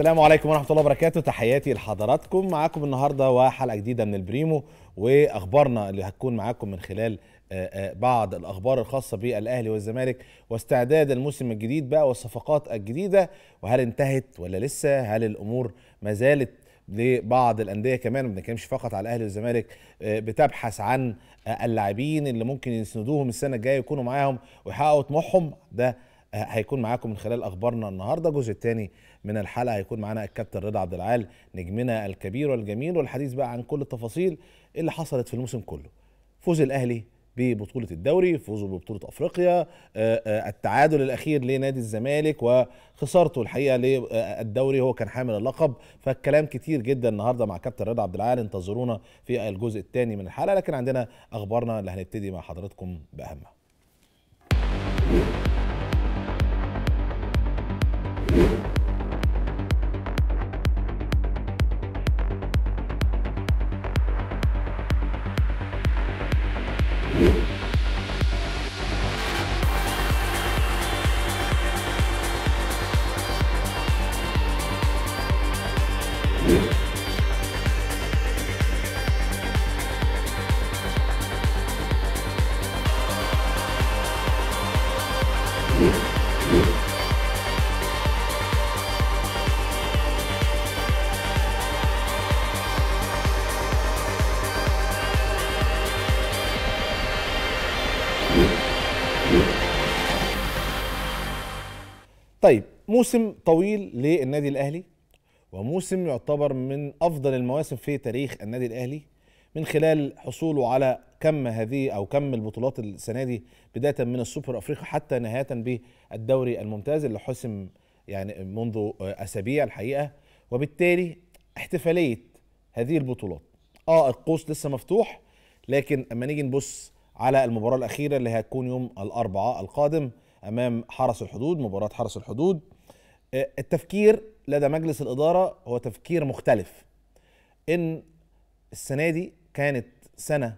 السلام عليكم ورحمة الله وبركاته تحياتي لحضراتكم معاكم النهاردة وحلقة جديدة من البريمو وأخبارنا اللي هتكون معاكم من خلال آه، آه، بعض الأخبار الخاصة بالأهلي والزمالك واستعداد الموسم الجديد بقى والصفقات الجديدة وهل انتهت ولا لسه هل الأمور ما زالت لبعض الانديه كمان ما بنتكلمش فقط على الاهلي والزمالك آه، بتبحث عن اللاعبين اللي ممكن يسندوهم السنه الجايه يكونوا معاهم ويحققوا طموحهم ده آه، هيكون معاكم من خلال اخبارنا النهارده الجزء الثاني من الحلقه هيكون معانا الكابتن رضا عبد العال نجمنا الكبير والجميل والحديث بقى عن كل التفاصيل اللي حصلت في الموسم كله فوز الاهلي ببطولة الدوري فوزه ببطولة أفريقيا آه، آه، التعادل الأخير لنادي الزمالك وخسارته الحقيقة للدوري هو كان حامل اللقب فالكلام كتير جدا النهاردة مع كابتن رضا عبد العال انتظرونا في الجزء الثاني من الحلقة لكن عندنا أخبارنا اللي هنبتدي مع حضراتكم بأهمها Thank you موسم طويل للنادي الاهلي وموسم يعتبر من افضل المواسم في تاريخ النادي الاهلي من خلال حصوله على كم هذه او كم البطولات السنه دي بدايه من السوبر افريقيا حتى نهايه بالدوري الممتاز اللي حسم يعني منذ اسابيع الحقيقه وبالتالي احتفاليه هذه البطولات اه القوس لسه مفتوح لكن اما نيجي نبص على المباراه الاخيره اللي هتكون يوم الاربعاء القادم امام حرس الحدود مباراه حرس الحدود التفكير لدى مجلس الاداره هو تفكير مختلف ان السنه دي كانت سنه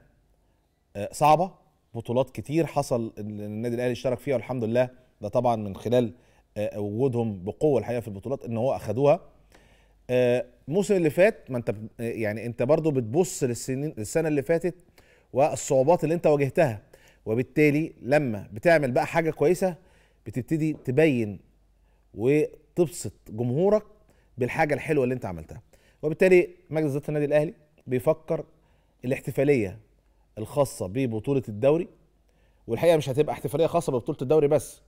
آه، صعبه بطولات كتير حصل النادي الاهلي اشترك فيها والحمد لله ده طبعا من خلال آه، وجودهم بقوه الحقيقه في البطولات ان هو اخدوها آه، الموسم اللي فات ما انت يعني انت برضو بتبص للسنين السنه اللي فاتت والصعوبات اللي انت واجهتها وبالتالي لما بتعمل بقى حاجه كويسه بتبتدي تبين تبسط جمهورك بالحاجه الحلوه اللي انت عملتها وبالتالي مجلس اداره النادي الاهلي بيفكر الاحتفاليه الخاصه ببطوله الدوري والحقيقه مش هتبقى احتفاليه خاصه ببطوله الدوري بس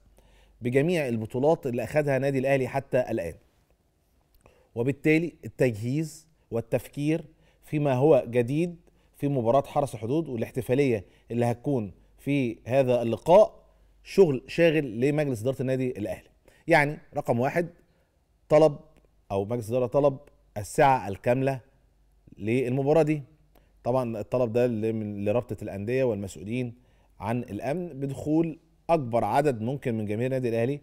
بجميع البطولات اللي اخذها نادي الاهلي حتى الان وبالتالي التجهيز والتفكير فيما هو جديد في مباراة حرس الحدود والاحتفالية اللي هتكون في هذا اللقاء شغل شاغل لمجلس إدارة النادي الأهلي يعني رقم واحد طلب او مجلس الاداره طلب الساعه الكامله للمباراه دي طبعا الطلب ده لرابطه الانديه والمسؤولين عن الامن بدخول اكبر عدد ممكن من جماهير النادي الاهلي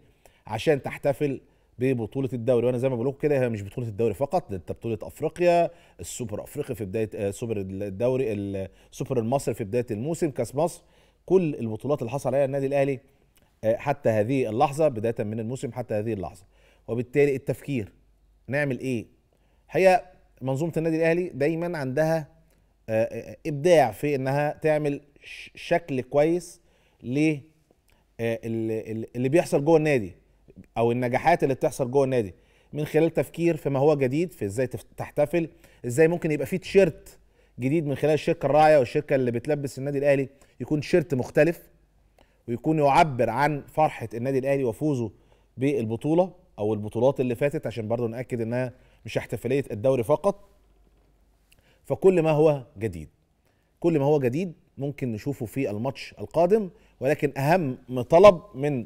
عشان تحتفل ببطوله الدوري وانا زي ما بقول لكم كده هي مش بطوله الدوري فقط ده بطوله افريقيا السوبر افريقي في بدايه آه، سوبر الدوري السوبر المصري في بدايه الموسم كاس مصر كل البطولات اللي حصل عليها النادي الاهلي حتى هذه اللحظه بدايه من الموسم حتى هذه اللحظه وبالتالي التفكير نعمل ايه هي منظومه النادي الاهلي دايما عندها آه، آه، ابداع في انها تعمل شكل كويس ل آه، اللي بيحصل جوه النادي او النجاحات اللي بتحصل جوه النادي من خلال تفكير في ما هو جديد في ازاي تحتفل ازاي ممكن يبقى في تيشيرت جديد من خلال الشركه الراعيه والشركه اللي بتلبس النادي الاهلي يكون تشيرت مختلف ويكون يعبر عن فرحه النادي الاهلي وفوزه بالبطوله او البطولات اللي فاتت عشان برضه ناكد انها مش احتفاليه الدوري فقط فكل ما هو جديد كل ما هو جديد ممكن نشوفه في الماتش القادم ولكن اهم طلب من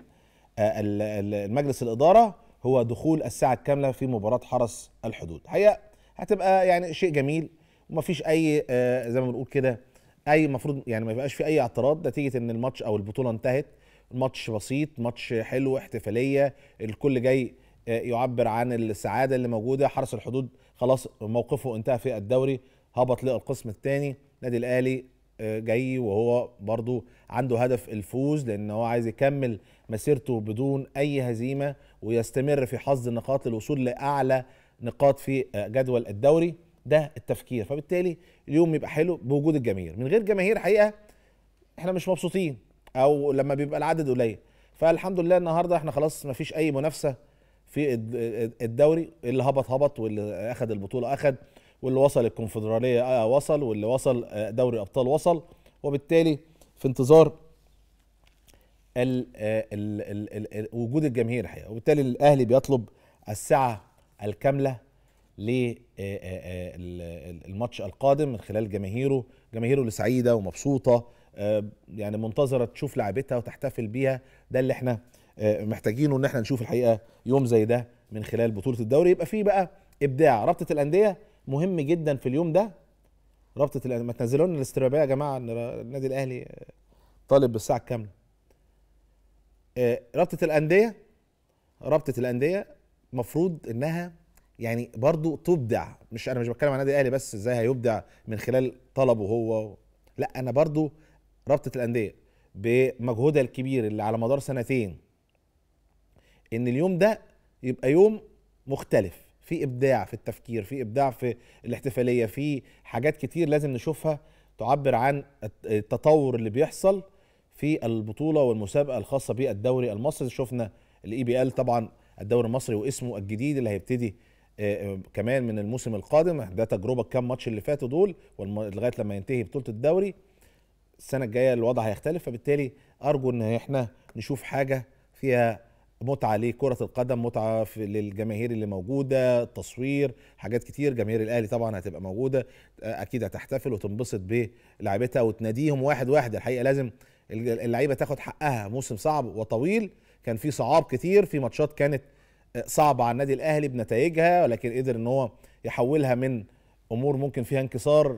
آه، المجلس الاداره هو دخول الساعه الكامله في مباراه حرس الحدود حقيقه هتبقى يعني شيء جميل ومفيش اي آه، زي ما بنقول كده اي المفروض يعني ما يبقاش في اي اعتراض نتيجه ان الماتش او البطوله انتهت ماتش بسيط ماتش حلو احتفاليه الكل جاي آه، يعبر عن السعاده اللي موجوده حرس الحدود خلاص موقفه انتهى في الدوري هبط للقسم الثاني نادي الاهلي آه، جاي وهو برضو عنده هدف الفوز لان هو عايز يكمل مسيرته بدون اي هزيمه ويستمر في حصد النقاط للوصول لاعلى نقاط في آه، جدول الدوري ده التفكير فبالتالي اليوم يبقى حلو بوجود الجماهير من غير جماهير حقيقه احنا مش مبسوطين او لما بيبقى العدد قليل فالحمد لله النهارده احنا خلاص ما فيش اي منافسه في الدوري اللي هبط هبط واللي اخذ البطوله اخذ واللي وصل الكونفدراليه آه، وصل واللي وصل آه، دوري ابطال وصل وبالتالي في انتظار الـ آه، الـ الـ الـ الـ وجود الجماهير الحقيقه وبالتالي الاهلي بيطلب السعه الكامله للماتش آه، آه، آه، القادم من خلال جماهيره جماهيره اللي سعيده ومبسوطه يعني منتظره تشوف لعبتها وتحتفل بيها ده اللي احنا محتاجينه ان احنا نشوف الحقيقه يوم زي ده من خلال بطوله الدوري يبقى في بقى ابداع رابطه الانديه مهم جدا في اليوم ده رابطه الانديه ما تنزلوا لنا الاستربايه يا جماعه ان النادي الاهلي طالب بالساعه الكامله رابطه الانديه رابطه الانديه مفروض انها يعني برضو تبدع مش انا مش بتكلم عن النادي الاهلي بس ازاي هيبدع من خلال طلبه هو لا انا برضو رابطه الانديه بمجهودها الكبير اللي على مدار سنتين ان اليوم ده يبقى يوم مختلف في ابداع في التفكير في ابداع في الاحتفاليه في حاجات كتير لازم نشوفها تعبر عن التطور اللي بيحصل في البطوله والمسابقه الخاصه بالدوري المصري شفنا الاي بي ال e طبعا الدوري المصري واسمه الجديد اللي هيبتدي آه، آه، كمان من الموسم القادم ده تجربه الكام ماتش اللي فاتوا دول لغايه لما ينتهي بطوله الدوري السنه الجايه الوضع هيختلف فبالتالي ارجو ان احنا نشوف حاجه فيها متعه لكره القدم متعه للجماهير اللي موجوده تصوير حاجات كتير جماهير الاهلي طبعا هتبقى موجوده آه، اكيد هتحتفل وتنبسط بلعبتها وتناديهم واحد واحد الحقيقه لازم اللعيبه تاخد حقها موسم صعب وطويل كان في صعاب كتير في ماتشات كانت صعبه على النادي الاهلي بنتائجها ولكن قدر ان هو يحولها من امور ممكن فيها انكسار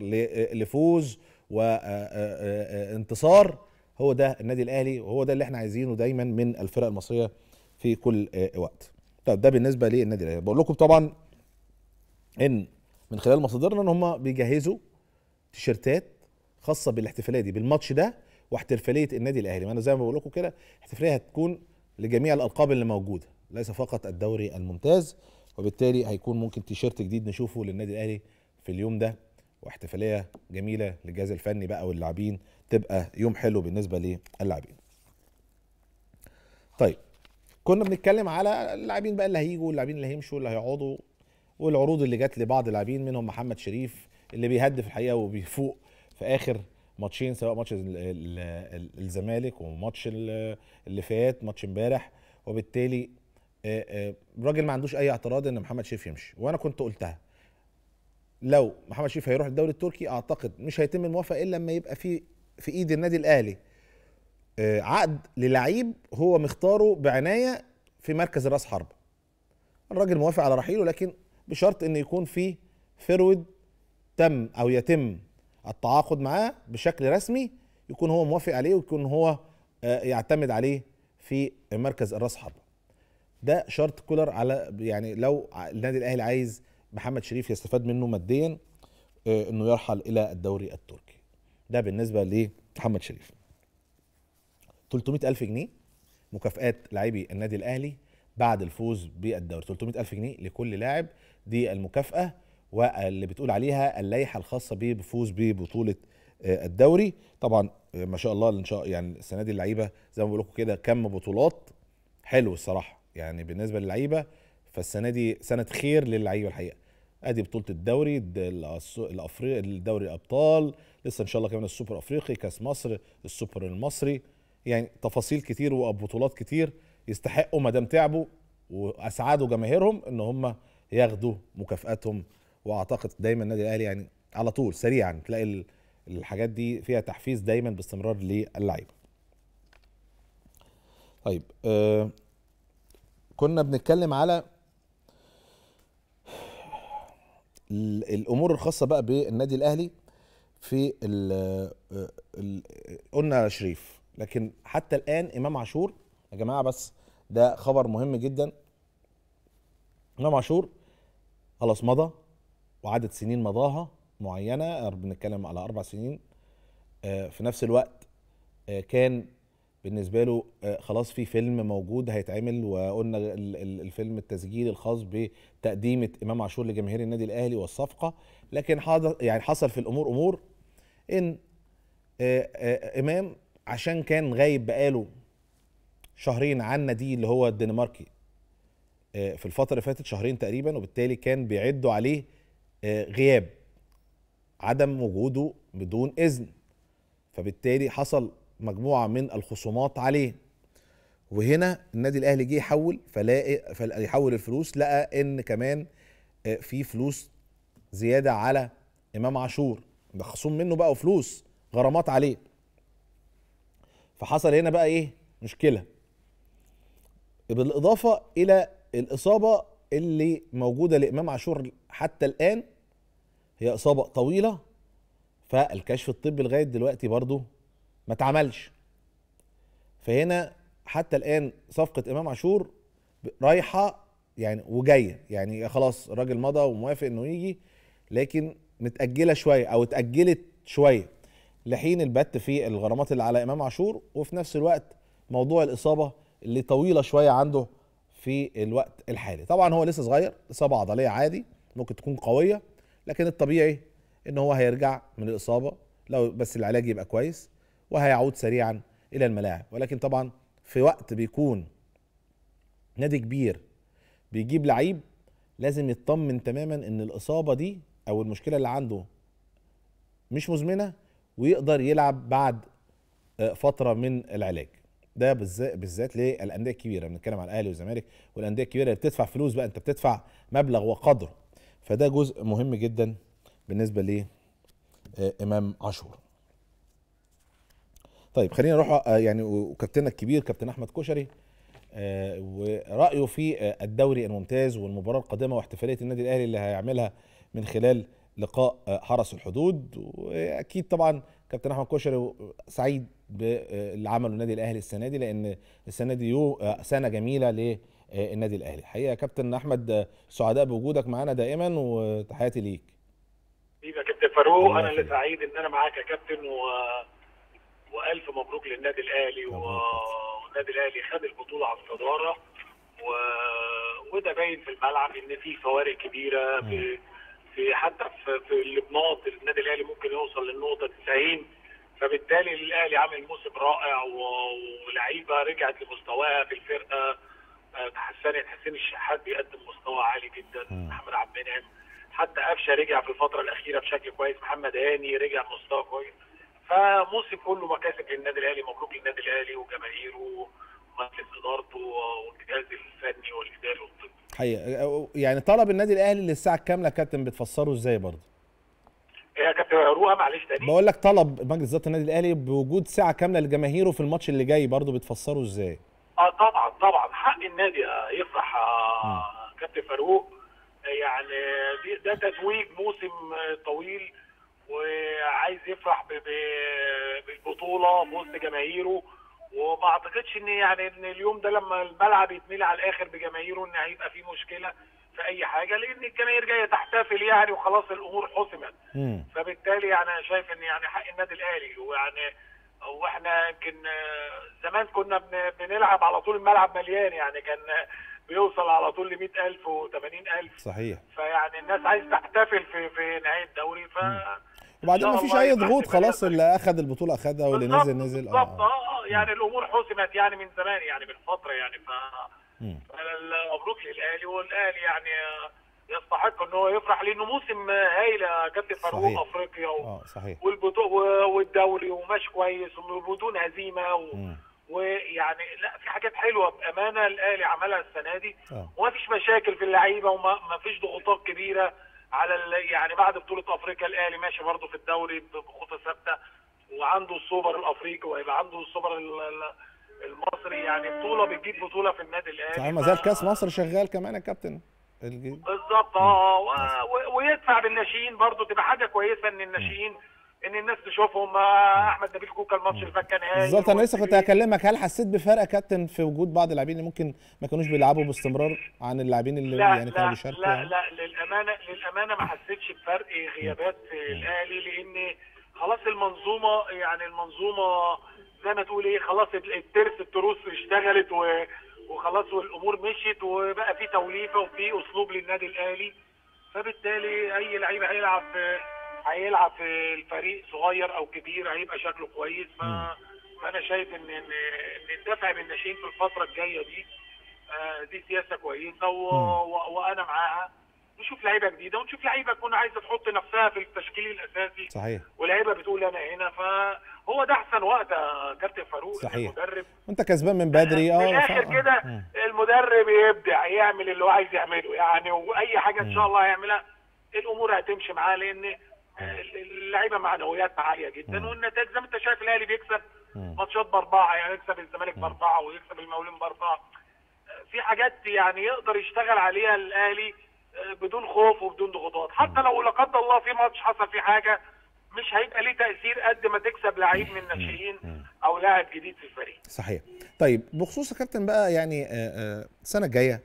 لفوز وانتصار آه، آه، آه، هو ده النادي الاهلي وهو ده اللي احنا عايزينه دايما من الفرق المصريه في كل وقت طب ده بالنسبه للنادي الاهلي بقول لكم طبعا ان من خلال مصادرنا ان هم بيجهزوا تيشيرتات خاصه بالاحتفاليه دي بالماتش ده واحتفاليه النادي الاهلي ما انا زي ما بقول لكم كده احتفاليه هتكون لجميع الالقاب اللي موجوده ليس فقط الدوري الممتاز وبالتالي هيكون ممكن تيشيرت جديد نشوفه للنادي الاهلي في اليوم ده واحتفاليه جميله للجهاز الفني بقى واللاعبين تبقى يوم حلو بالنسبه للاعبين طيب كنا بنتكلم على اللاعبين بقى اللي هيجوا واللاعبين اللي هيمشوا واللي هيقعدوا والعروض اللي جت لبعض اللاعبين منهم محمد شريف اللي بيهدف الحقيقه وبيفوق في اخر ماتشين سواء ماتش الزمالك وماتش اللي فات ماتش امبارح وبالتالي الراجل آه، آه، ما عندوش اي اعتراض ان محمد شريف يمشي وانا كنت قلتها لو محمد شريف هيروح الدوري التركي اعتقد مش هيتم الموافقه الا لما يبقى في في ايد النادي الاهلي آه، عقد للعيب هو مختاره بعنايه في مركز راس حرب الراجل موافق على رحيله لكن بشرط ان يكون في فرود تم او يتم التعاقد معاه بشكل رسمي يكون هو موافق عليه ويكون هو يعتمد عليه في مركز الراس حرب ده شرط كولر على يعني لو النادي الاهلي عايز محمد شريف يستفاد منه ماديا آه، انه يرحل الى الدوري التركي ده بالنسبه لمحمد شريف 300 ألف جنيه مكافآت لاعبي النادي الأهلي بعد الفوز بالدوري 300 ألف جنيه لكل لاعب دي المكافأة واللي بتقول عليها اللائحة الخاصة بيه بفوز ببطولة آه، الدوري طبعا آه، ما شاء الله ان شاء يعني السنه دي اللعيبه زي ما بقول لكم كده كم بطولات حلو الصراحه يعني بالنسبه للعيبه فالسنه دي سنه خير للعيبه الحقيقه ادي بطوله الدوري الافريقي الدوري الابطال لسه ان شاء الله كمان السوبر الافريقي كاس مصر السوبر المصري يعني تفاصيل كتير وبطولات كتير يستحقوا ما دام تعبوا واسعدوا جماهيرهم ان هم ياخدوا مكافاتهم واعتقد دايما النادي الاهلي يعني على طول سريعا تلاقي الحاجات دي فيها تحفيز دايما باستمرار للعيبه. طيب آه كنا بنتكلم على الامور الخاصه بقى بالنادي الاهلي في ال آه، آه، قلنا على شريف لكن حتى الان امام عاشور يا جماعه بس ده خبر مهم جدا امام عاشور خلاص مضى وعدد سنين مضاها معينه بنتكلم على اربع سنين آه، في نفس الوقت كان بالنسبه له آه، خلاص في فيلم موجود هيتعمل وقلنا الفيلم التسجيل الخاص بتقديمه امام عاشور لجماهير النادي الاهلي والصفقه لكن حاضر يعني حصل في الامور امور ان آه، آه، امام عشان كان غايب بقاله شهرين عن نادي اللي هو الدنماركي في الفتره اللي فاتت شهرين تقريبا وبالتالي كان بيعدوا عليه غياب عدم وجوده بدون اذن فبالتالي حصل مجموعه من الخصومات عليه وهنا النادي الاهلي جه يحول فلاقي يحول الفلوس لقى ان كمان آه، في فلوس زياده على امام عاشور ده خصوم منه بقى وفلوس غرامات عليه فحصل هنا بقى ايه مشكله بالاضافه الى الاصابه اللي موجوده لامام عاشور حتى الان هي اصابه طويله فالكشف الطبي لغايه دلوقتي برضه ما اتعملش فهنا حتى الان صفقه امام عاشور رايحه يعني وجايه يعني خلاص الراجل مضى وموافق انه يجي لكن متاجله شويه او اتاجلت شويه لحين البت في الغرامات اللي على امام عاشور وفي نفس الوقت موضوع الاصابه اللي طويله شويه عنده في الوقت الحالي طبعا هو لسه صغير اصابه عضليه عادي ممكن تكون قويه لكن الطبيعي ان هو هيرجع من الاصابه لو بس العلاج يبقى كويس وهيعود سريعا الى الملاعب ولكن طبعا في وقت بيكون نادي كبير بيجيب لعيب لازم يطمن تماما ان الاصابه دي او المشكله اللي عنده مش مزمنه ويقدر يلعب بعد آه، فتره من العلاج ده بالذات بالذات للانديه الكبيره بنتكلم على الاهلي والزمالك والانديه الكبيره اللي بتدفع فلوس بقى انت بتدفع مبلغ وقدره فده جزء مهم جدا بالنسبه لامام عاشور طيب خلينا نروح آه، يعني وكابتننا الكبير كابتن احمد كشري آه، ورايه في آه، الدوري الممتاز والمباراه القادمه واحتفاليه النادي الاهلي اللي هيعملها من خلال لقاء حرس الحدود واكيد طبعا كابتن احمد كشري سعيد باللي عمله النادي الاهلي السنه دي لان السنه دي يو سنه جميله للنادي الاهلي الحقيقه كابتن احمد سعداء بوجودك معانا دائما وتحياتي ليك حبيبي يا كابتن فاروق انا اللي سعيد ان انا معاك يا كابتن و والف مبروك للنادي الاهلي والنادي الاهلي خد البطوله على الصداره و... وده باين في الملعب ان في فوارق كبيره في في حتى في, في النقط النادي الاهلي ممكن يوصل للنقطه 90 فبالتالي الاهلي عامل موسم رائع ولعيبه رجعت لمستواها في الفرقه تحسنت حسين الشحات بيقدم مستوى عالي جدا محمد عبد المنعم حتى قفشه رجع في الفتره الاخيره بشكل كويس محمد هاني رجع مستوى كويس فموسم كله مكاسب للنادي الاهلي مبروك للنادي الاهلي وجماهيره ومجلس ادارته والجهاز الفني والاداري والطبي. حقيقه أه، أه، يعني طلب النادي الاهلي للساعه الكامله كابتن بتفسره ازاي برضه؟ يا كابتن روها معلش تاني بقول لك طلب مجلس اداره النادي الاهلي بوجود ساعه كامله لجماهيره في الماتش اللي جاي برضه بتفسره ازاي؟ اه طبعا طبعا حق النادي يفرح آه، كابتن فاروق يعني ده تتويج موسم طويل وعايز يفرح بالبطوله في وسط جماهيره وما اعتقدش ان يعني ان اليوم ده لما الملعب يتملي على الاخر بجماهيره ان هيبقى فيه مشكله في اي حاجه لان الجماهير جايه تحتفل يعني وخلاص الامور حسمت فبالتالي يعني انا شايف ان يعني حق النادي الاهلي ويعني واحنا يمكن زمان كنا بنلعب على طول الملعب مليان يعني كان بيوصل على طول ل 100000 و 80000 صحيح فيعني الناس عايز تحتفل في في نهايه الدوري ف وبعدين ما فيش اي ضغوط خلاص اللي اخذ البطوله اخذها واللي نزل نزل اه بالظبط اه, آه، يعني الامور حسمت يعني من زمان يعني من فتره يعني ف مبروك للاهلي والاهلي يعني يستحق ان هو يفرح لانه موسم هايل يا كابتن فاروق افريقيا و... آه، صحيح والبطوله والدوري وماشي كويس وبدون هزيمه و... ويعني لا في حاجات حلوه بامانه الاهلي عملها السنه دي آه. وما فيش مشاكل في اللعيبه وما فيش ضغوطات كبيره على يعني بعد بطوله افريقيا الاهلي ماشي برضه في الدوري بخطى ثابته وعنده السوبر الافريقي وهيبقى عنده السوبر المصري يعني بطوله بتجيب بطوله في النادي الاهلي صحيح ما زال كاس مصر شغال كمان يا كابتن بالظبط اه ويدفع بالناشئين برضه تبقى حاجه كويسه ان الناشئين ان الناس تشوفهم آه، احمد نبيل كوكا الماتش اللي فات كان هايل بالظبط انا لسه كنت هكلمك هل حسيت بفرق كابتن في وجود بعض اللاعبين اللي ممكن ما كانوش بيلعبوا باستمرار عن اللاعبين اللي لا يعني كانوا بيشاركوا لا لا يعني؟ لا للامانه للامانه ما حسيتش بفرق غيابات الاهلي لان خلاص المنظومه يعني المنظومه زي ما تقول ايه خلاص الترس التروس اشتغلت وخلاص والامور مشيت وبقى في توليفه وفي اسلوب للنادي الاهلي فبالتالي اي لعيب هيلعب هيلعب في الفريق صغير او كبير هيبقى شكله كويس ما فانا شايف ان ان الدفع بالناشئين في الفتره الجايه دي آه، دي سياسه كويسه وانا معاها نشوف لعيبه جديده ونشوف لعيبه تكون عايزه تحط نفسها في التشكيل الاساسي صحيح ولعيبه بتقول انا هنا فهو ده احسن وقت يا كابتن فاروق صحيح المدرب وانت كسبان من بدري اه من الاخر كده المدرب يبدع يعمل اللي هو عايز يعمله يعني واي حاجه ان شاء الله هيعملها الامور هتمشي معاه لان آه، اللعيبه معنويات عاليه جدا والنتائج زي ما انت شايف الاهلي بيكسب ماتشات باربعه يعني يكسب الزمالك باربعه ويكسب المولين باربعه آه، في حاجات يعني يقدر يشتغل عليها الاهلي آه، بدون خوف وبدون ضغوطات حتى لو لا قدر الله في ماتش حصل فيه حاجه مش هيبقى ليه تاثير قد ما تكسب لعيب من الناشئين او لاعب جديد في الفريق صحيح طيب بخصوص كابتن بقى يعني السنه الجايه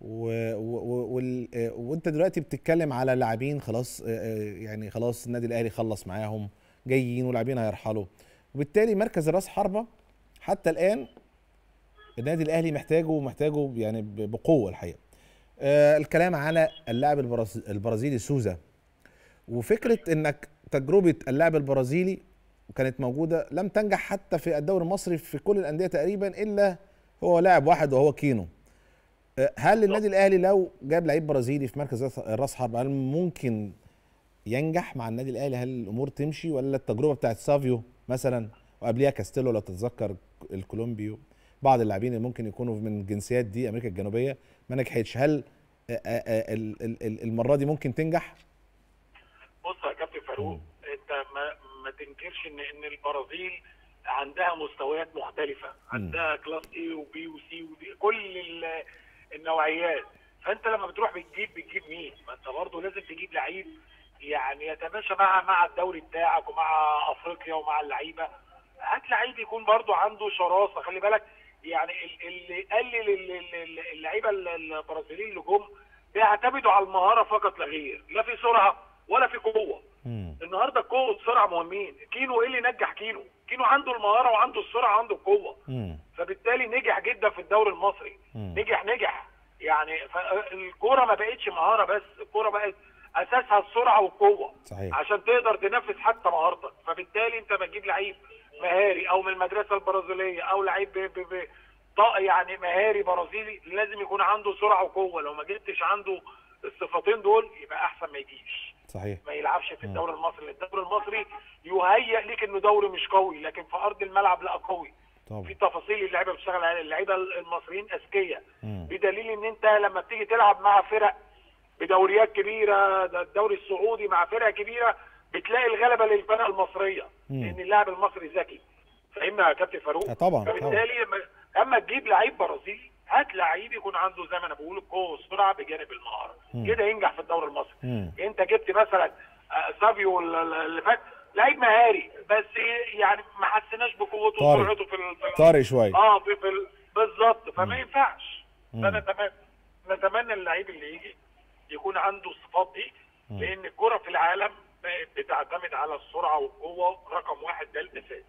و... و... وال... وانت دلوقتي بتتكلم على لاعبين خلاص يعني خلاص النادي الاهلي خلص معاهم جايين ولاعبين هيرحلوا وبالتالي مركز راس حربه حتى الان النادي الاهلي محتاجه ومحتاجه يعني بقوه الحقيقه آه الكلام على اللاعب البرازيلي سوزا وفكره انك تجربه اللاعب البرازيلي كانت موجوده لم تنجح حتى في الدوري المصري في كل الانديه تقريبا الا هو لاعب واحد وهو كينو هل النادي الاهلي لو جاب لعيب برازيلي في مركز راس حرب هل ممكن ينجح مع النادي الاهلي هل الامور تمشي ولا التجربه بتاعت سافيو مثلا وقبليها كاستيلو لو تتذكر الكولومبيو بعض اللاعبين اللي ممكن يكونوا من الجنسيات دي امريكا الجنوبيه ما نجحتش هل المره دي ممكن تنجح؟ بص يا كابتن فاروق انت ما, ما تنكرش ان ان البرازيل عندها مستويات مختلفه عندها كلاس اي وبي وسي ودي كل النوعيات فانت لما بتروح بتجيب بتجيب مين؟ ما انت برضه لازم تجيب لعيب يعني يتماشى مع مع الدوري بتاعك ومع افريقيا ومع اللعيبه هات لعيب يكون برضه عنده شراسه خلي بالك يعني اللي قلل اللعيبه البرازيليين اللي جم بيعتمدوا على المهاره فقط لا غير لا في سرعه ولا في قوه النهارده القوه والسرعه مهمين كينو ايه اللي نجح كينو كينو عنده المهاره وعنده السرعه وعنده القوه فبالتالي نجح جدا في الدوري المصري نجح نجح يعني الكوره ما بقتش مهاره بس الكوره بقت اساسها السرعه والقوه صحيح. عشان تقدر تنفذ حتى مهارتك فبالتالي انت بتجيب لعيب مهاري او من المدرسه البرازيليه او لعيب يعني مهاري برازيلي لازم يكون عنده سرعه وقوه لو ما جبتش عنده الصفتين دول يبقى احسن ما يجيش صحيح ما يلعبش في الدوري المصري الدوري المصري يهيئ ليك انه دوري مش قوي لكن في ارض الملعب لا قوي طبعا. في تفاصيل اللعيبه بتشتغل عليها اللعيبه المصريين اذكياء بدليل ان انت لما بتيجي تلعب مع فرق بدوريات كبيره ده الدوري السعودي مع فرق كبيره بتلاقي الغلبه للفرق المصريه مم. لان اللاعب المصري ذكي فاهمنا يا كابتن فاروق آه، طبعا فبالتالي اما تجيب لعيب برازيلي هات لعيب يكون عنده زي ما انا بقول القوه والسرعه بجانب المهاره كده ينجح في الدوري المصري انت جبت مثلا آه، سافيو اللي فات لعيب مهاري بس يعني ما حسيناش بقوته وسرعته في طارق شويه اه في, في بالظبط فما ينفعش فانا تمام نتمنى اللعيب اللي يجي يكون عنده الصفات دي لان الكره في العالم بتعتمد على السرعه والقوه رقم واحد ده الاساس.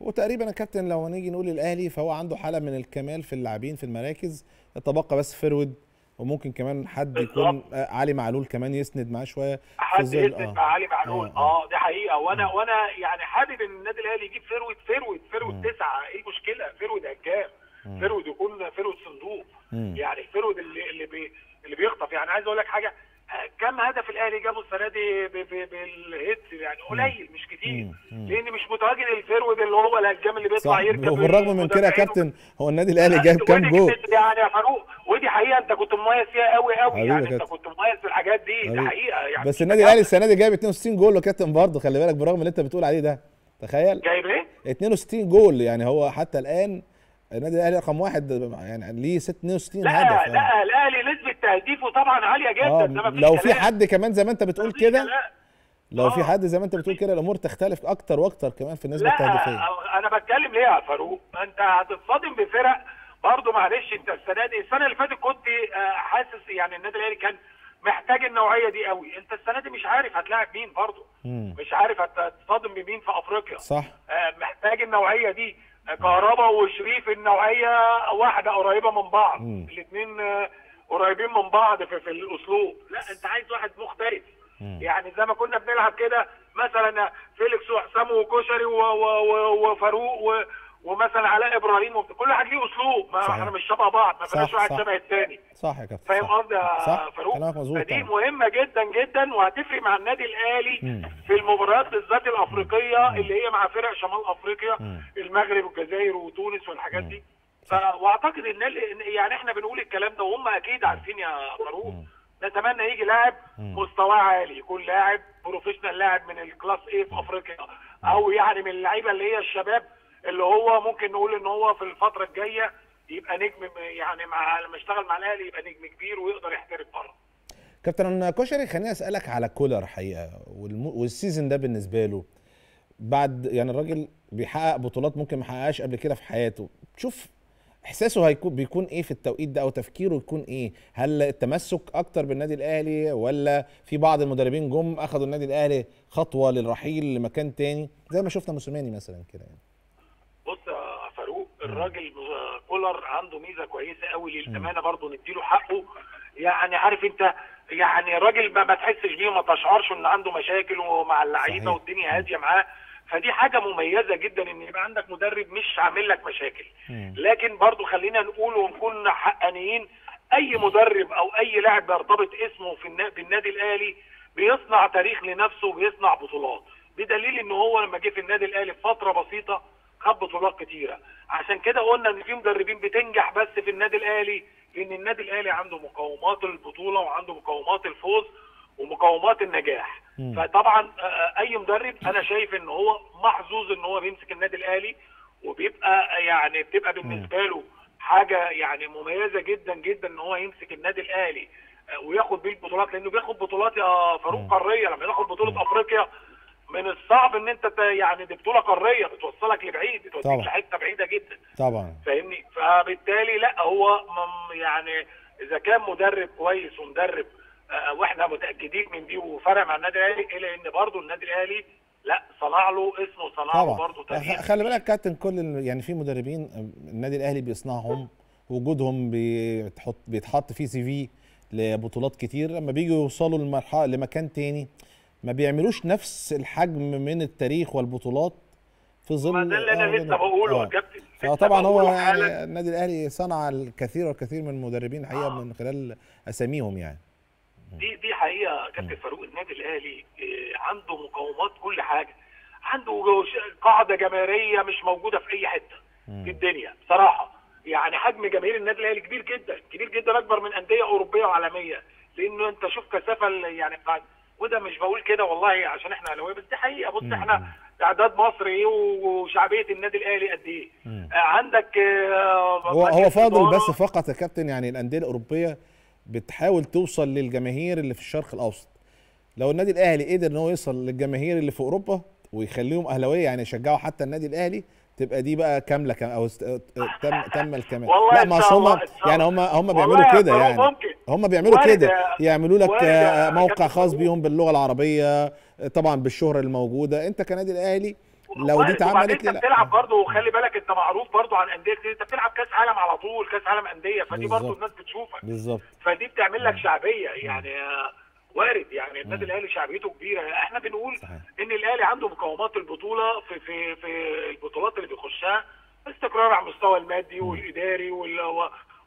وتقريبا يا كابتن لو هنيجي نقول الاهلي فهو عنده حاله من الكمال في اللاعبين في المراكز تبقى بس فرويد وممكن كمان حد بالزبط. يكون علي معلول كمان يسند معاه شويه حد يسند آه. مع علي معلول اه, آه. آه دي حقيقه وانا آه. وانا يعني حابب ان النادي الاهلي يجيب فرويد فرويد فرويد آه. تسعه ايه المشكله فرويد هجام آه. فيرود يكون فرويد صندوق آه. يعني فيرود اللي اللي, بي اللي بيخطف يعني عايز اقول لك حاجه كم هدف الاهلي جابه السنه دي بالهيدز يعني قليل مش كتير لان مش متواجد الفيرود اللي هو الهجام اللي بيطلع يركب وبالرغم من كده يا كابتن هو النادي الاهلي جاب كام جول يعني يا فاروق ودي حقيقه انت كنت مميز فيها قوي قوي يعني انت كنت مميز في الحاجات دي دي حقيقه يعني بس النادي الاهلي السنه دي جايب 62 جول يا كابتن برضه خلي بالك بالرغم اللي انت بتقول عليه ده تخيل جايب ايه 62 جول يعني هو حتى الان النادي الاهلي رقم واحد يعني ليه 62 هدف لا لا آه. الاهلي نسبه تهديفه طبعا عاليه جدا آه لو في حد كمان زي ما انت بتقول كده لو في آه. حد زي ما انت بتقول كده الامور تختلف اكتر واكتر كمان في النسبه التهديفيه انا بتكلم ليه يا فاروق انت هتتصادم بفرق برضه معلش انت السنه دي السنه اللي فاتت كنت آه، حاسس يعني النادي الاهلي كان محتاج النوعيه دي قوي انت السنه دي مش عارف هتلاعب مين برضه مش عارف هتتصادم بمين في افريقيا صح محتاج النوعيه دي كهربا وشريف النوعيه واحده قريبه من بعض الاثنين آه، قريبين من بعض في, في الاسلوب لا انت عايز واحد مختلف يعني زي ما كنا بنلعب كده مثلا فيليكس وحسام وكشري وفاروق ومثلا علاء ابراهيم كل واحد ليه اسلوب ما صحيح. احنا مش شبه بعض ما فيناش واحد شبه الثاني صح يا كابتن فاهم قصدي يا فاروق فدي مهمه جدا جدا وهتفرق مع النادي الاهلي في المباريات بالذات الافريقيه مم. اللي هي مع فرق شمال افريقيا مم. المغرب والجزائر وتونس والحاجات مم. دي واعتقد ان يعني احنا بنقول الكلام ده وهم اكيد عارفين يا فاروق نتمنى يجي لاعب مستواه عالي يكون لاعب بروفيشنال لاعب من الكلاس ايه في افريقيا او يعني من اللعيبه اللي هي الشباب اللي هو ممكن نقول ان هو في الفتره الجايه يبقى نجم يعني مع لما اشتغل مع الاهلي يبقى نجم كبير ويقدر يحترف بره كابتن كشري خليني اسالك على كولر حقيقه والسيزون ده بالنسبه له بعد يعني الراجل بيحقق بطولات ممكن ما حققهاش قبل كده في حياته تشوف احساسه هيكون بيكون ايه في التوقيت ده او تفكيره يكون ايه هل التمسك اكتر بالنادي الاهلي ولا في بعض المدربين جم اخذوا النادي الاهلي خطوه للرحيل لمكان تاني زي ما شفنا موسيماني مثلا كده يعني الراجل كولر عنده ميزه كويسه قوي للامانه برضه نديله حقه يعني عارف انت يعني راجل ما تحسش بيه وما تشعرش ان عنده مشاكل ومع اللعيبه والدنيا هاديه معاه فدي حاجه مميزه جدا ان يبقى عندك مدرب مش عامل لك مشاكل لكن برضه خلينا نقول ونكون حقانيين اي مدرب او اي لاعب بيرتبط اسمه في النادي الاهلي بيصنع تاريخ لنفسه وبيصنع بطولات بدليل ان هو لما جه في النادي الاهلي فتره بسيطه خبط في كتيره عشان كده قلنا ان في مدربين بتنجح بس في النادي الاهلي لان النادي الاهلي عنده مقومات البطوله وعنده مقومات الفوز ومقومات النجاح مم. فطبعا آه، آه، اي مدرب انا شايف ان هو محظوظ ان هو بيمسك النادي الاهلي وبيبقى آه، يعني بتبقى بالنسبه له حاجه يعني مميزه جدا جدا ان هو يمسك النادي الاهلي وياخد بيه البطولات لانه بياخد بطولات يا فاروق قاريه لما ياخد بطوله افريقيا من الصعب ان انت يعني دي بطوله قاريه بتوصلك لبعيد بتوصلك لحته بعيده جدا طبعا فاهمني فبالتالي لا هو يعني اذا كان مدرب كويس ومدرب آه، واحنا متاكدين من دي وفرق مع النادي الاهلي الا ان برضه النادي الاهلي لا صنع له اسمه وصنع له برضه خلي بالك كابتن كل يعني في مدربين آه، النادي الاهلي بيصنعهم وجودهم بيتحط بيتحط فيه سي في لبطولات كتير لما بيجوا يوصلوا لمرحله لمكان تاني ما بيعملوش نفس الحجم من التاريخ والبطولات في ظل ما ده اللي انا آه، لسه بقوله يا آه. كابتن طبعا هو يعني النادي الاهلي صنع الكثير والكثير من المدربين الحقيقه آه. من خلال اساميهم يعني دي دي حقيقه كابتن فاروق النادي الاهلي آه، عنده مقومات كل حاجه عنده قاعده جماهيريه مش موجوده في اي حته في الدنيا بصراحه يعني حجم جماهير النادي الاهلي كبير جدا كبير جدا اكبر من انديه اوروبيه وعالميه لانه انت شوف كثافه يعني قاعده وده مش بقول كده والله عشان احنا اهلاويه بس دي حقيقه بص احنا اعداد مصر ايه وشعبيه النادي الاهلي قد ايه آه، عندك آه، هو هو فاضل بس فقط يا كابتن يعني الانديه الاوروبيه بتحاول توصل للجماهير اللي في الشرق الاوسط لو النادي الاهلي قدر ان هو يوصل للجماهير اللي في اوروبا ويخليهم اهلاويه يعني يشجعوا حتى النادي الاهلي تبقى دي بقى كامله كم او است... تم تم الكمال لا ما هم يعني هم هم بيعملوا كده يعني هم بيعملوا كده يعملوا لك آه، موقع خاص بيهم باللغه العربيه طبعا بالشهره الموجوده انت كنادي الاهلي لو دي اتعملت لا انت بتلعب برضه وخلي بالك انت معروف برضه عن انديه كتير انت بتلعب كاس عالم على طول كاس عالم انديه فدي برضه الناس بتشوفك بالظبط فدي بتعمل لك شعبيه يعني وارد يعني النادي الاهلي شعبيته كبيره احنا بنقول صحيح. ان الاهلي عنده مقومات البطوله في في في البطولات اللي بيخشها استقرار على المستوى المادي والاداري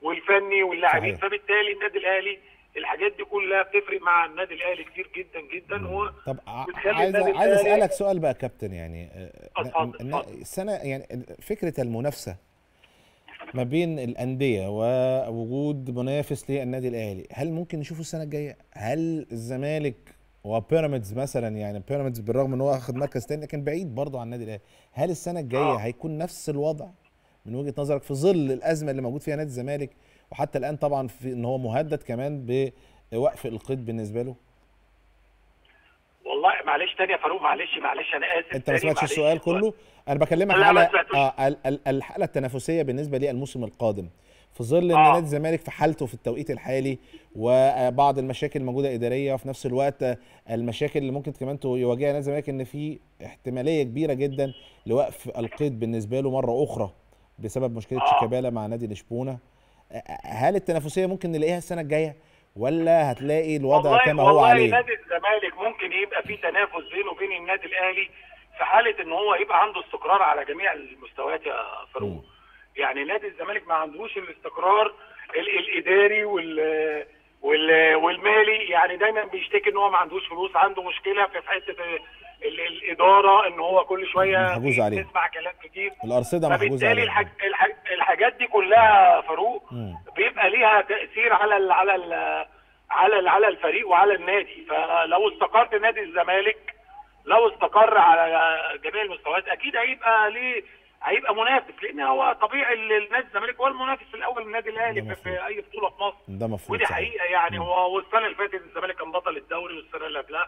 والفني واللاعبين فبالتالي النادي الاهلي الحاجات دي كلها بتفرق مع النادي الاهلي كتير جدا جدا هو طب عايز عايز اسالك سؤال بقى يا كابتن يعني السنه آه، آه، يعني فكره المنافسه ما بين الانديه ووجود منافس للنادي الاهلي هل ممكن نشوفه السنه الجايه هل الزمالك وبيراميدز مثلا يعني بيراميدز بالرغم ان هو اخذ مركز تاني لكن بعيد برضه عن النادي الاهلي هل السنه الجايه آه. هيكون نفس الوضع من وجهه نظرك في ظل الازمه اللي موجود فيها نادي الزمالك وحتى الان طبعا في ان هو مهدد كمان بوقف القيد بالنسبه له والله معلش تاني يا فاروق معلش معلش انا اسف انت ما سمعتش السؤال كله انا بكلمك على آه الحاله التنافسيه بالنسبه للموسم القادم في ظل ان آه. نادي الزمالك في حالته في التوقيت الحالي وبعض آه، المشاكل الموجوده اداريه وفي نفس الوقت المشاكل اللي ممكن كمان يواجهها نادي الزمالك ان في احتماليه كبيره جدا لوقف القيد بالنسبه له مره اخرى بسبب مشكله آه. شيكابالا مع نادي لشبونه آه، آه، هل التنافسيه ممكن نلاقيها السنه الجايه ولا هتلاقي الوضع كما هو عليه والله نادي الزمالك ممكن يبقى في تنافس بينه وبين النادي الاهلي في حاله ان هو يبقى عنده استقرار على جميع المستويات يا فاروق يعني نادي الزمالك ما عندهوش الاستقرار الاداري وال والمالي يعني دايما بيشتكي ان هو ما عندوش فلوس عنده مشكله في حته الاداره ان هو كل شويه بيسمع كلام كتير الارصده محجوزه فبالتالي الحاج... الحاج... الحاجات دي كلها فاروق بيبقى ليها تاثير على على ال... على ال... على الفريق وعلى النادي فلو استقرت نادي الزمالك لو استقر على جميع المستويات اكيد هيبقى ليه هيبقى منافس لان هو طبيعي النادي الزمالك هو المنافس الاول للنادي الاهلي في اي بطوله في مصر ده مفروض ودي حقيقه يعني هو والسنه اللي فاتت الزمالك كان بطل الدوري والسنه اللي قبلها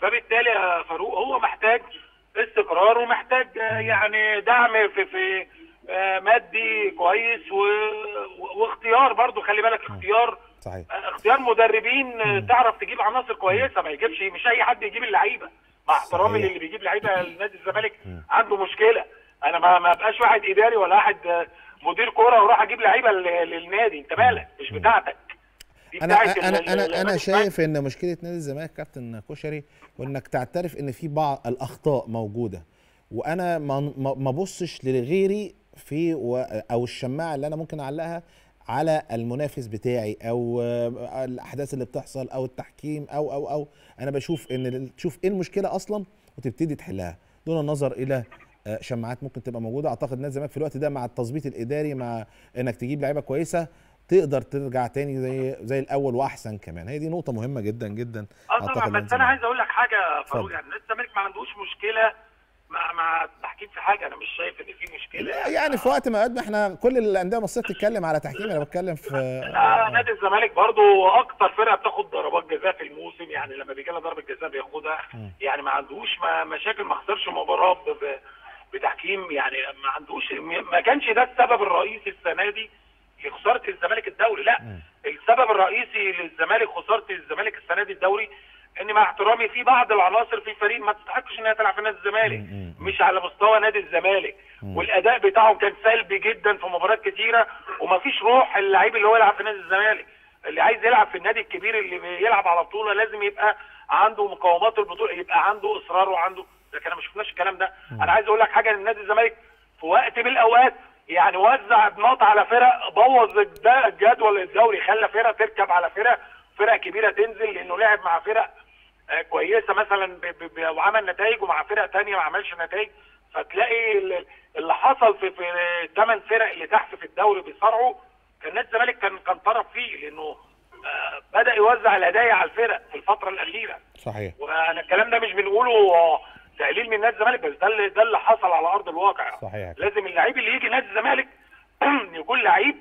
فبالتالي يا فاروق هو محتاج استقرار ومحتاج آه، يعني دعم في في آه، مادي كويس و... واختيار برضو خلي بالك اختيار صحيح. آه، اختيار مدربين تعرف تجيب عناصر كويسه ما يجيبش مش اي حد يجيب اللعيبه مع احترامي للي بيجيب لعيبه لنادي الزمالك عنده مشكله انا ما ما بقاش واحد اداري ولا واحد مدير كوره وراح اجيب لعيبه للنادي انت مالك مش بتاعتك انا انا انا انا شايف ان مشكله نادي الزمالك كابتن كشري وانك تعترف ان في بعض الاخطاء موجوده وانا ما بصش لغيري في او الشماعه اللي انا ممكن اعلقها على المنافس بتاعي او آه، الاحداث اللي بتحصل او التحكيم او او او انا بشوف ان تشوف ايه المشكله اصلا وتبتدي تحلها دون النظر الى آه، شماعات ممكن تبقى موجوده اعتقد نادي الزمالك في الوقت ده مع التظبيط الاداري مع انك تجيب لعيبه كويسه تقدر ترجع تاني زي زي الاول واحسن كمان هي دي نقطه مهمه جدا جدا اه طبعا بس انا عايز اقول لك حاجه فاروق يعني الزمالك ما عندوش مشكله ما ما التحكيم في حاجه انا مش شايف ان في مشكله لا يعني في وقت ما قد احنا كل الانديه المصريه بتتكلم على تحكيم انا بتكلم في آه نادي الزمالك برضو اكتر فرقه بتاخد ضربات جزاء في الموسم يعني لما بيجي لها ضربه جزاء بياخدها يعني ما عندوش ما مشاكل ما خسرش مباراه بتحكيم يعني ما عندوش ما كانش ده السبب الرئيسي السنه دي لخساره الزمالك الدوري لا السبب الرئيسي للزمالك خساره الزمالك السنه دي الدوري ان مع احترامي في بعض العناصر في الفريق ما تستحقش انها تلعب في نادي الزمالك مش على مستوى نادي الزمالك والاداء بتاعه كان سلبي جدا في مباريات كتيره ومفيش روح اللعيب اللي هو يلعب في نادي الزمالك اللي عايز يلعب في النادي الكبير اللي بيلعب على بطوله لازم يبقى عنده مقومات البطوله يبقى عنده اصرار وعنده لكن انا ما شفناش الكلام ده انا عايز اقول لك حاجه ان نادي الزمالك في وقت من الاوقات يعني وزع نقط على فرق بوظ الجدول الدوري خلى فرق تركب على فرق فرق كبيره تنزل لانه لعب مع فرق آه، كويسه مثلا وعمل نتائج ومع فرق ثانيه ما عملش نتائج فتلاقي اللي حصل في في الثمان فرق اللي تحت في الدوري بيصارعوا كان نادي الزمالك كان كان طرف فيه لانه آه، بدا يوزع الهدايا على الفرق في الفتره الاخيره صحيح وانا الكلام ده مش بنقوله تقليل من نادي الزمالك بس ده اللي ده اللي حصل على ارض الواقع صحيح لازم اللعيب اللي يجي نادي الزمالك يكون لعيب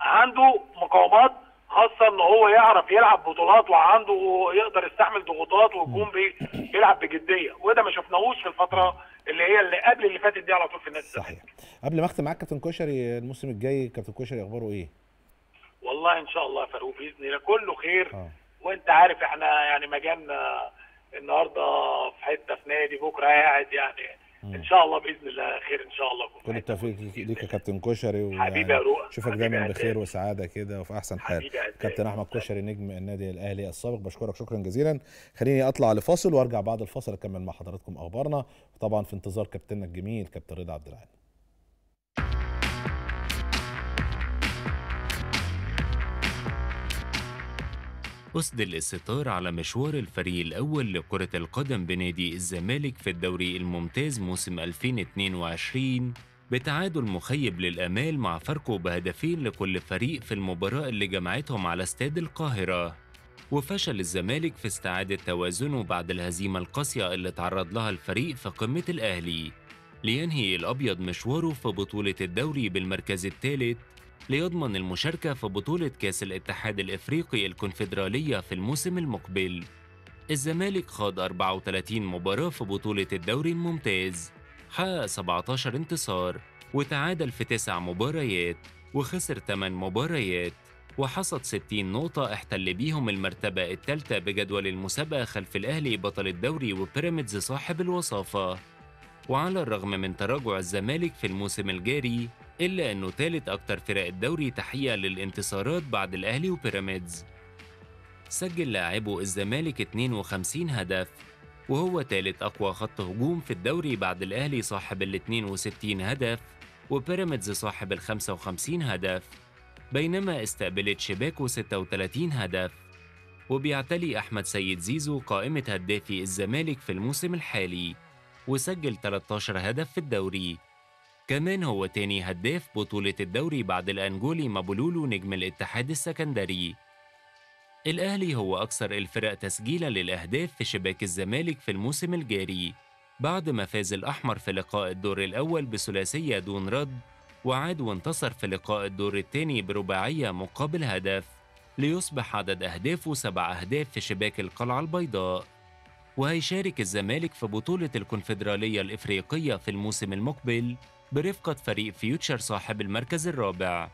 عنده مقاومات خاصه ان هو يعرف يلعب بطولات وعنده يقدر يستحمل ضغوطات ويكون بيلعب بجديه وده ما شفناهوش في الفتره اللي هي اللي قبل اللي فاتت دي على طول في النادي صحيح قبل ما اختم معاك كابتن كشري الموسم الجاي كابتن كشري اخباره ايه؟ والله ان شاء الله يا فاروق باذن الله كله خير آه. وانت عارف احنا يعني مجالنا آه، النهارده في حته في نادي بكره قاعد يعني ان شاء الله باذن الله خير ان شاء الله كل التوفيق ليك يا كابتن كشري حبيبي يا رؤى اشوفك دايما بخير وسعاده كده وفي احسن حال كابتن احمد كشري نجم النادي الاهلي السابق بشكرك شكرا جزيلا خليني اطلع لفاصل وارجع بعد الفاصل اكمل مع حضراتكم اخبارنا طبعا في انتظار كابتننا الجميل كابتن رضا عبد العال أسدل الستار على مشوار الفريق الأول لكرة القدم بنادي الزمالك في الدوري الممتاز موسم 2022 بتعادل مخيب للأمال مع فرقه بهدفين لكل فريق في المباراة اللي جمعتهم على استاد القاهرة وفشل الزمالك في استعادة توازنه بعد الهزيمة القاسية اللي تعرض لها الفريق في قمة الأهلي لينهي الأبيض مشواره في بطولة الدوري بالمركز الثالث ليضمن المشاركة في بطولة كأس الاتحاد الإفريقي الكونفدرالية في الموسم المقبل. الزمالك خاض 34 مباراة في بطولة الدوري الممتاز، حقق 17 انتصار، وتعادل في 9 مباريات، وخسر 8 مباريات، وحصد 60 نقطة احتل بيهم المرتبة الثالثة بجدول المسابقة خلف الأهلي بطل الدوري وبيراميدز صاحب الوصافة. وعلى الرغم من تراجع الزمالك في الموسم الجاري إلا أنه ثالث أكتر فرق الدوري تحقيقا للانتصارات بعد الأهلي وبيراميدز سجل لاعبه الزمالك 52 هدف وهو ثالث أقوى خط هجوم في الدوري بعد الأهلي صاحب ال 62 هدف وبيراميدز صاحب ال 55 هدف بينما استقبلت شباكو 36 هدف وبيعتلي أحمد سيد زيزو قائمة هدافي الزمالك في الموسم الحالي وسجل 13 هدف في الدوري كمان هو تاني هداف بطولة الدوري بعد الأنجولي مابولولو نجم الاتحاد السكندري الأهلي هو أكثر الفرق تسجيلا للأهداف في شباك الزمالك في الموسم الجاري بعد ما فاز الأحمر في لقاء الدور الأول بثلاثية دون رد وعاد وانتصر في لقاء الدور الثاني برباعية مقابل هدف ليصبح عدد أهدافه سبع أهداف في شباك القلعة البيضاء وهيشارك الزمالك في بطولة الكونفدرالية الإفريقية في الموسم المقبل برفقة فريق فيوتشر صاحب المركز الرابع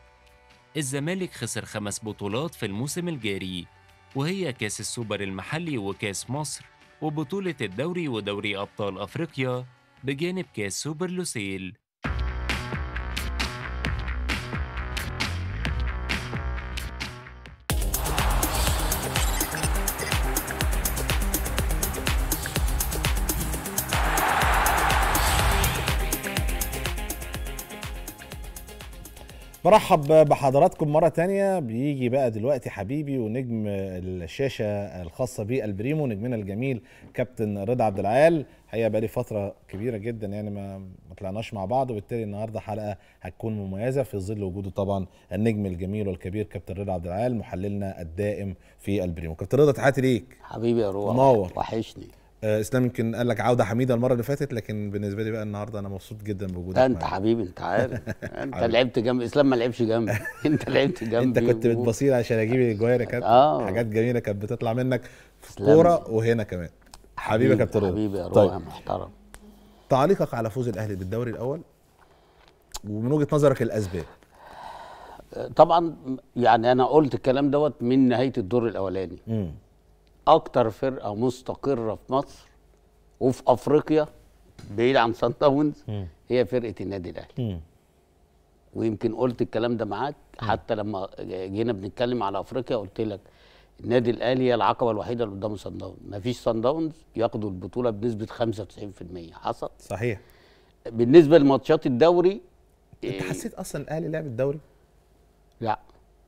الزمالك خسر خمس بطولات في الموسم الجاري وهي كاس السوبر المحلي وكاس مصر وبطولة الدوري ودوري أبطال أفريقيا بجانب كاس سوبر لوسيل برحب بحضراتكم مرة تانية بيجي بقى دلوقتي حبيبي ونجم الشاشة الخاصة بالبريمو نجمنا الجميل كابتن رضا عبد العال حقيقة بقى لي فترة كبيرة جدا يعني ما ما طلعناش مع بعض وبالتالي النهاردة حلقة هتكون مميزة في ظل وجوده طبعا النجم الجميل والكبير كابتن رضا عبد العال محللنا الدائم في البريمو كابتن رضا تحياتي ليك حبيبي يا روح منور وحشني آه، اسلام يمكن قال لك عوده حميده المره اللي فاتت لكن بالنسبه لي بقى النهارده انا مبسوط جدا بوجودك انت حبيبي انت عارف انت لعبت جنب اسلام ما لعبش جنبي انت لعبت جنبي انت كنت و... بتبصير عشان اجيب الاجوان كانت آه. حاجات جميله كانت بتطلع منك في الكوره وهنا كمان حبيبي يا كابتن حبيبي يا طيب. محترم تعليقك على فوز الاهلي بالدوري الاول ومن وجهه نظرك الاسباب آه، طبعا يعني انا قلت الكلام دوت من نهايه الدور الاولاني اكتر فرقه مستقره في مصر وفي افريقيا بعيد عن سان داونز هي فرقه النادي الاهلي ويمكن قلت الكلام ده معاك حتى لما جينا بنتكلم على افريقيا قلت لك النادي الاهلي هي العقبه الوحيده اللي قدام سان داونز مفيش سان داونز ياخدوا البطوله بنسبه 95% حصل صحيح بالنسبه لماتشات الدوري انت آه، حسيت اصلا الاهلي لعب الدوري لا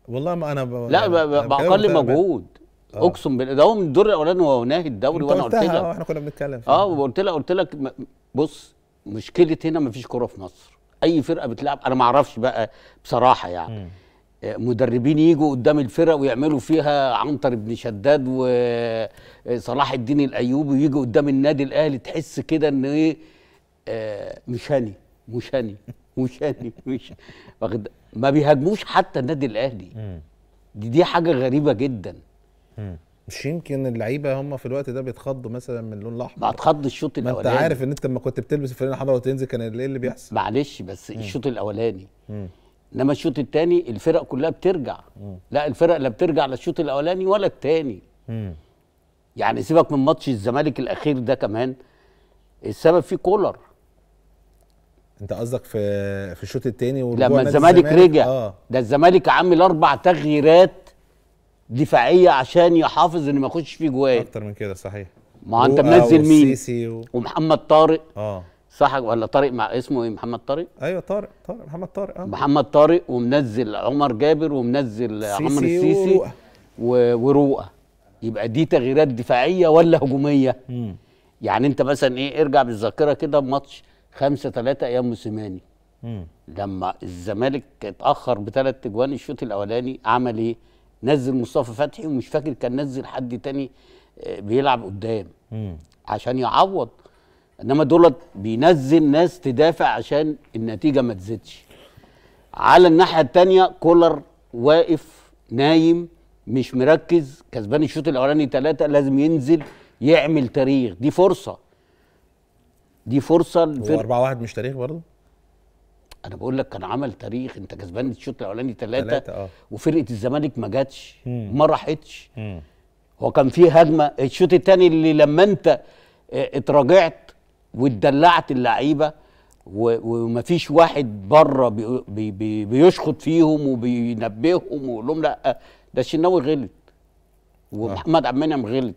والله ما انا ب... لا باقل مجهود آه. اقسم بالله ده هو من الدور الاولاني وهو ناهي الدوري وانا قلت لك اه احنا كنا بنتكلم اه وقلت لك قلت لك بص مشكله هنا مفيش كوره في مصر اي فرقه بتلعب انا ما اعرفش بقى بصراحه يعني م. آه، مدربين يجوا قدام الفرق ويعملوا فيها عنتر بن شداد وصلاح آه، الدين الايوبي ويجوا قدام النادي الاهلي تحس كده ان ايه آه، مش هاني مش هاني مش ما بيهاجموش حتى النادي الاهلي دي دي حاجه غريبه جدا مش يمكن اللعيبه هم في الوقت ده بيتخضوا مثلا من اللون الاحمر ما اتخض الشوط الاولاني ما انت عارف ان انت لما كنت بتلبس الفانيله الحمراء وتنزل كان ايه اللي بيحصل معلش بس الشوط الاولاني انما الشوط الثاني الفرق كلها بترجع مم. لا الفرق لا بترجع للشوط الاولاني ولا الثاني يعني سيبك من ماتش الزمالك الاخير ده كمان السبب فيه كولر انت قصدك في في الشوط الثاني لما الزمالك رجع آه. ده الزمالك عامل اربع تغييرات دفاعيه عشان يحافظ ان ما يخش فيه جوان اكتر من كده صحيح ما انت منزل مين و... ومحمد طارق اه صح ولا طارق مع اسمه ايه محمد طارق ايوه طارق طارق محمد طارق اه محمد طارق ومنزل عمر جابر ومنزل عمرو السيسي و... وروقه يبقى دي تغييرات دفاعيه ولا هجوميه مم. يعني انت مثلا ايه ارجع بالذاكره كده ماتش 5 3 ايام موسيماني لما الزمالك اتاخر بثلاث اجوان الشوط الاولاني عمل ايه نزل مصطفى فتحي ومش فاكر كان نزل حد تاني آه، بيلعب قدام مم. عشان يعوض انما دولت بينزل ناس تدافع عشان النتيجه ما تزيدش على الناحيه الثانيه كولر واقف نايم مش مركز كسبان الشوط الاولاني ثلاثة لازم ينزل يعمل تاريخ دي فرصه دي فرصه هو 4 1 مش تاريخ برضه انا بقول لك كان عمل تاريخ انت كسبان الشوط الاولاني ثلاثه آه. وفرقه الزمالك ما جاتش ما راحتش هو كان في هجمه الشوط الثاني اللي لما انت آه، اتراجعت واتدلعت اللعيبه ومفيش واحد بره بي بي بيشخط فيهم وبينبههم ويقول لهم لا ده الشناوي غلط ومحمد عبد آه. المنعم غلط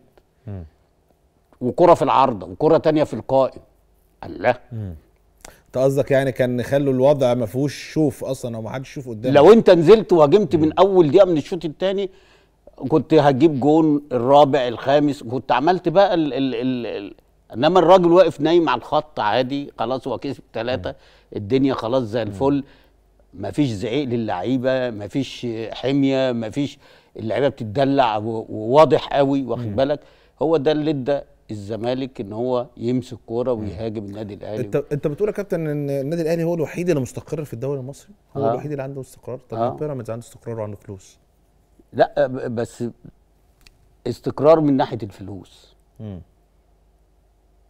وكره في العارضه وكره تانية في القائم الله انت قصدك يعني كان نخلوا الوضع ما فيهوش شوف اصلا او ما حدش يشوف قدامك لو انت نزلت وهاجمت من اول دقيقه من الشوط الثاني كنت هتجيب جون الرابع الخامس كنت عملت بقى ال ال ال ال انما الراجل واقف نايم على الخط عادي خلاص هو كسب ثلاثه الدنيا خلاص زي الفل مفيش زعيق للعيبه مفيش حميه مفيش اللعيبه بتتدلع وواضح قوي واخد بالك هو ده اللي ادى الزمالك ان هو يمسك كوره ويهاجم النادي الاهلي انت انت بتقول يا كابتن ان النادي الاهلي هو الوحيد اللي مستقر في الدوري المصري هو آه. الوحيد اللي عنده استقرار طب آه. بيراميدز عنده استقرار وعنده فلوس لا بس استقرار من ناحيه الفلوس م.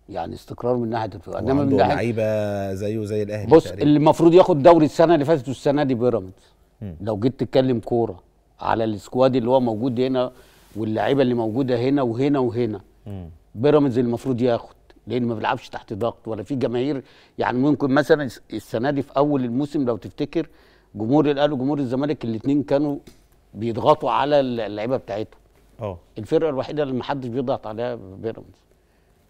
يعني استقرار من ناحيه الفلوس انما من ناحيه لعيبه زيه زي الاهلي بص تقريبا. اللي المفروض ياخد دوري السنه اللي فاتت والسنه دي بيراميدز لو جيت تتكلم كوره على السكواد اللي هو موجود هنا واللعيبه اللي موجوده هنا وهنا وهنا م. بيراميدز المفروض ياخد لان ما بيلعبش تحت ضغط ولا في جماهير يعني ممكن مثلا السنه دي في اول الموسم لو تفتكر جمهور الاهلي وجمهور الزمالك الاثنين كانوا بيضغطوا على اللعيبه بتاعتهم اه الفرقه الوحيده اللي ما حدش بيضغط عليها بيراميدز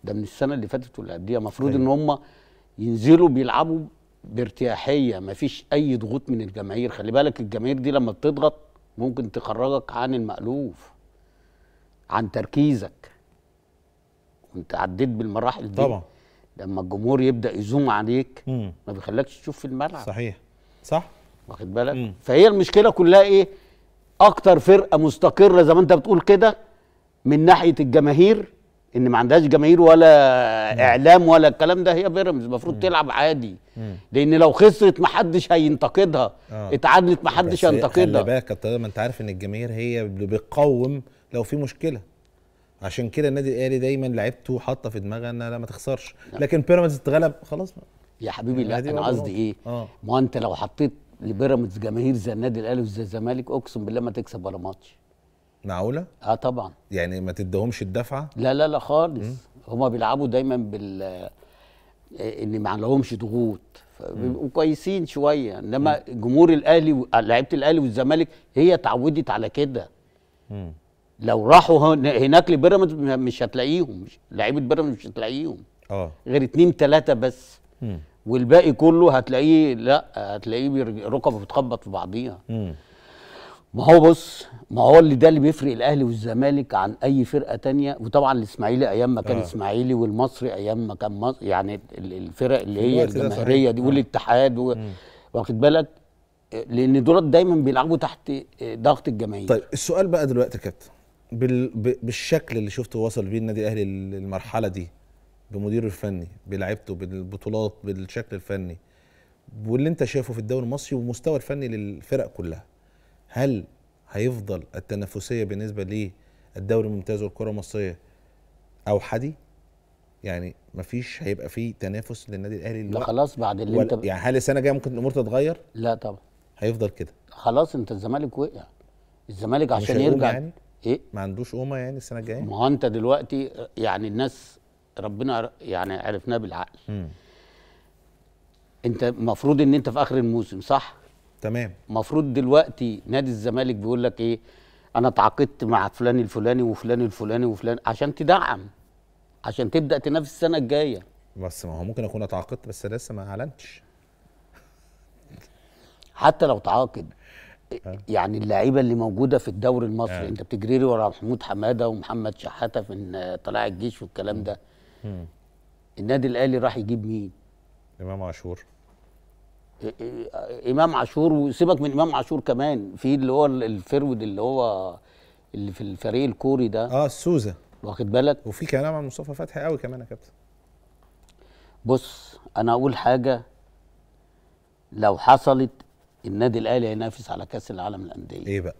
ده من السنه اللي فاتت واللي قبليها المفروض أيوه. ان هم ينزلوا بيلعبوا بارتياحيه ما فيش اي ضغوط من الجماهير خلي بالك الجماهير دي لما بتضغط ممكن تخرجك عن المألوف عن تركيزك انت عديت بالمراحل دي طبعا لما الجمهور يبدا يزوم عليك مم. ما بيخلكش تشوف في الملعب صحيح صح واخد بالك مم. فهي المشكله كلها ايه اكتر فرقه مستقره زي ما انت بتقول كده من ناحيه الجماهير ان ما عندهاش جماهير ولا مم. اعلام ولا الكلام ده هي بيراميدز المفروض تلعب عادي مم. لان لو خسرت ما حدش هينتقدها آه. اتعادلت ما حدش هينتقدها خلي بالك ما انت عارف ان الجماهير هي اللي بتقوم لو في مشكله عشان كده النادي الاهلي دايما لعيبته حاطه في دماغها انها لا ما تخسرش لكن بيراميدز اتغلب خلاص بقى يا حبيبي لا انا قصدي ايه آه. ما انت لو حطيت لبيراميدز جماهير زي النادي الاهلي وزي الزمالك اقسم بالله ما تكسب ولا ماتش معقوله اه طبعا يعني ما تديهمش الدفعه لا لا لا خالص هما بيلعبوا دايما بال آه، ان ما عليهمش ضغوط فبيبقوا كويسين شويه انما جمهور الاهلي لعيبه الاهلي والزمالك هي اتعودت على كده لو راحوا هناك لبيراميدز مش هتلاقيهم لعيبه بيراميدز مش هتلاقيهم اه غير اتنين تلاته بس م. والباقي كله هتلاقيه لا هتلاقيه ركبه بتخبط في بعضيها ما هو بص ما هو اللي ده اللي بيفرق الاهلي والزمالك عن اي فرقه تانية وطبعا الاسماعيلي ايام ما كان آه. اسماعيلي والمصري ايام ما كان مصر يعني الفرق اللي هي الجماهيريه دي آه. والاتحاد و... واخد بالك لان دولت دايما بيلعبوا تحت آه، ضغط الجماهير طيب السؤال بقى دلوقتي كابتن بالشكل اللي شفته وصل بيه النادي الاهلي للمرحله دي بمديره الفني بلعبته بالبطولات بالشكل الفني واللي انت شايفه في الدوري المصري والمستوى الفني للفرق كلها هل هيفضل التنافسيه بالنسبه للدوري الممتاز والكره المصريه اوحدي يعني مفيش هيبقى فيه تنافس للنادي الاهلي لا خلاص بعد اللي انت يعني هل السنه الجايه ممكن الامور تتغير لا طبعا هيفضل كده خلاص انت الزمالك وقع الزمالك عشان يرجع يعني؟ ايه ما عندوش قومه يعني السنه الجايه ما هو انت دلوقتي يعني الناس ربنا يعني عرفناه بالعقل م. انت المفروض ان انت في اخر الموسم صح تمام المفروض دلوقتي نادي الزمالك بيقول لك ايه انا اتعاقدت مع فلان الفلاني وفلان الفلاني وفلان عشان تدعم عشان تبدا تنافس السنه الجايه بس ما هو ممكن اكون اتعاقدت بس لسه ما اعلنتش حتى لو تعاقد يعني اللعيبه اللي موجوده في الدوري المصري انت بتجري لي ورا محمود حماده ومحمد شحاته في طلائع الجيش والكلام ده النادي الاهلي راح يجيب مين امام عاشور امام عاشور وسيبك من امام عاشور كمان في اللي هو الفرود اللي هو اللي في الفريق الكوري ده اه السوزه واخد بالك وفي كلام عن مصطفى فتحي قوي كمان يا كابتن بص انا اقول حاجه لو حصلت النادي الاهلي هينافس على كاس العالم للانديه ايه بقى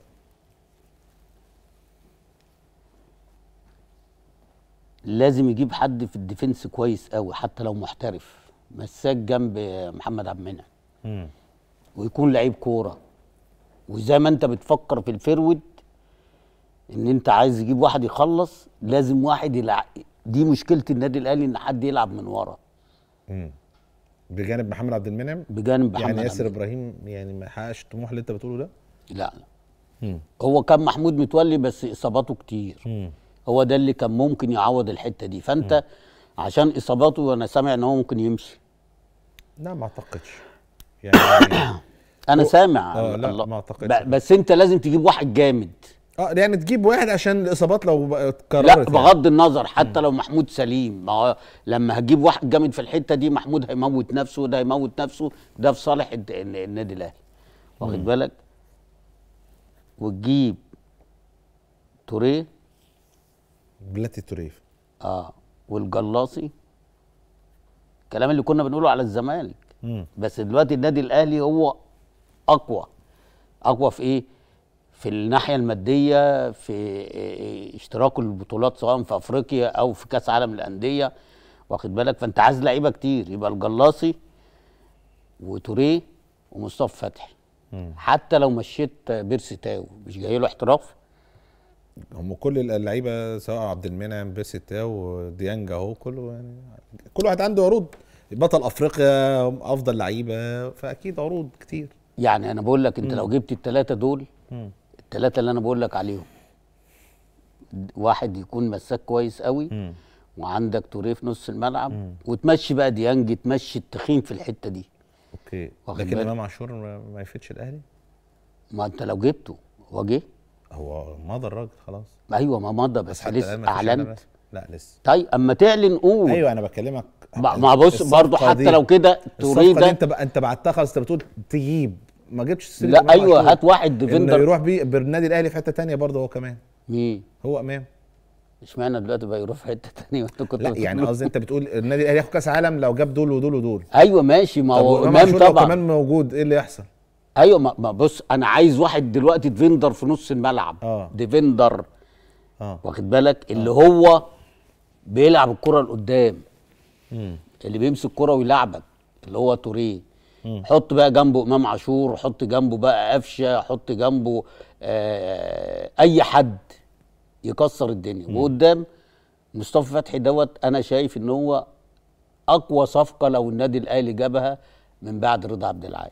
لازم يجيب حد في الديفنس كويس قوي حتى لو محترف مساك جنب محمد عبد المنعم ويكون لعيب كوره وزي ما انت بتفكر في الفيرود ان انت عايز تجيب واحد يخلص لازم واحد يلعب دي مشكله النادي الاهلي ان حد يلعب من ورا بجانب محمد عبد المنعم بجانب محمد يعني ياسر ابراهيم يعني ما حققش الطموح اللي انت بتقوله ده لا لا هو كان محمود متولي بس اصاباته كتير مم. هو ده اللي كان ممكن يعوض الحته دي فانت مم. عشان اصاباته وانا سامع ان هو ممكن يمشي لا ما اعتقدش يعني انا سامع آه، لا, لا ما اعتقدش بس انت لازم تجيب واحد جامد اه يعني تجيب واحد عشان الاصابات لو اتكررت لا يعني. بغض النظر حتى لو محمود سليم ما هو لما هتجيب واحد جامد في الحته دي محمود هيموت نفسه وده هيموت نفسه ده في صالح النادي الاهلي واخد بالك وتجيب توريه بلاتي توريه اه والجلاصي الكلام اللي كنا بنقوله على الزمالك بس دلوقتي النادي الاهلي هو اقوى اقوى في ايه في الناحيه الماديه في اشتراك البطولات سواء في افريقيا او في كاس عالم الانديه واخد بالك فانت عايز لعيبه كتير يبقى الجلاصي وتوريه ومصطفى فتحي حتى لو مشيت بيرسي تاو مش جاي له احتراف هم كل اللعيبه سواء عبد المنعم بيرسي تاو ديانج اهو كله يعني كل واحد عنده عروض بطل افريقيا افضل لعيبه فاكيد عروض كتير يعني انا بقول لك انت لو جبت الثلاثه دول الثلاثه اللي انا بقول لك عليهم واحد يكون مساك كويس قوي م. وعندك توريه في نص الملعب م. وتمشي بقى ديانج تمشي التخين في الحته دي اوكي لكن امام عاشور ما يفيدش الاهلي ما انت لو جبته هو جه هو مضى الراجل خلاص ايوه ما مضى بس, بس لسه اعلنت لا لسه طيب اما تعلن قول ايوه انا بكلمك ما بص برضه حتى لو كده توريه ده انت انت بعتها خلاص انت بتقول تجيب ما جبتش لا ايوه هات واحد ديفندر يروح بيه بالنادي الاهلي في حته ثانيه برضه هو كمان مين هو امام اشمعنى دلوقتي بقى يروح في حته ثانيه وانت كنت لا يعني قصدي انت بتقول النادي الاهلي ياخد كاس عالم لو جاب دول ودول ودول ايوه ماشي ما هو امام طبعا لو كمان موجود ايه اللي يحصل ايوه ما بص انا عايز واحد دلوقتي ديفندر في نص الملعب آه. ديفندر آه. واخد بالك آه. اللي هو بيلعب الكره لقدام اللي بيمسك الكره ويلعبك اللي هو توريه حط بقى جنبه امام عاشور حط جنبه بقى قفشه حط جنبه آه اي حد يكسر الدنيا مم. وقدام مصطفى فتحي دوت انا شايف ان هو اقوى صفقه لو النادي الاهلي جابها من بعد رضا عبد العال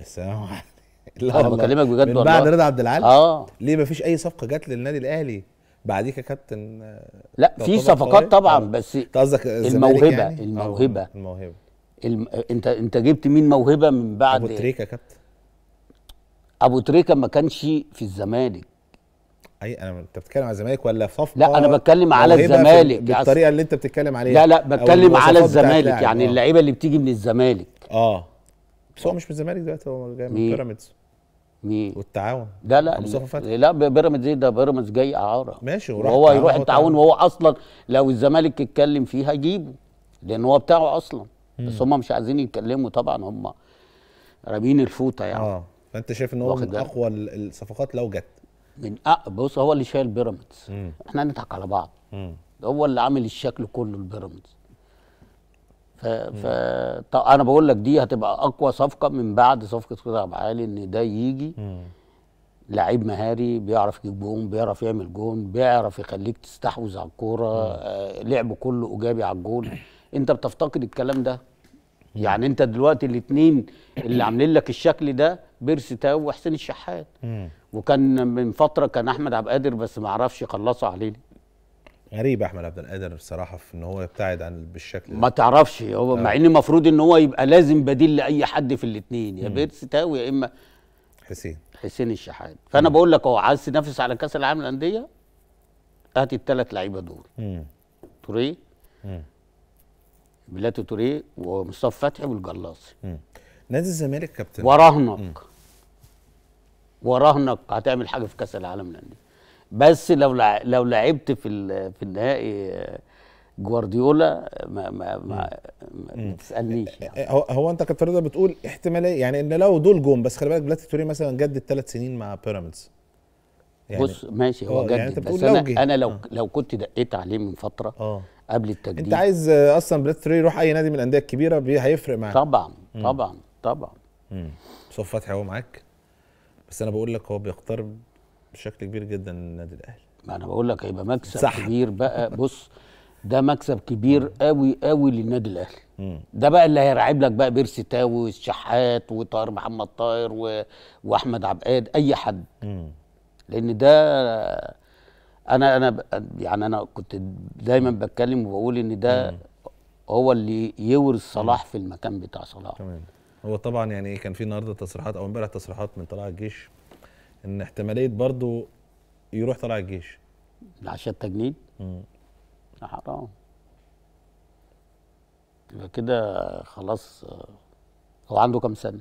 السلام عليكم انا بكلمك بجد من بعد رضا عبد العال اه ليه ما فيش اي صفقه جت للنادي الاهلي بعديك يا كابتن لا في صفقات طبعا آه. بس قصدك الموهبه يعني؟ آه، الموهبه الموهبه الم... انت انت جبت مين موهبه من بعد ابو تريكه يا كابتن ابو تريكه ما كانش في الزمالك اي انا انت بتتكلم على الزمالك ولا صفقه لا انا بتكلم على الزمالك بالطريقه اللي انت بتتكلم عليها لا لا بتكلم على الزمالك يعني آه. اللعيبه اللي بتيجي من الزمالك اه بس هو مش من الزمالك دلوقتي هو جاي من بيراميدز مين والتعاون لا لا مصطفى فتحي لا بيراميدز ايه ده بيراميدز جاي اعاره ماشي وراح وهو يروح التعاون وهو اصلا لو الزمالك اتكلم فيه هيجيبه لان هو بتاعه اصلا بس هم مش عايزين يتكلموا طبعا هم رامين الفوطه يعني اه فانت شايف ان هو من اقوى الصفقات لو جت من أه بص هو اللي شايل بيراميدز احنا هنضحك على بعض مم. هو اللي عامل الشكل كله البيراميدز ف... ف... طب انا بقول لك دي هتبقى اقوى صفقه من بعد صفقه كده عبد العالي ان ده يجي لعيب مهاري بيعرف يجيب جون بيعرف يعمل جون بيعرف يخليك تستحوذ على الكوره آه لعبه كله ايجابي على الجون انت بتفتقد الكلام ده يعني انت دلوقتي الاثنين اللي عاملين لك الشكل ده بيرسي تاو وحسين الشحات وكان من فتره كان احمد عبد القادر بس ما اعرفش خلصوا عليه غريب احمد عبد القادر بصراحه في ان هو يبتعد عن بالشكل ده ما تعرفش هو آه. مع ان المفروض ان هو يبقى لازم بديل لاي حد في الاثنين يا بيرسي تاو يا اما حسين حسين الشحات فانا بقول لك هو عايز تنافس على كاس العالم للانديه هات الثلاث لعيبه دول توريه بلاتو توريه ومصطفى فتحي والجلاصي نادي الزمالك كابتن وراهنك وراهنك هتعمل حاجه في كاس العالم للانديه بس لو لع... لو لعبت في في النهائي آه، جوارديولا ما ما ما, ما تسالنيش يعني. آه، هو, هو انت كابتن رضا بتقول احتماليه يعني ان لو دول جون بس خلي بالك بلاتي توريه مثلا جدد ثلاث سنين مع بيراميدز يعني بص ماشي هو اه، يعني جدد يعني بس لو انا انا لو آه. لو كنت دقيت عليه من فتره آه. قبل التجديد انت عايز اصلا بريت ثري يروح اي نادي من الانديه الكبيره هيفرق معاك طبعا مم. طبعا طبعا صف فتحي هو معاك بس انا بقول لك هو بيقترب بشكل كبير جدا من النادي الاهلي ما انا بقول لك هيبقى مكسب صح. كبير بقى بص ده مكسب كبير قوي قوي للنادي الاهلي ده بقى اللي هيرعب لك بقى بيرسي تاوي والشحات وطاهر محمد طاهر و... واحمد عبقاد اي حد لان ده انا انا يعني انا كنت دايما بتكلم وبقول ان ده هو اللي يورث صلاح في المكان بتاع صلاح تمام هو طبعا يعني كان في النهارده تصريحات او امبارح تصريحات من طلائع الجيش ان احتماليه برضه يروح طلائع الجيش عشان التجنيد امم حرام يبقى كده خلاص آه، هو عنده كام سنه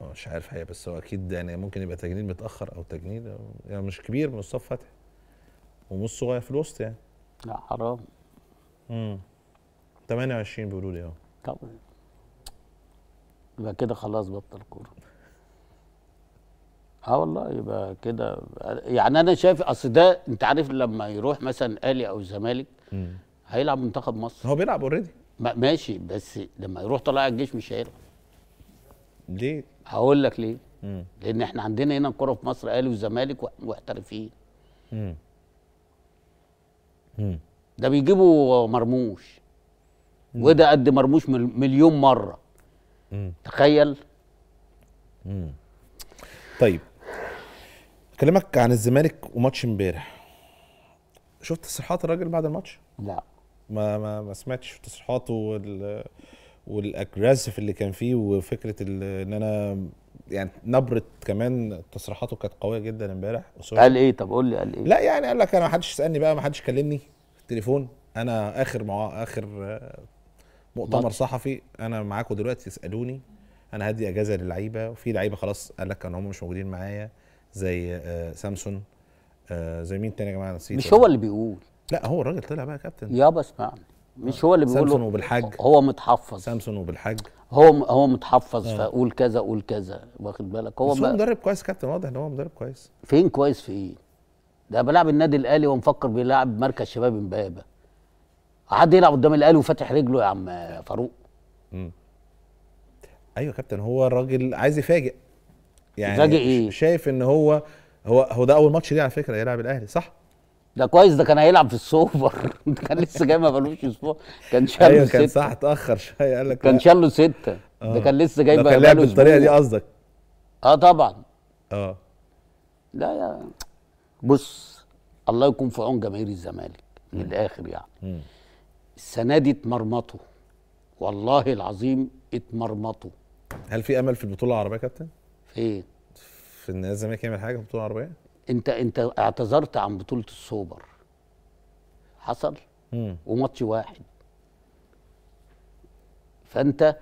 آه، مش عارف حقيقة بس هو اكيد يعني ممكن يبقى تجنيد متاخر او تجنيد يعني مش كبير من الصف فتحي ونص صغير في الوسط يعني لا حرام امم 28 بيقولوا لي اه طبعا يبقى كده خلاص بطل كوره اه والله يبقى كده يعني انا شايف اصل ده انت عارف لما يروح مثلا اهلي او الزمالك هيلعب منتخب مصر هو بيلعب اوريدي ماشي بس لما يروح طلع الجيش مش هيلعب ليه؟ هقول لك ليه؟ مم. لان احنا عندنا هنا الكوره في مصر اهلي والزمالك محترفين ده بيجيبوا مرموش مم. وده قد مرموش مليون مره مم. تخيل مم. طيب اكلمك عن الزمالك وماتش امبارح شفت تصريحات الراجل بعد الماتش لا ما ما, ما سمعتش تصريحاته وال والاجريسيف اللي كان فيه وفكره ان انا يعني نبره كمان تصريحاته كانت قويه جدا امبارح oh, قال ايه طب قول لي قال ايه لا يعني قال لك انا ما حدش سالني بقى ما حدش كلمني في التليفون انا اخر مع... اخر آه، مؤتمر صحفي انا معاكم دلوقتي اسالوني انا هدي اجازه للعيبه وفي لعيبه خلاص قال لك ان هم مش موجودين معايا زي آه، سامسون آه، زي مين تاني يا جماعه نسيت مش هو اللي بيقول لا هو الراجل طلع بقى كابتن يابا اسمعني مش هو اللي بيقول سامسون وبالحاج هو متحفظ سامسون وبالحاج هو هو متحفظ آه. فقول كذا قول كذا واخد بالك هو بس هو مدرب كويس كابتن واضح ان هو مدرب كويس فين كويس في ايه؟ ده بلاعب النادي الاهلي ومفكر بيلعب مركز شباب امبابه قعد يلعب قدام الاهلي وفاتح رجله يا عم فاروق امم ايوه يا كابتن هو الراجل عايز يفاجئ يعني يفاجئ ايه؟ شايف ان هو هو هو ده اول ماتش ليه على فكره يلعب الاهلي صح؟ ده كويس ده كان هيلعب في السوبر ده كان لسه جاي ما بقالوش اسبوع كان شاله ايوه كان صح اتاخر شويه قال لك كان شالو سته ده آه. كان لسه جاي بقى كان لعب بالطريقه دي قصدك اه طبعا اه لا يا بص الله يكون في عون جماهير الزمالك من الاخر يعني م. السنه دي اتمرمطوا والله العظيم اتمرمطوا هل في امل في البطوله العربيه يا كابتن؟ في ايه؟ في ان الزمالك يعمل حاجه في البطوله العربيه؟ انت انت اعتذرت عن بطوله السوبر حصل وماتش واحد فانت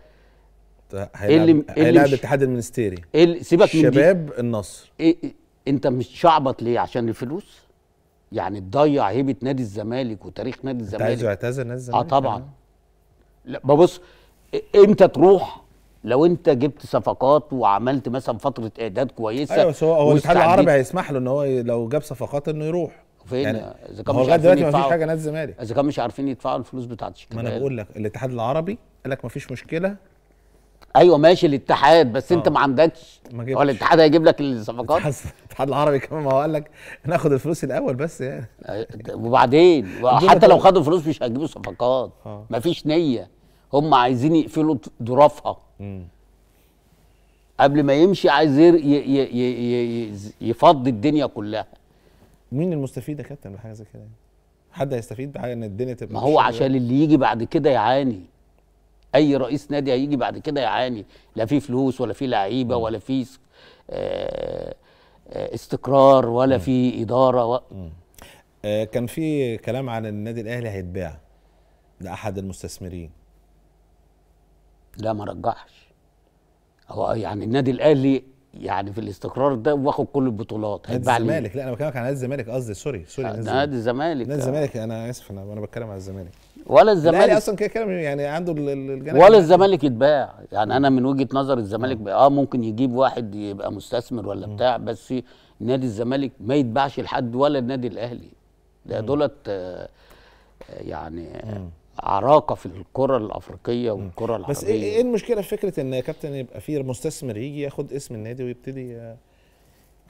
هيلعب إيه اللي إيه هيلعب الاتحاد المنستيري إيه سيبك من شباب النصر إيه انت متشعبط ليه عشان الفلوس يعني تضيع هيبه نادي الزمالك وتاريخ نادي الزمالك انت عايزه يعتذر نادي آه، الزمالك اه طبعا لا ببص امتى تروح لو انت جبت صفقات وعملت مثلا فتره اعداد كويسه ايوه هو هو الاتحاد العربي هيسمح له ان هو لو جاب صفقات انه يروح فين يعني اذا كان مش عارفين يدفعوا مفيش حاجه نادي الزمالك اذا كان مش عارفين يدفعوا الفلوس بتاعت الشيكابالا ما انا بقول لك الاتحاد العربي قال لك مفيش مشكله ايوه ماشي الاتحاد بس أوه. انت آه. ما عندكش ما هو الاتحاد هيجيب لك الصفقات الاتحاد العربي كمان ما هو قال لك ناخد الفلوس الاول بس يعني أيوة، وبعدين حتى لو خدوا فلوس مش هيجيبوا صفقات آه. مفيش نيه هم عايزين يقفلوا ظروفها قبل ما يمشي عايز يفضي الدنيا كلها مين المستفيد يا كابتن بحاجه زي كده يعني؟ حد هيستفيد بحاجه ان الدنيا تبقى ما هو عشان اللي يجي بعد كده يعاني اي رئيس نادي هيجي بعد كده يعاني لا في فلوس ولا في لعيبه ولا في آه، آه، استقرار ولا في اداره و... آه، كان في كلام عن النادي الاهلي هيتباع لاحد المستثمرين لا ما رجعش هو يعني النادي الاهلي يعني في الاستقرار ده واخد كل البطولات نادي الزمالك لا انا بكلمك عن نادي الزمالك قصدي سوري سوري نادي الزمالك نادي الزمالك انا اسف انا انا بتكلم على الزمالك ولا الزمالك اصلا كده كده يعني عنده الجانب ولا الزمالك يتباع يعني انا من وجهه نظر الزمالك اه, آه، ممكن يجيب واحد يبقى مستثمر ولا آه. بتاع بس نادي الزمالك ما يتباعش لحد ولا النادي الاهلي ده آه. دولت يعني عراقه في الكره الافريقيه والكره إيه- العربيه بس ايه المشكله في فكره ان يا كابتن يبقى في مستثمر يجي ياخد اسم النادي ويبتدي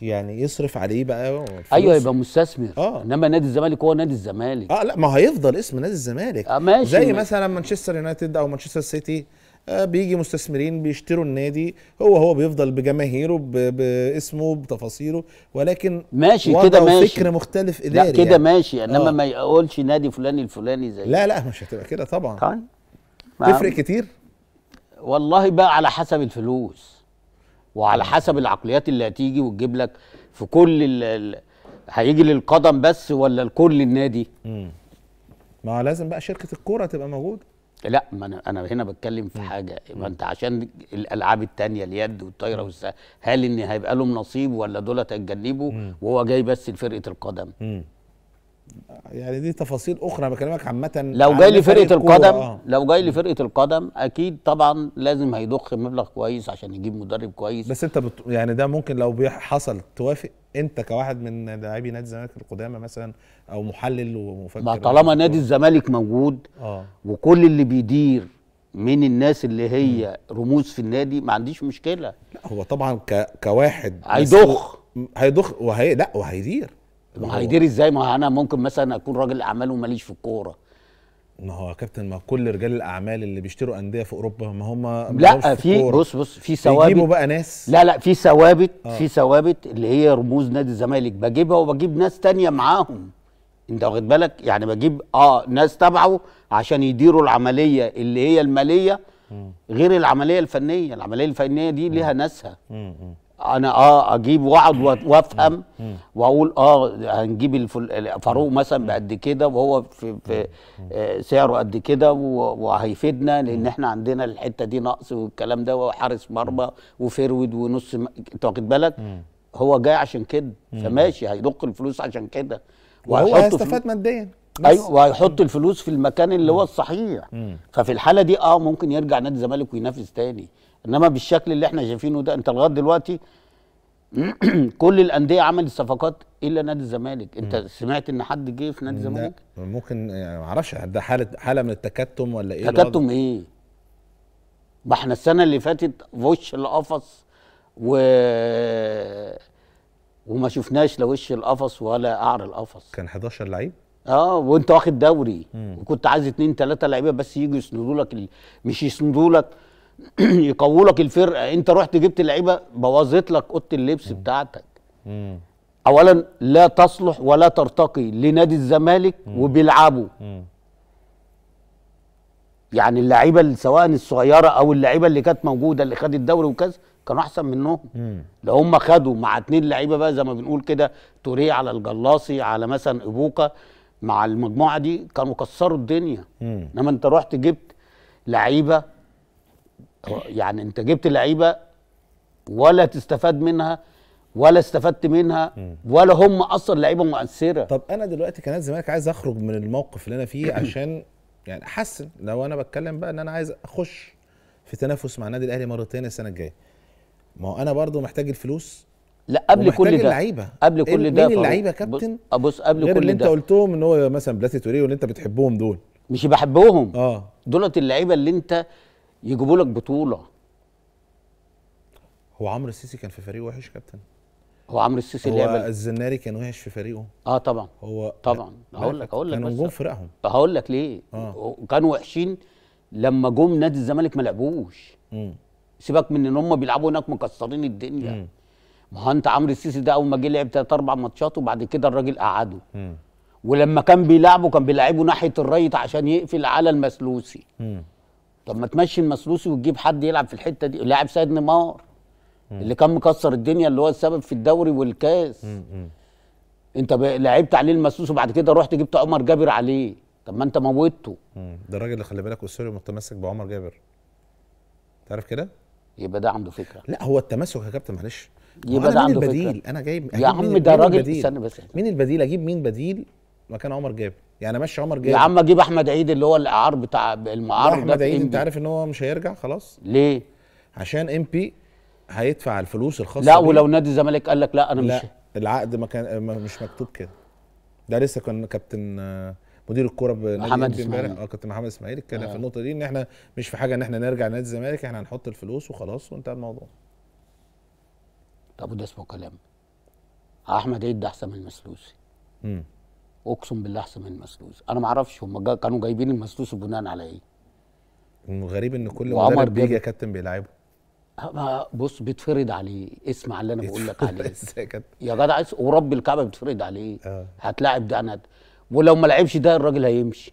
يعني يصرف عليه بقى ايوه يبقى مستثمر آه. انما نادي الزمالك هو نادي الزمالك اه لا ما هيفضل اسم نادي الزمالك آه ماشي زي مثلا مانشستر يونايتد او مانشستر سيتي آه، بيجي مستثمرين بيشتروا النادي هو هو بيفضل بجماهيره باسمه بتفاصيله ولكن ماشي كده ماشي فكر مختلف اداري لا كده يعني. ماشي انما أوه. ما يقولش نادي فلاني الفلاني زي لا لا مش هتبقى كده طبعا طيب تفرق كتير والله بقى على حسب الفلوس وعلى آه. حسب العقليات اللي هتيجي وتجيب لك في كل ال هيجي للقدم بس ولا لكل النادي؟ امم ما لازم بقى شركه الكوره تبقى موجوده لا ما انا انا هنا بتكلم في حاجه ما انت عشان الالعاب الثانيه اليد والطايره والسا هل ان هيبقى لهم نصيب ولا دول هيتجنبوا وهو جاي بس لفرقه القدم مم. يعني دي تفاصيل اخرى انا بكلمك عامه لو جاي لي فرقه القدم آه. لو جاي لي فرقه القدم اكيد طبعا لازم هيضخ مبلغ كويس عشان يجيب مدرب كويس بس انت بت... يعني ده ممكن لو حصل توافق انت كواحد من لاعبي نادي الزمالك القدامى مثلا او محلل ومفكر ما طالما نادي آه. الزمالك موجود آه. وكل اللي بيدير من الناس اللي هي م. رموز في النادي ما عنديش مشكله لا هو طبعا ك... كواحد هيضخ هيضخ وهي لا وهيدير هيدير ازاي ما انا ممكن مثلا اكون راجل اعمال وماليش في الكوره ما هو يا كابتن ما كل رجال الاعمال اللي بيشتروا انديه في اوروبا ما هم لا في بص بص في ثوابت بيجيبوا بقى ناس لا لا في ثوابت آه. في ثوابت اللي هي رموز نادي الزمالك بجيبها وبجيب ناس تانية معاهم انت واخد بالك يعني بجيب اه ناس تبعه عشان يديروا العمليه اللي هي الماليه غير العمليه الفنيه العمليه الفنيه دي ليها ناسها انا اه اجيب واقعد وافهم واقول اه هنجيب فاروق مثلا بقد كده وهو في, في سعره قد كده وهيفيدنا لان احنا عندنا الحته دي نقص والكلام ده وحارس مرمى وفيرود ونص انت واخد بالك هو جاي عشان كده فماشي هيدق الفلوس عشان كده وهو هيستفاد ماديا ايوه وهيحط الفلوس في المكان اللي هو الصحيح ففي الحاله دي اه ممكن يرجع نادي الزمالك وينافس تاني انما بالشكل اللي احنا شايفينه ده انت لغايه دلوقتي كل الانديه عملت صفقات الا نادي الزمالك انت سمعت ان حد جه في نادي الزمالك ممكن يعني ما اعرفش ده حاله حاله من التكتم ولا ايه تكتم ايه ما احنا السنه اللي فاتت وش القفص و وما شفناش لا وش القفص ولا قعر القفص كان 11 لعيب اه وانت واخد دوري مم. وكنت عايز اتنين تلاته لعيبه بس يجوا يسندوا لك ال... مش يسندوا لك يقووا لك الفرقه انت رحت جبت لعيبه بوظت لك اوضه اللبس بتاعتك اولا لا تصلح ولا ترتقي لنادي الزمالك وبيلعبوا يعني اللعيبه سواء الصغيره او اللعيبه اللي كانت موجوده اللي خدت الدوري وكذا كانوا احسن منهم لو هم خدوا مع اتنين لعيبه بقى زي ما بنقول كده توري على الجلاصي على مثلا ابوكا مع المجموعه دي كانوا كسروا الدنيا انما انت رحت جبت لعيبه يعني انت جبت لعيبه ولا تستفاد منها ولا استفدت منها ولا هم اصلا لعيبه مؤثره طب انا دلوقتي كنادي الزمالك عايز اخرج من الموقف اللي انا فيه عشان يعني احسن لو انا بتكلم بقى ان انا عايز اخش في تنافس مع النادي الاهلي مره ثانيه السنه الجايه ما هو انا برضو محتاج الفلوس لا قبل كل ده اللعيبة. قبل كل ده مين اللعيبه يا كابتن بص قبل كل ده اللي انت قلتهم ان هو مثلا بلاتي توريه واللي انت بتحبهم دول مش بحبهم اه دولت اللعيبه اللي انت يجيبوا لك بطوله هو عمرو السيسي كان في فريق وحش كابتن هو عمرو السيسي هو عمل الزناري كان وحش في فريقه اه طبعا هو طبعا هقول لك هقول لك كانوا نجوم فرقهم هقول لك ليه آه. كانوا وحشين لما جم نادي الزمالك ما لعبوش سيبك من ان هم بيلعبوا هناك مكسرين الدنيا ما هو انت عمرو السيسي ده اول ما جه لعب ثلاث اربع ماتشات وبعد كده الراجل قعده ولما كان بيلعبه كان بيلعبه ناحيه الرايت عشان يقفل على المسلوسي م. طب ما تمشي المسلوسي وتجيب حد يلعب في الحته دي لاعب سيد نيمار اللي كان مكسر الدنيا اللي هو السبب في الدوري والكاس انت لعبت عليه المسلوسي وبعد كده رحت جبت عمر جابر عليه طب ما انت موتته ده الراجل اللي خلي بالك اسيريو متمسك بعمر جابر تعرف كده يبقى ده عنده فكره لا هو التمسك يا كابتن معلش يبقى ده عنده البديل فكرة. انا جايب يا عم ده راجل استنى بس مين البديل اجيب مين بديل مكان عمر جاب يعني ماشي عمر جاب يا عم اجيب احمد عيد اللي هو الاعار بتاع المعار ده احمد عيد انت عارف ان هو مش هيرجع خلاص ليه عشان ام بي هيدفع الفلوس الخاصه لا ولو نادي الزمالك قال لك لا انا لا مش العقد ما كان مش مكتوب كده ده لسه كان كابتن آه، مدير الكوره محمد امبارح اه كابتن محمد اسماعيل اتكلم آه. في النقطه دي ان احنا مش في حاجه ان احنا نرجع نادي الزمالك احنا هنحط الفلوس وخلاص وانتهى الموضوع طب وده اسمه كلام احمد عيد ده احسن من المسلوسي امم اقسم بالله احسن من المسلوس انا ما اعرفش هم جا كانوا جايبين المسلوس بناء على ايه غريب ان كل مدرب بيجي يا كابتن بيلعبه بص بيتفرض عليه اسمع اللي انا بقول لك عليه يا جدع ورب الكعبه بيتفرض عليه آه. هتلاعب ده انا ولو ما لعبش ده الراجل هيمشي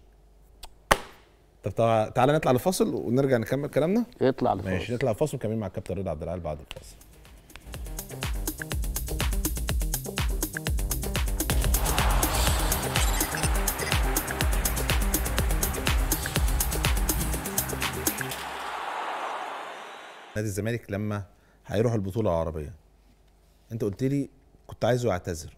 طب تعالى نطلع لفاصل ونرجع نكمل كلامنا اطلع لفاصل ماشي نطلع لفاصل كمان مع الكابتن رضا عبد العال بعد الفاصل نادي الزمالك لما هيروح البطوله العربيه انت قلت لي كنت عايزه يعتذر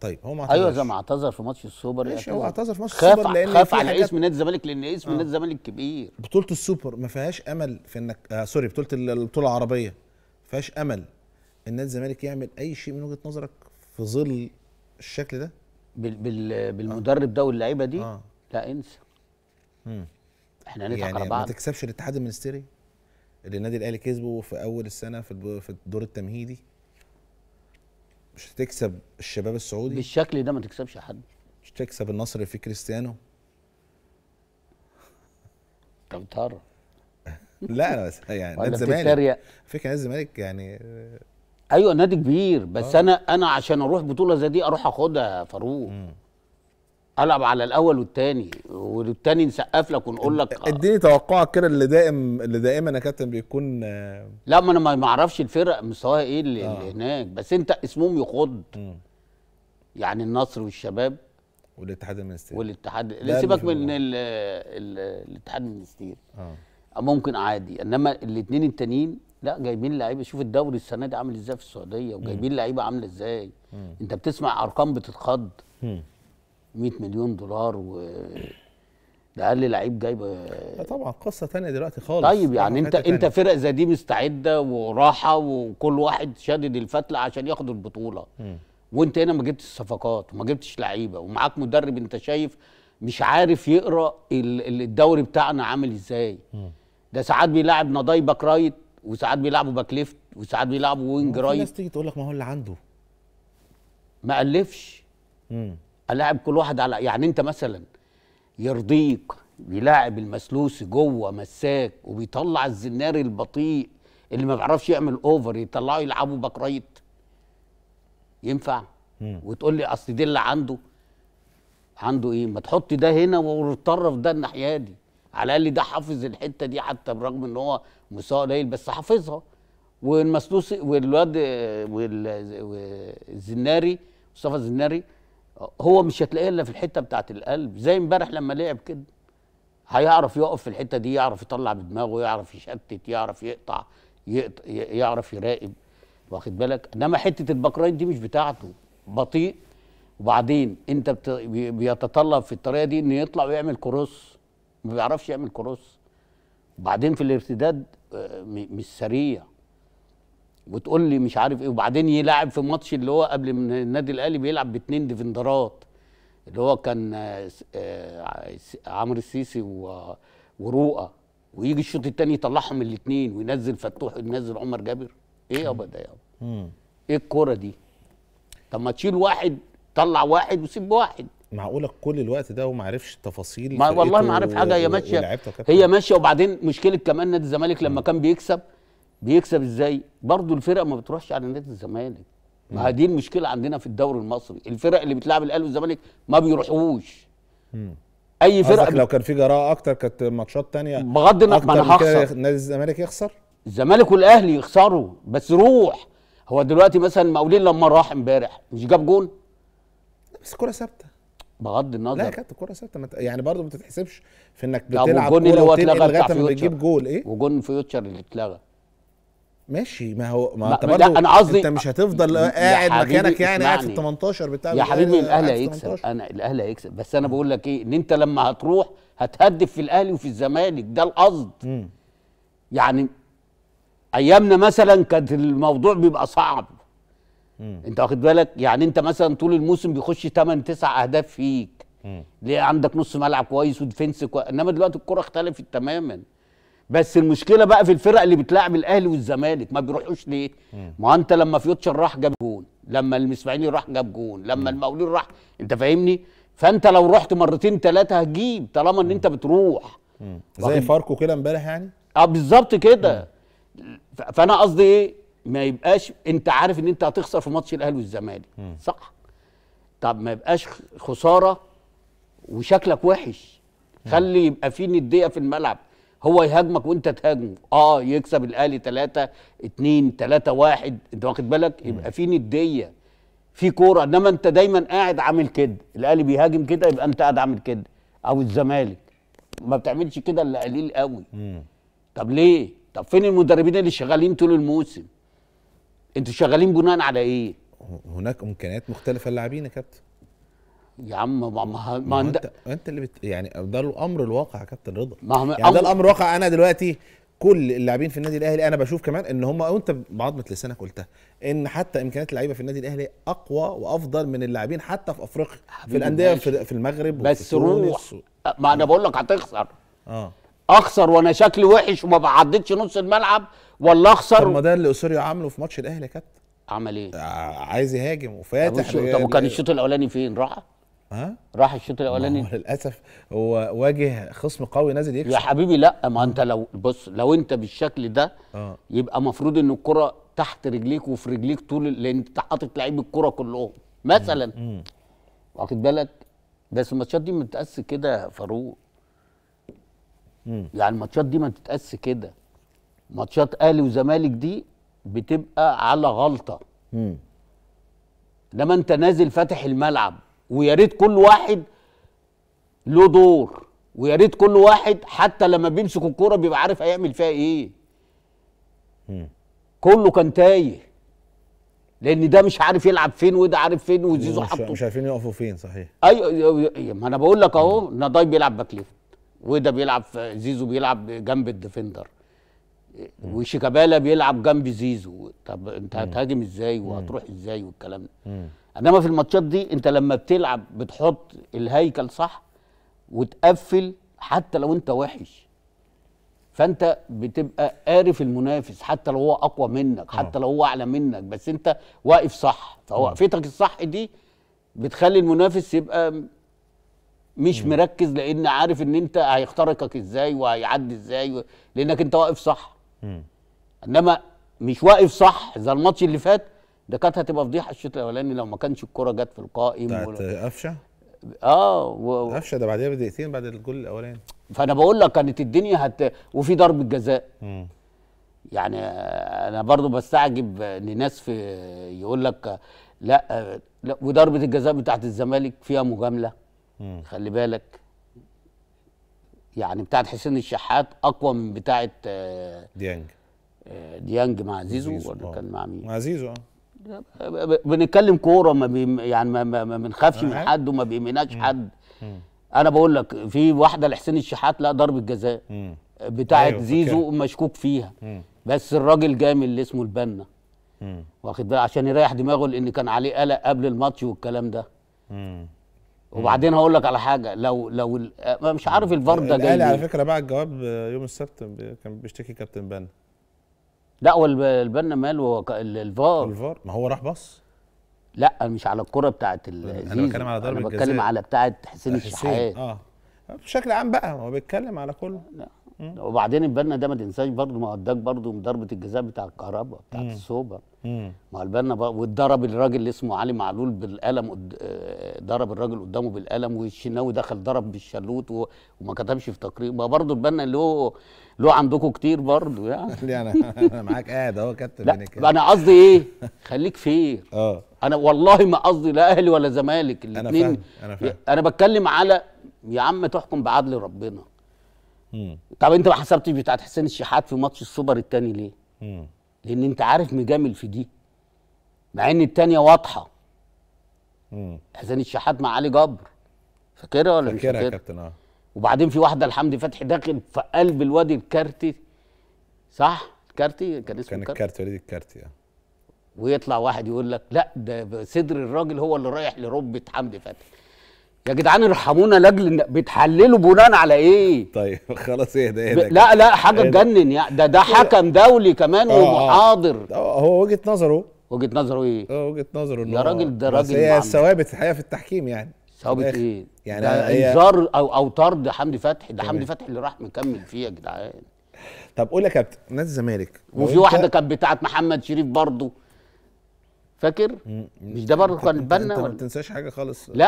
طيب هو ما اعتذرش ايوه زي ما اعتذر في ماتش السوبر ماشي هو اعتذر في ماتش السوبر لان خاف على اسم نادي الزمالك لان اسم آه. نادي الزمالك كبير بطوله السوبر ما فيهاش امل في انك آه سوري بطوله البطوله العربيه ما فيهاش امل ان نادي الزمالك يعمل اي شيء من وجهه نظرك في ظل الشكل ده بال... بال... آه. بالمدرب آه. ده واللعيبه دي آه. لا انسى امم احنا هنتكلم يعني على بعض ما تكسبش الاتحاد المنستيري اللي النادي الاهلي كسبه في اول السنه في في الدور التمهيدي مش هتكسب الشباب السعودي بالشكل ده ما تكسبش حد مش تكسب النصر في كريستيانو انت بتهرب لا انا بس يعني نادي الزمالك فكره نادي الزمالك يعني ايوه نادي كبير بس أوه. انا انا عشان اروح بطوله زي دي اروح اخدها يا فاروق العب على الاول والتاني والتاني نسقف لك ونقول لك اديني توقعك كده اللي دائم اللي دائما يا كابتن بيكون لا ما انا ما اعرفش الفرق مستواها ايه اللي, آه. اللي هناك بس انت اسمهم يخض يعني النصر والشباب والاتحاد المنستيري والاتحاد اللي سيبك من الـ الـ الاتحاد المنستيري آه. آه. ممكن عادي انما الاثنين التانيين لا جايبين لعيبه شوف الدوري السنه دي عامل ازاي في السعوديه وجايبين لعيبه عامله ازاي انت بتسمع ارقام بتتخض 100 مليون دولار و ده اقل لعيب جايبه طبعا قصه ثانيه دلوقتي خالص طيب يعني انت انت فرق زي دي مستعده وراحه وكل واحد شادد الفتله عشان ياخد البطوله م. وانت هنا ما جبتش صفقات وما جبتش لعيبه ومعاك مدرب انت شايف مش عارف يقرا الدوري بتاعنا عامل ازاي م. ده ساعات بيلاعب نضاي باك رايت وساعات بيلعبوا باك ليفت وساعات بيلعبوا وينج رايت الناس تيجي تقول لك ما هو اللي عنده ما الفش الاعب كل واحد على يعني انت مثلا يرضيك بيلاعب المسلوسي جوه مساك وبيطلع الزناري البطيء اللي ما بيعرفش يعمل اوفر يطلعه يلعبوا باك رايت ينفع وتقول لي اصل دي اللي عنده عنده ايه ما تحط ده هنا والطرف ده الناحيه دي على الاقل ده حافظ الحته دي حتى برغم ان هو مستوى قليل بس حافظها والمسلوسي والواد والزناري مصطفى الزناري هو مش هتلاقيه الا في الحته بتاعه القلب زي امبارح لما لعب كده هيعرف يقف في الحته دي يعرف يطلع بدماغه يعرف يشتت يعرف يقطع يعرف يراقب واخد بالك انما حته البكرين دي مش بتاعته بطيء وبعدين انت بت... بيتطلب في الطريقه دي انه يطلع ويعمل كروس ما بيعرفش يعمل كروس وبعدين في الارتداد آه، مش سريع وتقول لي مش عارف ايه وبعدين يلعب في ماتش اللي هو قبل من النادي الاهلي بيلعب باتنين ديفندرات اللي هو كان آه، آه، عمرو السيسي ورؤى ويجي الشوط الثاني يطلعهم الاثنين وينزل فتوح وينزل عمر جابر ايه يابا ده يابا ايه الكوره دي طب ما تشيل واحد طلع واحد وسيب واحد معقوله كل الوقت ده وما عرفش تفاصيل ما والله ما عارف حاجه هي ماشيه هي ماشيه وبعدين مشكله كمان نادي الزمالك لما م. كان بيكسب بيكسب ازاي برضه الفرق ما بتروحش على نادي الزمالك ما دي المشكله عندنا في الدوري المصري الفرق اللي بتلعب الاهلي والزمالك ما بيروحوش اي فرقه لو كان في جراءه اكتر كانت ماتشات تانية بغض النظر ما انا هخسر نادي الزمالك يخسر الزمالك والاهلي يخسروا بس روح هو دلوقتي مثلا مقاولين لما راح امبارح مش جاب جون بس كره ثابته بغض النظر لا كانت كره ثابته مت... يعني برضه ما تتحسبش في انك بتلعب جون اللي هو اتلغى لغايه ما بتجيب جول ايه وجون فيوتشر اللي اتلغى ماشي ما هو ما, ما انت برضه انا قصدي انت مش هتفضل قاعد مكانك يعني قاعد في ال 18 بتاع يا حبيبي الاهلي هيكسب انا الاهلي هيكسب بس انا بقول لك ايه ان انت لما هتروح هتهدف في الاهلي وفي الزمالك ده القصد يعني ايامنا مثلا كانت الموضوع بيبقى صعب مم. انت واخد بالك يعني انت مثلا طول الموسم بيخش 8 9 اهداف فيك مم. ليه عندك نص ملعب كويس وديفنس كويس انما دلوقتي الكره اختلفت تماما بس المشكله بقى في الفرق اللي بتلاعب الاهلي والزمالك ما بيروحوش ليه؟ ما انت لما فيوتشر راح جاب جون، لما الاسماعيلي راح جاب جون، لما المقاولين راح انت فاهمني؟ فانت لو رحت مرتين ثلاثه هتجيب طالما ان انت بتروح مم. زي فاركو كده امبارح يعني؟ اه بالظبط كده فانا قصدي ايه؟ ما يبقاش انت عارف ان انت هتخسر في ماتش الاهلي والزمالك صح؟ طب ما يبقاش خساره وشكلك وحش خلي يبقى في نديه في الملعب هو يهاجمك وانت تهاجمه اه يكسب الاهلي 3 2 3 1 انت واخد بالك يبقى في نديه في كوره انما انت دايما قاعد عامل كده الاهلي بيهاجم كده يبقى انت قاعد عامل كده او الزمالك ما بتعملش كده الا قليل قوي طب ليه طب فين المدربين اللي شغالين طول الموسم انتوا شغالين بناء على ايه هناك امكانيات مختلفه للاعبين يا كابتن يا عم ما ما, ما انت انت اللي بت... يعني ده الامر الواقع يا كابتن رضا ما هم... يعني أم... ده الامر الواقع انا دلوقتي كل اللاعبين في النادي الاهلي انا بشوف كمان ان هم وانت بعضمه لسانك قلتها ان حتى امكانيات اللعيبه في النادي الاهلي اقوى وافضل من اللاعبين حتى في افريقيا في الانديه في, في المغرب بس روح و... أه، ما انا بقول لك هتخسر اه اخسر وانا شكلي وحش وما بعدتش نص الملعب ولا اخسر طب ما ده اللي اسوريو عامله في ماتش الاهلي يا كابتن عمل ايه؟ آه، عايز يهاجم وفاتح طب وكان الشوط الاولاني فين؟ راح؟ ها راح الشوط الاولاني للاسف هو واجه خصم قوي نازل يكسب يا حبيبي لا ما انت لو بص لو انت بالشكل ده آه. يبقى مفروض ان الكره تحت رجليك وفي رجليك طول لان انت حاطط لعيب الكره كلهم مثلا واخد بالك بس الماتشات دي ما تتقاس كده فاروق يعني الماتشات دي ما تتقاس كده ماتشات اهلي وزمالك دي بتبقى على غلطه انما انت نازل فاتح الملعب ويا ريت كل واحد له دور ويا ريت كل واحد حتى لما بيمسك الكوره بيبقى عارف هيعمل فيها ايه م. كله كان تايه لان ده مش عارف يلعب فين وده عارف فين وزيزو حطه مش عارفين يقفوا فين صحيح أيوة،, أيوة،, ايوه ما انا بقول لك اهو نضاي بيلعب باك ليفت وده بيلعب زيزو بيلعب جنب الديفندر وشيكابالا بيلعب جنب زيزو طب انت هتهاجم ازاي وهتروح ازاي والكلام ده انما في الماتشات دي انت لما بتلعب بتحط الهيكل صح وتقفل حتى لو انت وحش فانت بتبقى قارف المنافس حتى لو هو اقوى منك حتى اه. لو هو اعلى منك بس انت واقف صح فوقفتك الصح دي بتخلي المنافس يبقى مش مركز لان عارف ان انت هيخترقك ازاي وهيعدي ازاي لانك انت واقف صح انما مش واقف صح زي الماتش اللي فات ده كانت هتبقى فضيحه الشوط الاولاني لو ما كانش الكره جت في القائم بتاعت قفشه اه و... قفشه ده بعديها بدقيقتين بعد الجول الاولاني فانا بقول لك كانت الدنيا هت وفي ضربه جزاء يعني انا برضو بستعجب لناس في يقول لك لا, لا وضربه الجزاء بتاعت الزمالك فيها مجامله مم. خلي بالك يعني بتاعت حسين الشحات اقوى من بتاعت آه، ديانج آه، ديانج مع زيزو, زيزو ولا آه. كان مع مين؟ مع زيزو اه بنتكلم كوره ما بي يعني ما بنخافش من حد وما بيمناش حد انا بقول لك في واحده لحسين الشحات لا ضربه جزاء بتاعه أيوة زيزو فكرة. مشكوك فيها مم. بس الراجل جامد اللي اسمه البنا واخد بالك عشان يريح دماغه لان كان عليه قلق قبل الماتش والكلام ده مم. وبعدين هقول لك على حاجه لو لو مش عارف الفار ده جاي على فكره بقى الجواب يوم السبت كان بيشتكي كابتن بنا لا والبنا ماله الفار الفار ما هو راح بص لا مش على الكره بتاعت انا بتكلم على ضربه الجزاء بتكلم على بتاعه حسين الشحات اه بشكل عام بقى هو بيتكلم على كله لا. وبعدين البنا ده ما تنساش برضه ما اداك برضه من ضربه الجزاء بتاع الكهرباء بتاعت السوبر ما هو البنا واتضرب الراجل اللي اسمه علي معلول بالقلم آه، ضرب الراجل قدامه بالقلم والشناوي دخل ضرب بالشلوت وما كتبش في تقرير ما برضه البنا له له عندكم كتير برضه يعني انا انا معاك قاعد اهو كابتن لا يعني. انا قصدي ايه خليك فير اه انا والله ما قصدي لا اهلي ولا زمالك الاثنين انا فاهم انا فاهم انا بتكلم على يا عم تحكم بعدل ربنا مم. طب انت ما حسبتش بتاعت حسين الشحات في ماتش السوبر الثاني ليه؟ مم. لان انت عارف مجامل في دي مع ان الثانيه واضحه مم. حسين الشحات مع علي جبر فاكرها ولا مش فاكرها؟ فاكرها يا كابتن اه وبعدين في واحده لحمدي فتحي داخل في قلب الوادي الكارتي صح الكارتي كان اسمه كان الكارتي وليد الكارتي اه ويطلع واحد يقول لك لا ده صدر الراجل هو اللي رايح لربة حمدي فتحي يا جدعان ارحمونا لاجل بتحللوا بناء على ايه؟ طيب خلاص اهدى اهدى لا لا حاجه تجنن يعني ده ده حكم دولي كمان آه، آه. ومحاضر آه، هو وجهه نظره وجهه نظره ايه؟ اه وجهه نظره ان يا راجل ده راجل بس هي الثوابت الحقيقه في التحكيم يعني صعوبه ايه؟ يعني ده انذار او او طرد حمدي فتحي ده حمدي فتحي اللي راح مكمل فيه يا جدعان طب قول يا كابتن نادي الزمالك وفي واحده كانت بتاعه محمد شريف برضه فاكر مش ده برضه كان بنا انت ما بتنساش حاجه خالص لا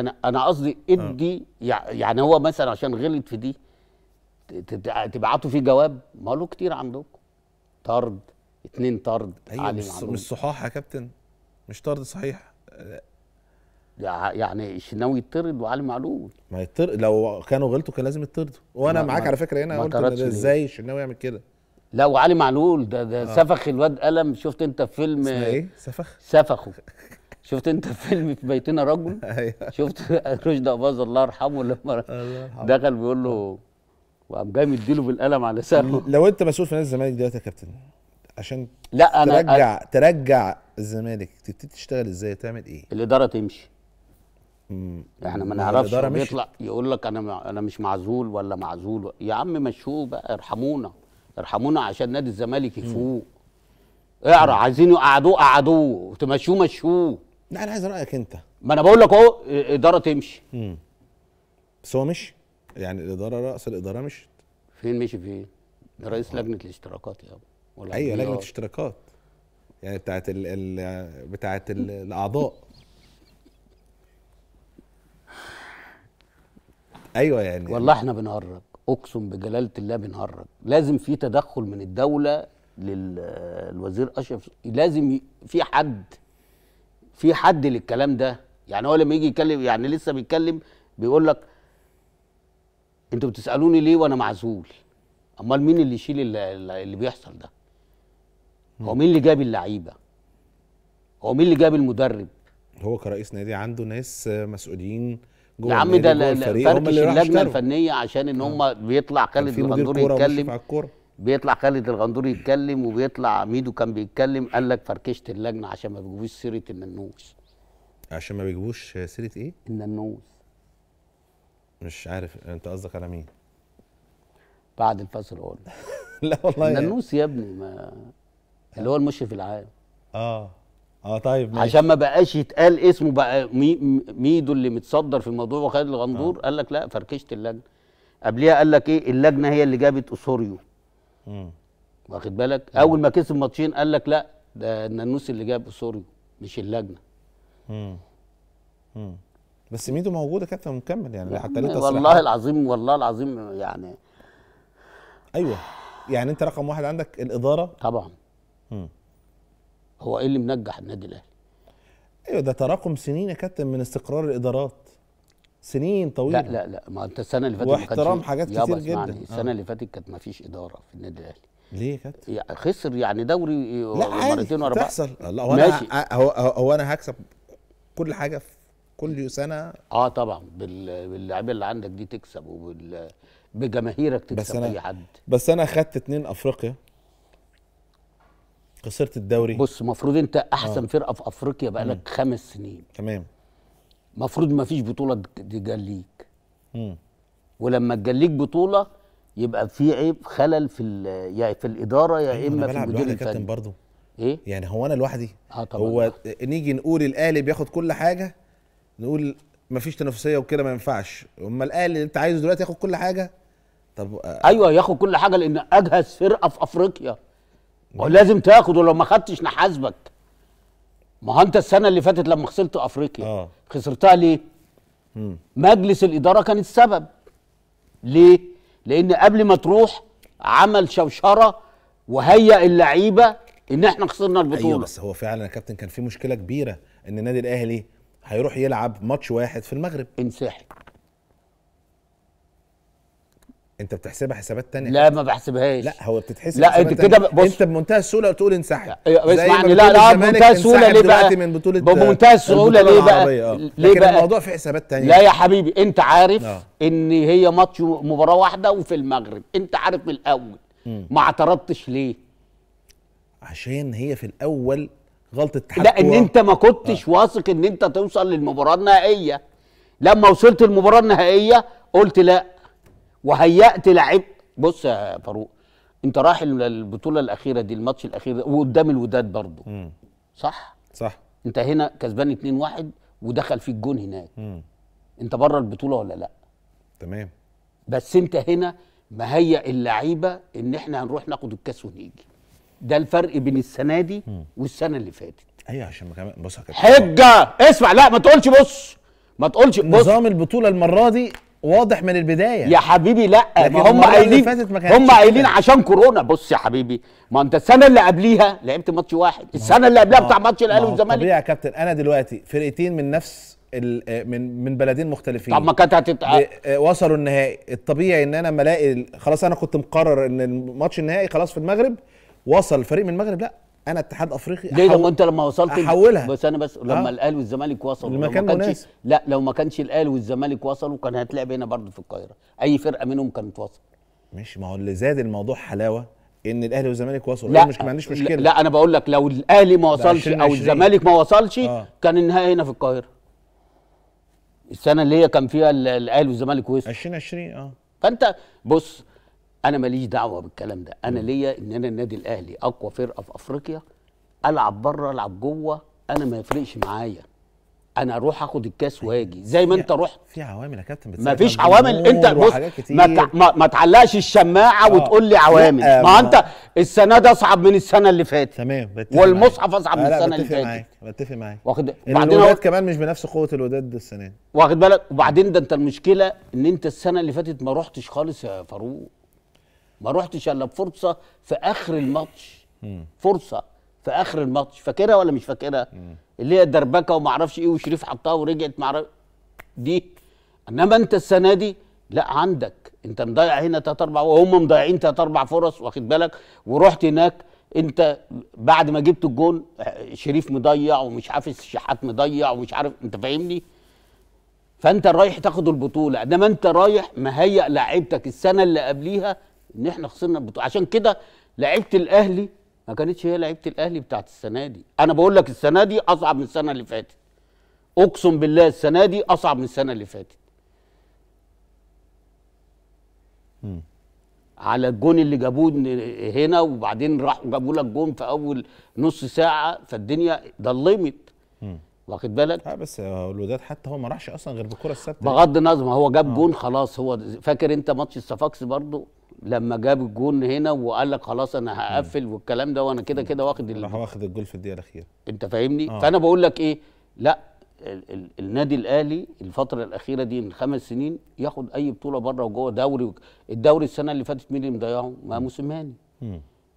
انا انا قصدي آه. ادي آه. يعني هو مثلا عشان غلط في دي تبعتوا فيه جواب ما له كتير عندكم طرد اتنين طرد أيوة علي مش, مش صحاح يا كابتن مش طرد صحيح يعني الشناوي يطرد وعلي معلول ما يطرد لو كانوا غلطوا كان لازم يطردوا وانا معاك على فكره هنا قلت ازاي الشناوي يعمل كده لا وعلي معلول ده ده آه. سفخ الواد قلم شفت انت في فيلم اسمه ايه سفخ سفخه شفت انت فيلم في بيتنا رجل أيوه. شفت رشد اباظه الله يرحمه لما دخل بيقول له وقام جاي مديله بالقلم على سفخه لو انت مسؤول في نادي الزمالك دلوقتي يا كابتن عشان لا انا ترجع أنا ترجع الزمالك تبتدي تشتغل ازاي تعمل ايه الاداره تمشي مم. احنا ما نعرفش يطلع يقول لك انا انا مش معزول ولا معزول يا عم مشوه بقى ارحمونا ارحمونا عشان نادي الزمالك يفوق اقرا عايزين يقعدوه قعدوه تمشوه مشوه لا انا عايز رايك انت ما انا بقول لك اهو اداره تمشي مم. بس هو مشي يعني الاداره راس الاداره مشت فين مشي فين؟ رئيس آه. لجنه الاشتراكات يا ولا ايوه لجنه الاشتراكات يعني بتاعت ال بتاعت الاعضاء ايوه يعني والله احنا بنهرج اقسم بجلاله الله بنهرج لازم في تدخل من الدوله للوزير اشرف لازم في حد في حد للكلام ده يعني هو لما يجي يتكلم يعني لسه بيتكلم بيقول لك انتوا بتسالوني ليه وانا معزول امال مين اللي يشيل اللي, اللي بيحصل ده هو مين اللي جاب اللعيبه هو مين اللي جاب المدرب هو كرئيس نادي عنده ناس مسؤولين يا عم ده فركش اللجنه الفنيه عشان ان آه. هم آه. بيطلع خالد الغندور يتكلم بيطلع خالد الغندور يتكلم وبيطلع ميدو كان بيتكلم قال لك فركشت اللجنه عشان ما بيجيبوش سيره النانوس عشان ما بيجيبوش سيره ايه؟ النانوس مش عارف انت قصدك على مين؟ بعد الفصل اقول لا والله الننوس يا ابني ما اللي هو المشرف العام اه اه طيب ماشي. عشان ما بقاش يتقال اسمه بقى مي ميدو اللي متصدر في الموضوع وخالد الغندور آه. قال لك لا فركشت اللجنه قبليها قال لك ايه اللجنه هي اللي جابت اسوريو واخد بالك مم. اول ما كسب ماتشين قال لك لا ده النانوس اللي جاب اسوريو مش اللجنه امم امم بس ميدو موجوده كانت مكمل يعني حتى ليه والله العظيم والله العظيم يعني ايوه يعني انت رقم واحد عندك الاداره طبعا امم هو ايه اللي منجح النادي الاهلي؟ ايوه ده تراكم سنين يا كابتن من استقرار الادارات سنين طويله لا لا لا ما انت السنه اللي فاتت واحترام حاجات كتير جدا السنه آه. اللي فاتت كانت ما فيش اداره في النادي الاهلي ليه يا كابتن؟ يعني خسر يعني دوري لا مرتين ورا تحصل لا هو ماشي. انا هو, هو انا هكسب كل حاجه في كل سنه اه طبعا باللاعبين اللي عندك دي تكسب وبال بجماهيرك تكسب بس أنا اي حد بس انا خدت اتنين افريقيا خسرت الدوري بص المفروض انت احسن آه. فرقه في افريقيا بقالك لك خمس سنين تمام المفروض ما فيش بطوله تجليك ولما تجليك بطوله يبقى في عيب خلل في يعني في الاداره يا أيوة، اما في المدير الفني كابتن برضو. ايه يعني هو انا لوحدي اه طبعا هو نيجي نقول الاهلي بياخد كل حاجه نقول مفيش تنافسيه وكده ما ينفعش اما الاهلي اللي انت عايزه دلوقتي ياخد كل حاجه طب آه، ايوه ياخد كل حاجه لان اجهز فرقه في افريقيا لازم تاخد ولو ما خدتش نحاسبك ما هو انت السنه اللي فاتت لما خسرت افريقيا آه. خسرتها ليه مم. مجلس الاداره كان السبب ليه لان قبل ما تروح عمل شوشره وهيأ اللعيبه ان احنا خسرنا البطوله ايوه بس هو فعلا يا كابتن كان في مشكله كبيره ان النادي الاهلي هيروح يلعب ماتش واحد في المغرب انسحب انت بتحسبها حسابات تانية لا ما بحسبهاش لا هو بتتحسب لا انت كده بص انت بمنتهى السهوله تقول انسحب اسمعني لا لا بمنتهى السهوله ليه بقى من بطوله بمنتهى السهوله ليه بقى ليه بقى الموضوع في حسابات تانية لا يا حبيبي انت عارف لا. آه. ان هي ماتش مباراه واحده وفي المغرب انت عارف من الاول م. ما اعترضتش ليه عشان هي في الاول غلطه تحكم لا ان انت ما كنتش آه. واثق ان انت توصل للمباراه النهائيه لما وصلت للمباراه النهائيه قلت لا وهيأت لعب بص يا فاروق انت رايح البطوله الاخيره دي الماتش الاخير ده وقدام الوداد برضه صح صح انت هنا كسبان 2-1 ودخل فيك جون هناك مم. انت بره البطوله ولا لا تمام بس انت هنا مهيأ اللعيبه ان احنا هنروح ناخد الكاس ونيجي ده الفرق بين السنه دي مم. والسنه اللي فاتت ايوه عشان كمان بص حجه اسمع لا ما تقولش بص ما تقولش بص نظام البطوله المره دي واضح من البدايه يا حبيبي لا ما هم قايلين هم قايلين عشان كورونا بص يا حبيبي ما انت السنه اللي قبليها لعبت ماتش واحد السنه اللي قبلها بتاع ماتش الاهلي والزمالك طبيعي يا كابتن انا دلوقتي فرقتين من نفس من من بلدين مختلفين طب ما كانت هتتع... وصلوا النهائي الطبيعي ان انا ملاقي الاقي خلاص انا كنت مقرر ان الماتش النهائي خلاص في المغرب وصل فريق من المغرب لا انا اتحاد افريقي ليه لما انت لما وصلت احولها بس انا بس لما آه. الاهلي والزمالك وصلوا لما كان مناسب لا لو ما كانش الاهلي والزمالك وصلوا كان هتلعب هنا برضه في القاهره اي فرقه منهم كانت وصل مش ما هو اللي زاد الموضوع حلاوه ان الاهلي والزمالك وصلوا لا مش ما عنديش مشكله لا, لا انا بقول لك لو الاهلي ما وصلش او الزمالك ما وصلش آه. كان النهائي هنا في القاهره السنه اللي هي كان فيها الاهلي والزمالك وصلوا 2020 اه فانت بص انا ماليش دعوه بالكلام ده انا ليا ان انا النادي الاهلي اقوى فرقه في افريقيا العب بره العب جوه انا ما يفرقش معايا انا اروح اخد الكاس واجي زي ما انت رحت في عوامل يا كابتن ما فيش عوامل انت بص ما, ما تعلقش الشماعه أوه. وتقول لي عوامل آه، ما, ما انت السنه ده اصعب من السنه اللي فاتت تمام والمصحف اصعب من آه، السنه اللي فاتت معاك بتفق معاك واخد وبعدين الوداد كمان مش بنفس قوه الوداد السنه دي واخد بالك وبعدين ده انت المشكله ان انت السنه اللي فاتت ما رحتش خالص يا فاروق ما رحتش الا بفرصه في اخر الماتش فرصه في اخر الماتش فاكرها ولا مش فاكرها اللي هي دربكه وما اعرفش ايه وشريف حطها ورجعت مع دي انما انت السنه دي لا عندك انت مضيع هنا ثلاث اربع وهم مضيعين ثلاث اربع فرص واخد بالك ورحت هناك انت بعد ما جبت الجون شريف مضيع ومش عارف الشحات مضيع ومش عارف انت فاهمني فانت رايح تاخد البطوله انما انت رايح مهيئ لعيبتك السنه اللي قبليها ان احنا خسرنا البطوله عشان كده لعيبه الاهلي ما كانتش هي لعيبه الاهلي بتاعت السنه دي انا بقول لك السنه دي اصعب من السنه اللي فاتت اقسم بالله السنه دي اصعب من السنه اللي فاتت على الجون اللي جابوه هنا وبعدين راحوا جابوا لك جون في اول نص ساعه فالدنيا ضلمت واخد بالك اه بس الوداد حتى هو ما راحش اصلا غير بالكره الثابته بغض النظر ما هو جاب آه. جون خلاص هو فاكر انت ماتش الصفاقس برضه لما جاب الجون هنا وقال لك خلاص انا هقفل والكلام ده وانا كده كده واخد راح واخد الجول في الدقيقه الاخيره انت فاهمني آه. فانا بقول لك ايه لا ال ال النادي الاهلي الفتره الاخيره دي من خمس سنين ياخد اي بطوله بره وجوه دوري الدوري السنه اللي فاتت مين اللي مضيعه ما موسيماني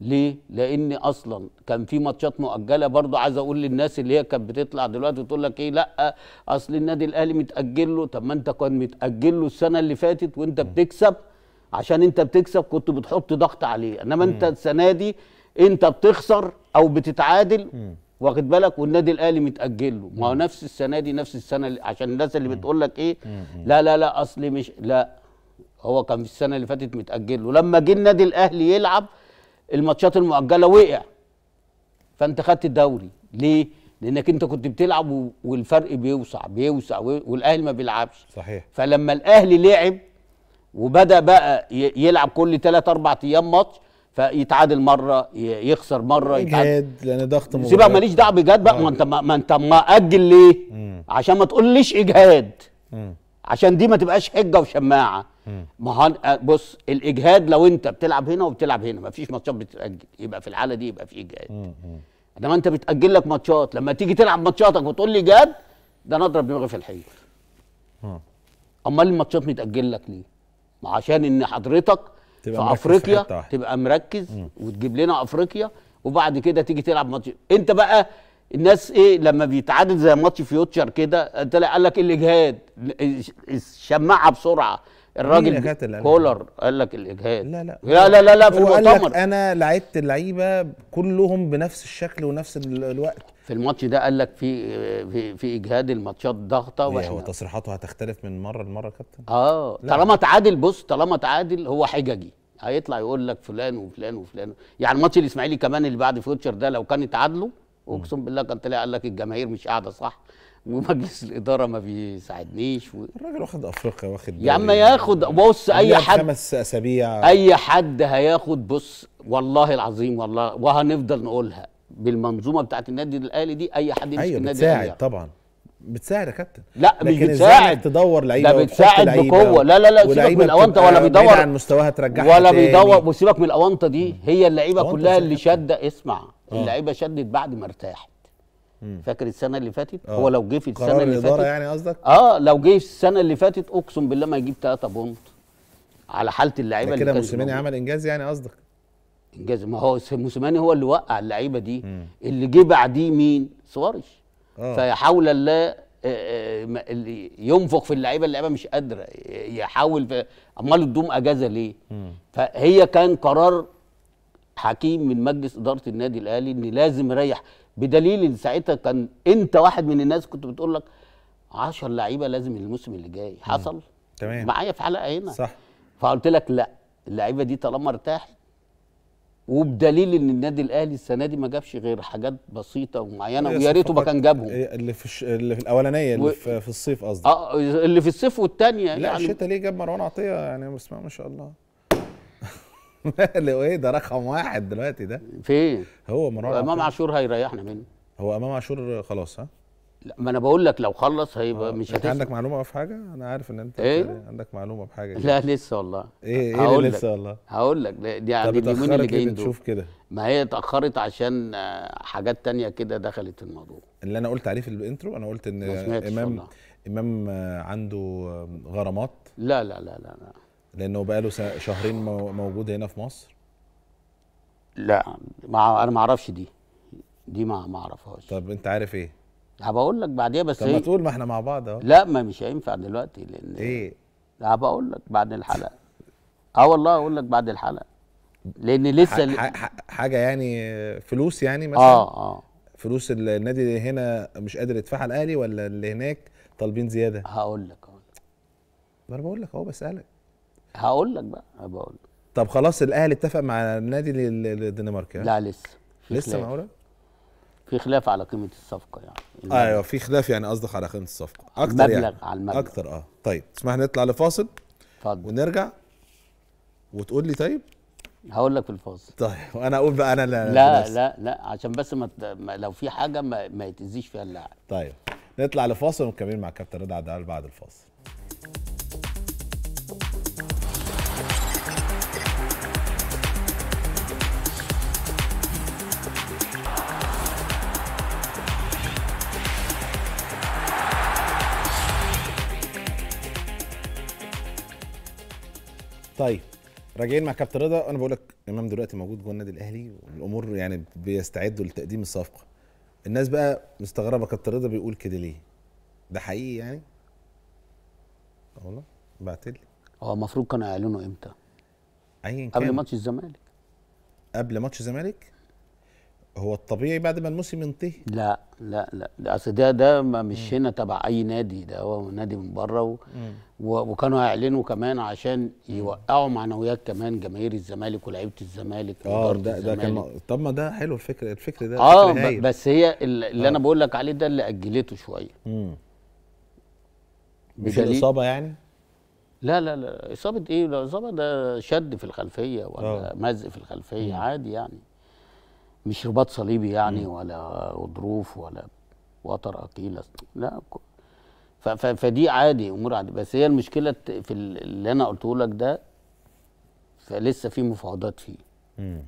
ليه؟ لأن أصلا كان في ماتشات مؤجلة برضو عايز أقول للناس اللي هي كانت بتطلع دلوقتي وتقول لك إيه لأ أصل النادي الأهلي متأجل له طب ما أنت كان متأجل له السنة اللي فاتت وأنت بتكسب عشان انت بتكسب كنت بتحط ضغط عليه انما انت السنه دي انت بتخسر او بتتعادل واخد بالك والنادي الاهلي متاجل له ما هو نفس السنه دي نفس السنه عشان الناس اللي بتقول لك ايه لا لا لا اصل مش لا هو كان في السنه اللي فاتت متاجل له لما جه النادي الاهلي يلعب الماتشات المؤجله وقع فانت خدت الدوري ليه لانك انت كنت بتلعب والفرق بيوسع بيوسع والاهلي ما بيلعبش صحيح فلما الاهلي لعب وبدا بقى يلعب كل 3 4 ايام ماتش فيتعادل مره يخسر مره يتعادل لان ضغط مباراه سيبك ماليش دعوه بجد بقى ما آه. انت ما انت ما اجل ليه؟ مم. عشان ما تقوليش اجهاد مم. عشان دي ما تبقاش حجه وشماعه ما هو آه، بص الاجهاد لو انت بتلعب هنا وبتلعب هنا ما فيش ماتشات بتتاجل يبقى في الحاله دي يبقى في اجهاد انما انت بتاجل لك ماتشات لما تيجي تلعب ماتشاتك وتقول لي جاد ده انا اضرب دماغي في الحيط امال الماتشات متاجل لك ليه؟ عشان ان حضرتك تبقى في افريقيا في تبقى مركز م. وتجيب لنا افريقيا وبعد كده تيجي تلعب ماتش انت بقى الناس ايه لما بيتعادل زي ماتش فيوتشر كده طلع قال لك إيه الاجهاد الشماعه بسرعه الراجل كولر قال لك الاجهاد لا لا لا لا لا, لا في هو المؤتمر قال لك انا لعبت اللعيبه كلهم بنفس الشكل ونفس الوقت في الماتش ده قال لك في في في اجهاد الماتشات ضغطه إيه، وحنا هو تصريحاته هتختلف من مره لمره كابتن اه لا. طالما تعادل بص طالما تعادل هو حججي هيطلع يقول لك فلان وفلان وفلان يعني ماتش الاسماعيلي كمان اللي بعد فيوتشر ده لو كان اتعادلوا اقسم بالله كان طلع قال لك الجماهير مش قاعده صح ومجلس الاداره ما بيساعدنيش و... الراجل واخد افريقيا واخد يا عم ياخد بص اي حد خمس اسابيع اي حد هياخد بص والله العظيم والله وهنفضل نقولها بالمنظومه بتاعت النادي الاهلي دي اي حد يمسك أيوة النادي بتساعد طبعا بتساعد يا كابتن لا مش بتساعد تدور لعيبه ده بتساعد بقوه لا لا لا سيبك من الاونطه ولا آه، بيدور عن مستواها ترجعها ولا بيدور وسيبك من الاونطه دي هي اللعيبه كلها اللي شاده اسمع آه. اللعيبه شدت بعد ما ارتاحت فاكر السنه اللي فاتت أوه. هو لو جه في السنه اللي فاتت يعني قصدك اه لو جه في السنه اللي فاتت اقسم بالله ما يجيب 3 بونت على حاله اللعيبه اللي كده موسيماني عمل انجاز يعني قصدك انجاز ما هو موسيماني هو اللي وقع اللعيبه دي مم. اللي جه بعديه مين سواريش آه. فيحاول الله آه، آه، اللي ينفخ في اللعيبه اللعيبه مش قادره يحاول في امال تدوم اجازه ليه مم. فهي كان قرار حكيم من مجلس اداره النادي الاهلي ان لازم يريح بدليل ان ساعتها كان انت واحد من الناس كنت بتقول لك 10 لعيبه لازم الموسم اللي جاي حصل تمام معايا في حلقه هنا صح فقلت لك لا اللعيبه دي طالما ارتاحت وبدليل ان النادي الاهلي السنه دي ما جابش غير حاجات بسيطه ومعينه ويا ريته ما كان جابهم اللي في الش... اللي في الاولانيه اللي و... في الصيف قصدي اه اللي في الصيف والثانيه لا يعني الشتاء ليه جاب مروان عطيه يعني ما شاء الله لو ايه ده رقم واحد دلوقتي ده فين هو مروان امام عاشور هيريحنا منه هو امام عاشور خلاص ها لا ما انا بقول لك لو خلص هيبقى آه. مش هتسمع عندك معلومه في حاجه انا عارف ان انت إيه؟, إيه. عندك معلومه في بحاجه لا لسه والله ايه ايه لسه والله هقول لك دي يعني اليومين اللي إيه؟ جايين دول كده ما هي اتاخرت عشان آه، حاجات تانية كده دخلت الموضوع اللي انا قلت عليه في الانترو انا قلت ان امام امام عنده غرامات لا لا لا لا, لا. لانه بقاله شهرين موجود هنا في مصر لا ما انا ما اعرفش دي دي ما ما اعرفهاش طب انت عارف ايه هبقول لك بعديها بس طب ما إيه؟ تقول ما احنا مع بعض اهو لا ما مش هينفع دلوقتي لان ايه هبقول لك بعد الحلقه اه والله اقول لك بعد الحلقه لان لسه حاجه يعني فلوس يعني مثلا اه اه فلوس النادي اللي هنا مش قادر يدفعها الاهلي ولا اللي هناك طالبين زياده هقول لك اهو ما انا بقول لك اهو بسالك هقول لك بقى بقول طب خلاص الاهلي اتفق مع النادي الدنماركي يعني؟ لا لسه لسه معقوله؟ في خلاف على قيمه الصفقه يعني ايوه في خلاف يعني قصدك على قيمه الصفقه اكتر يعني. المبلغ يعني. على المبلغ اكتر اه طيب اسمح نطلع لفاصل اتفضل ونرجع وتقول لي طيب هقول لك في الفاصل طيب وانا اقول بقى انا لا لا لا, لا عشان بس ما لو في حاجه ما, ما يتاذيش فيها اللاعب طيب نطلع لفاصل ونكمل مع كابتن رضا عبد بعد الفاصل طيب راجعين مع كابتن رضا انا بقول لك امام دلوقتي موجود جوه النادي الاهلي والامور يعني بيستعدوا لتقديم الصفقه الناس بقى مستغربه كابتن رضا بيقول كده ليه ده حقيقي يعني والله بعت لي اه المفروض كانوا يعلنوا امتى ايا كان قبل ماتش الزمالك قبل ماتش الزمالك هو الطبيعي بعد ما الموسم ينتهي لا لا لا, اصل ده ده مش هنا تبع اي نادي ده هو نادي من بره و... وكانوا هيعلنوا كمان عشان يوقعوا معنويات كمان جماهير الزمالك ولاعيبه الزمالك اه ده ده كان طب ما ده حلو الفكر الفكر ده اه بس هي اللي آه. انا بقول لك عليه ده اللي اجلته شويه مش الاصابه يعني لا لا لا اصابه ايه الاصابه ده شد في الخلفيه ولا آه. مزق في الخلفيه مم. عادي يعني مش رباط صليبي يعني ولا غضروف ولا وتر اكيلس لا فدي عادي امور عادي بس هي المشكله في اللي انا قلته لك ده فلسه في مفاوضات فيه مم.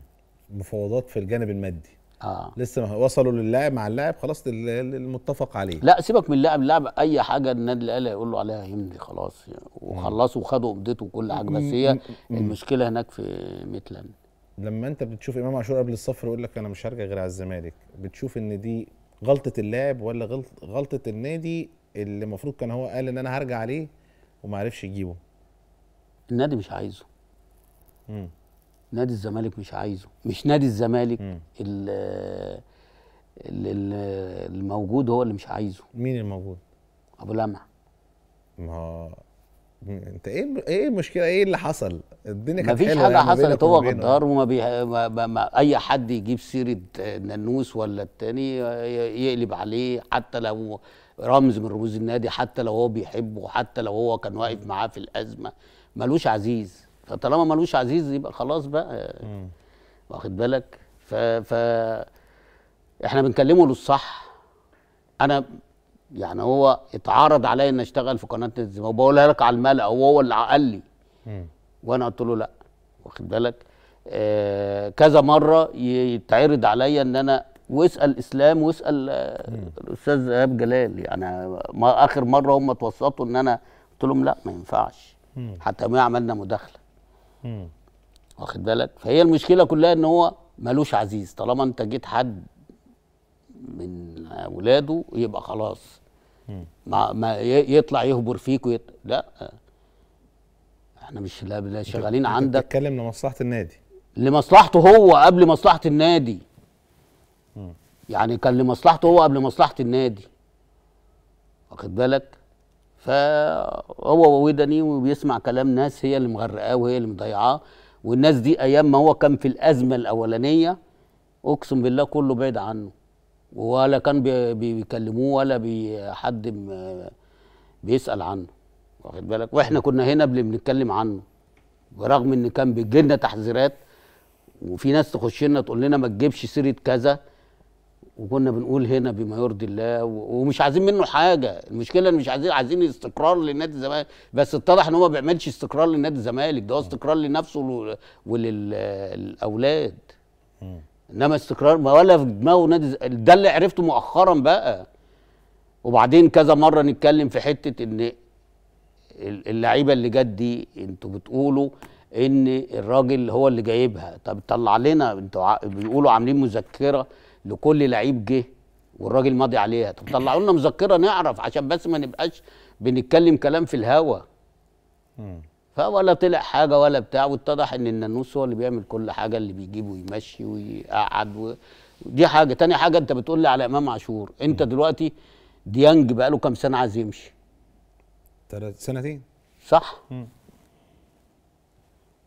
مفاوضات في الجانب المادي آه. لسه ما وصلوا للاعب مع اللاعب خلاص المتفق عليه لا سيبك من اللاعب اللاعب اي حاجه النادي الاهلي يقول له عليها يمضي خلاص وخلصوا وخدوا قبضته وكل حاجه بس هي المشكله هناك في ميتلاند لما انت بتشوف امام عاشور قبل الصفر يقول لك انا مش هرجع غير على الزمالك بتشوف ان دي غلطه اللاعب ولا غلط غلطه النادي اللي المفروض كان هو قال ان انا هرجع عليه وما عرفش يجيبه النادي مش عايزه امم نادي الزمالك مش عايزه مش نادي الزمالك اللي الموجود هو اللي مش عايزه مين الموجود ابو لمع ما انت ايه ايه المشكله ايه اللي حصل الدنيا كانت مفيش حاجه يعني حصلت هو غدار وما بي... ما... ما... ما... اي حد يجيب سيره ننوس ولا التاني يقلب عليه حتى لو رمز من رموز النادي حتى لو هو بيحبه حتى لو هو كان واقف معاه في الازمه ملوش عزيز فطالما ملوش عزيز يبقى خلاص بقى واخد بالك ف... ف احنا بنكلمه للصح انا يعني هو اتعرض عليا ان اشتغل في قناه الزمالك وبقولها لك على الملأ وهو اللي قال لي وانا قلت له لا واخد بالك آه كذا مره يتعرض عليا ان انا واسال اسلام واسال آه، الاستاذ ايهاب جلال يعني ما اخر مره هم اتوسطوا ان انا قلت لهم لا ما ينفعش حتى ما عملنا مداخله واخد بالك فهي المشكله كلها ان هو ملوش عزيز طالما انت جيت حد من اولاده يبقى خلاص ما, ما يطلع يهبر فيك ويط... لا احنا مش لا شغالين عندك بتتكلم لمصلحه النادي لمصلحته هو قبل مصلحه النادي م. يعني كان لمصلحته هو قبل مصلحه النادي واخد بالك فهو ودني وبيسمع كلام ناس هي اللي مغرقاه وهي اللي مضيعاه والناس دي ايام ما هو كان في الازمه الاولانيه اقسم بالله كله بعيد عنه ولا كان بيكلموه ولا حد بيسال عنه واخد بالك واحنا كنا هنا بنتكلم عنه برغم ان كان بيجي لنا تحذيرات وفي ناس تخش لنا تقول لنا ما تجيبش سيره كذا وكنا بنقول هنا بما يرضي الله ومش عايزين منه حاجه المشكله ان مش عايزين عايزين استقرار لنادي الزمالك بس اتضح ان هو ما بيعملش استقرار لنادي الزمالك ده هو استقرار لنفسه وللاولاد انما استقرار ما ولا في دماغه نادي ده اللي عرفته مؤخرا بقى وبعدين كذا مره نتكلم في حته ان اللعيبه اللي جت دي انتوا بتقولوا ان الراجل هو اللي جايبها طب طلع لنا انتوا بيقولوا عاملين مذكره لكل لعيب جه والراجل ماضي عليها طب طلعوا لنا مذكره نعرف عشان بس ما نبقاش بنتكلم كلام في الهوا فولا طلع حاجه ولا بتاع واتضح ان النانوس هو اللي بيعمل كل حاجه اللي بيجيبه ويمشي ويقعد و... دي حاجه تاني حاجه انت بتقول لي على امام عاشور انت دلوقتي ديانج بقى له كام سنه عايز يمشي ثلاث سنتين صح مم.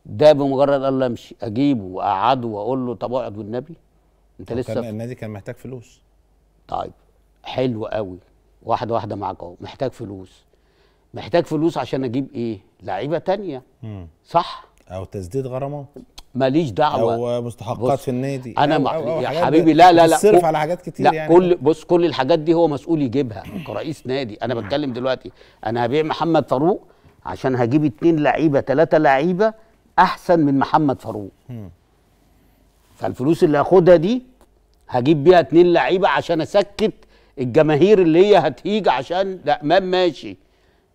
ده بمجرد قال له امشي اجيبه واقعده واقول له طب اقعد والنبي انت لسه كان النادي كان محتاج فلوس طيب حلو قوي واحده واحده معاك اهو محتاج فلوس محتاج فلوس عشان اجيب ايه لعيبه تانية مم. صح او تسديد غرامات ماليش دعوه او مستحقات في النادي انا أو أيوة، أو أيوة، يا حبيبي لا لا لا صرف على حاجات كتير لا يعني كل بص كل الحاجات دي هو مسؤول يجيبها كرئيس نادي انا بتكلم دلوقتي انا هبيع محمد فاروق عشان هجيب اتنين لعيبه ثلاثه لعيبه احسن من محمد فاروق فالفلوس اللي هاخدها دي هجيب بيها اتنين لعيبه عشان اسكت الجماهير اللي هي هتهيج عشان لا ما ماشي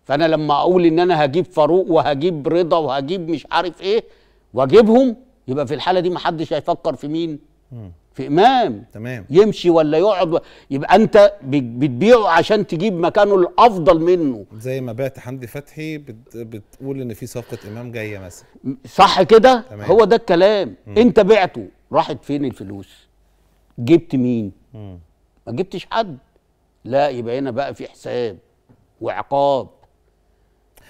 فانا لما اقول ان انا هجيب فاروق وهجيب رضا وهجيب مش عارف ايه واجيبهم يبقى في الحاله دي محدش هيفكر في مين في امام تمام يمشي ولا يقعد يبقى انت بتبيعه عشان تجيب مكانه الافضل منه زي ما بعت حمدي فتحي بت... بتقول ان في صفقه امام جايه مثلا صح كده هو ده الكلام مم. انت بعته راحت فين الفلوس جبت مين مم. ما جبتش حد لا يبقى هنا بقى في حساب وعقاب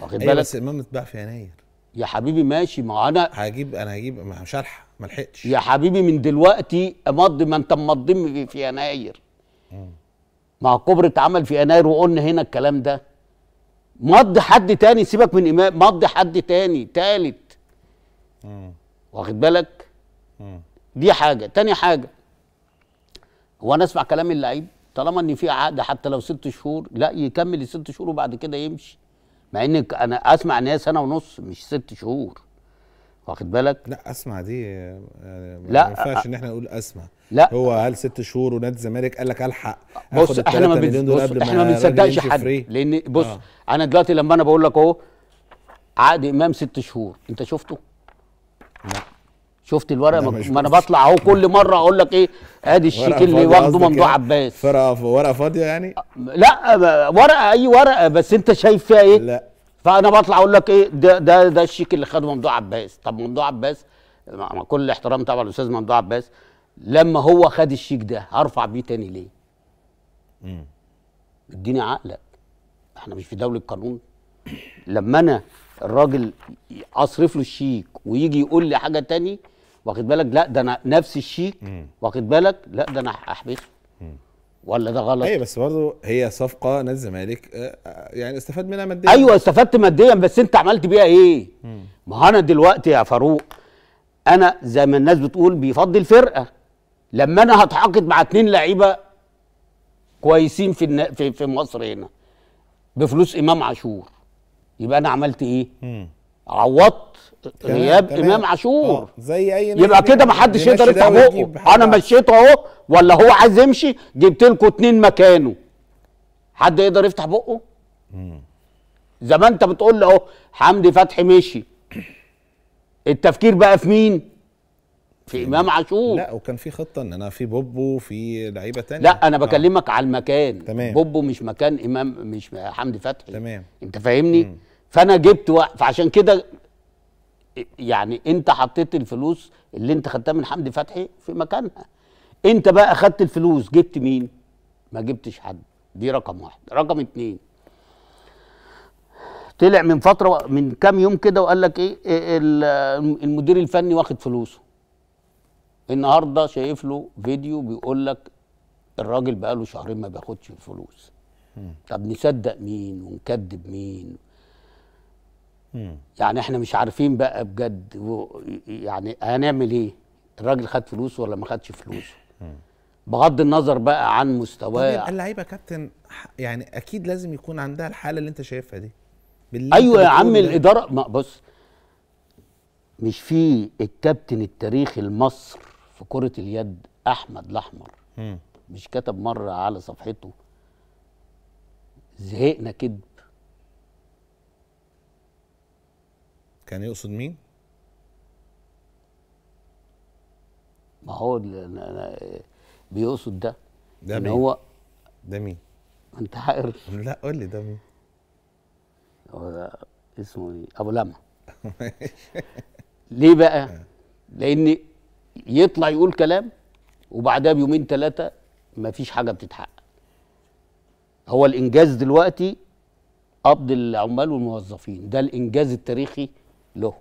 واخد أيوة، بالك بس الامام اتباع في يناير يا حبيبي ماشي ما انا هجيب انا هجيب ما مش هلحق ما لحقتش يا حبيبي من دلوقتي امض ما انت مضم في يناير ما كوبري اتعمل في يناير وقلنا هنا الكلام ده مض حد تاني سيبك من امام مض حد تاني تالت واخد بالك مم. دي حاجه تاني حاجه هو انا اسمع كلام اللعيب طالما ان في عقد حتى لو ست شهور لا يكمل الست شهور وبعد كده يمشي مع ان انا اسمع ان هي سنه ونص مش ست شهور واخد بالك لا اسمع دي يعني لا ما ينفعش آه، ان احنا نقول اسمع لا هو هل ست شهور ونادي الزمالك قال لك الحق بص احنا ما بص احنا ما بنصدقش حد لان بص آه. انا دلوقتي لما انا بقول لك اهو عقد امام ست شهور انت شفته؟ لا شفت الورقه ما انا بطلع اهو كل مره اقول لك ايه ادي الشيك اللي واخده ممدوح يعني؟ عباس ورقه ورقه فاضيه يعني لا ورقه اي ورقه بس انت شايف فيها ايه لا فانا بطلع اقول لك ايه ده ده ده الشيك اللي خده ممدوح عباس طب ممدوح عباس مع كل الاحترام طبعا الاستاذ ممدوح عباس لما هو خد الشيك ده هرفع بيه تاني ليه امم اديني عقلك احنا مش في دوله قانون لما انا الراجل اصرف له الشيك ويجي يقول لي حاجه تاني واخد بالك لا ده انا نفس الشيك واخد بالك لا ده انا احبسه ولا ده غلط ايوه بس برضه هي صفقه نادي الزمالك آه، آه، يعني استفاد منها ماديا ايوه استفدت ماديا بس انت عملت بيها ايه؟ ما انا دلوقتي يا فاروق انا زي ما الناس بتقول بيفضي الفرقه لما انا هتعاقد مع اتنين لعيبه كويسين في في في مصر هنا بفلوس امام عاشور يبقى انا عملت ايه؟ عوضت غياب امام عاشور آه، زي اي يبقى كده ما حدش يقدر يفتح بقه انا مشيته اهو ولا هو عايز يمشي جبت لكم اتنين مكانه حد يقدر يفتح بقه زي ما انت بتقول اهو حمدي فتحي مشي التفكير بقى في مين في امام عاشور لا وكان في خطه ان انا في بوبو في لعيبه تانية لا انا آه. بكلمك آه. على المكان تمام. بوبو مش مكان امام مش حمدي فتحي تمام انت فاهمني مم. فانا جبت وقف فعشان كده يعني انت حطيت الفلوس اللي انت خدتها من حمدي فتحي في مكانها انت بقى خدت الفلوس جبت مين ما جبتش حد دي رقم واحد رقم اتنين طلع من فتره من كام يوم كده وقال لك ايه, إيه، المدير الفني واخد فلوسه النهارده شايف له فيديو بيقول لك الراجل بقاله شهرين ما بياخدش الفلوس طب نصدق مين ونكذب مين يعني احنا مش عارفين بقى بجد و يعني هنعمل ايه الراجل خد فلوسه ولا ما خدش فلوسه بغض النظر بقى عن مستواه اللعيبه كابتن يعني اكيد لازم يكون عندها الحاله اللي انت شايفها دي ايوه يا عم الاداره ما بص مش في الكابتن التاريخي المصر في كره اليد احمد الاحمر مش كتب مره على صفحته زهقنا كده كان يقصد مين؟ ما هو بيقصد ده ده مين؟ هو ده مين؟ انت حائر لا قول لي ده مين؟ هو اسمه ايه؟ ابو لمع ليه بقى؟ آه. لان يطلع يقول كلام وبعدها بيومين ثلاثه مفيش حاجه بتتحقق هو الانجاز دلوقتي قبض العمال والموظفين ده الانجاز التاريخي له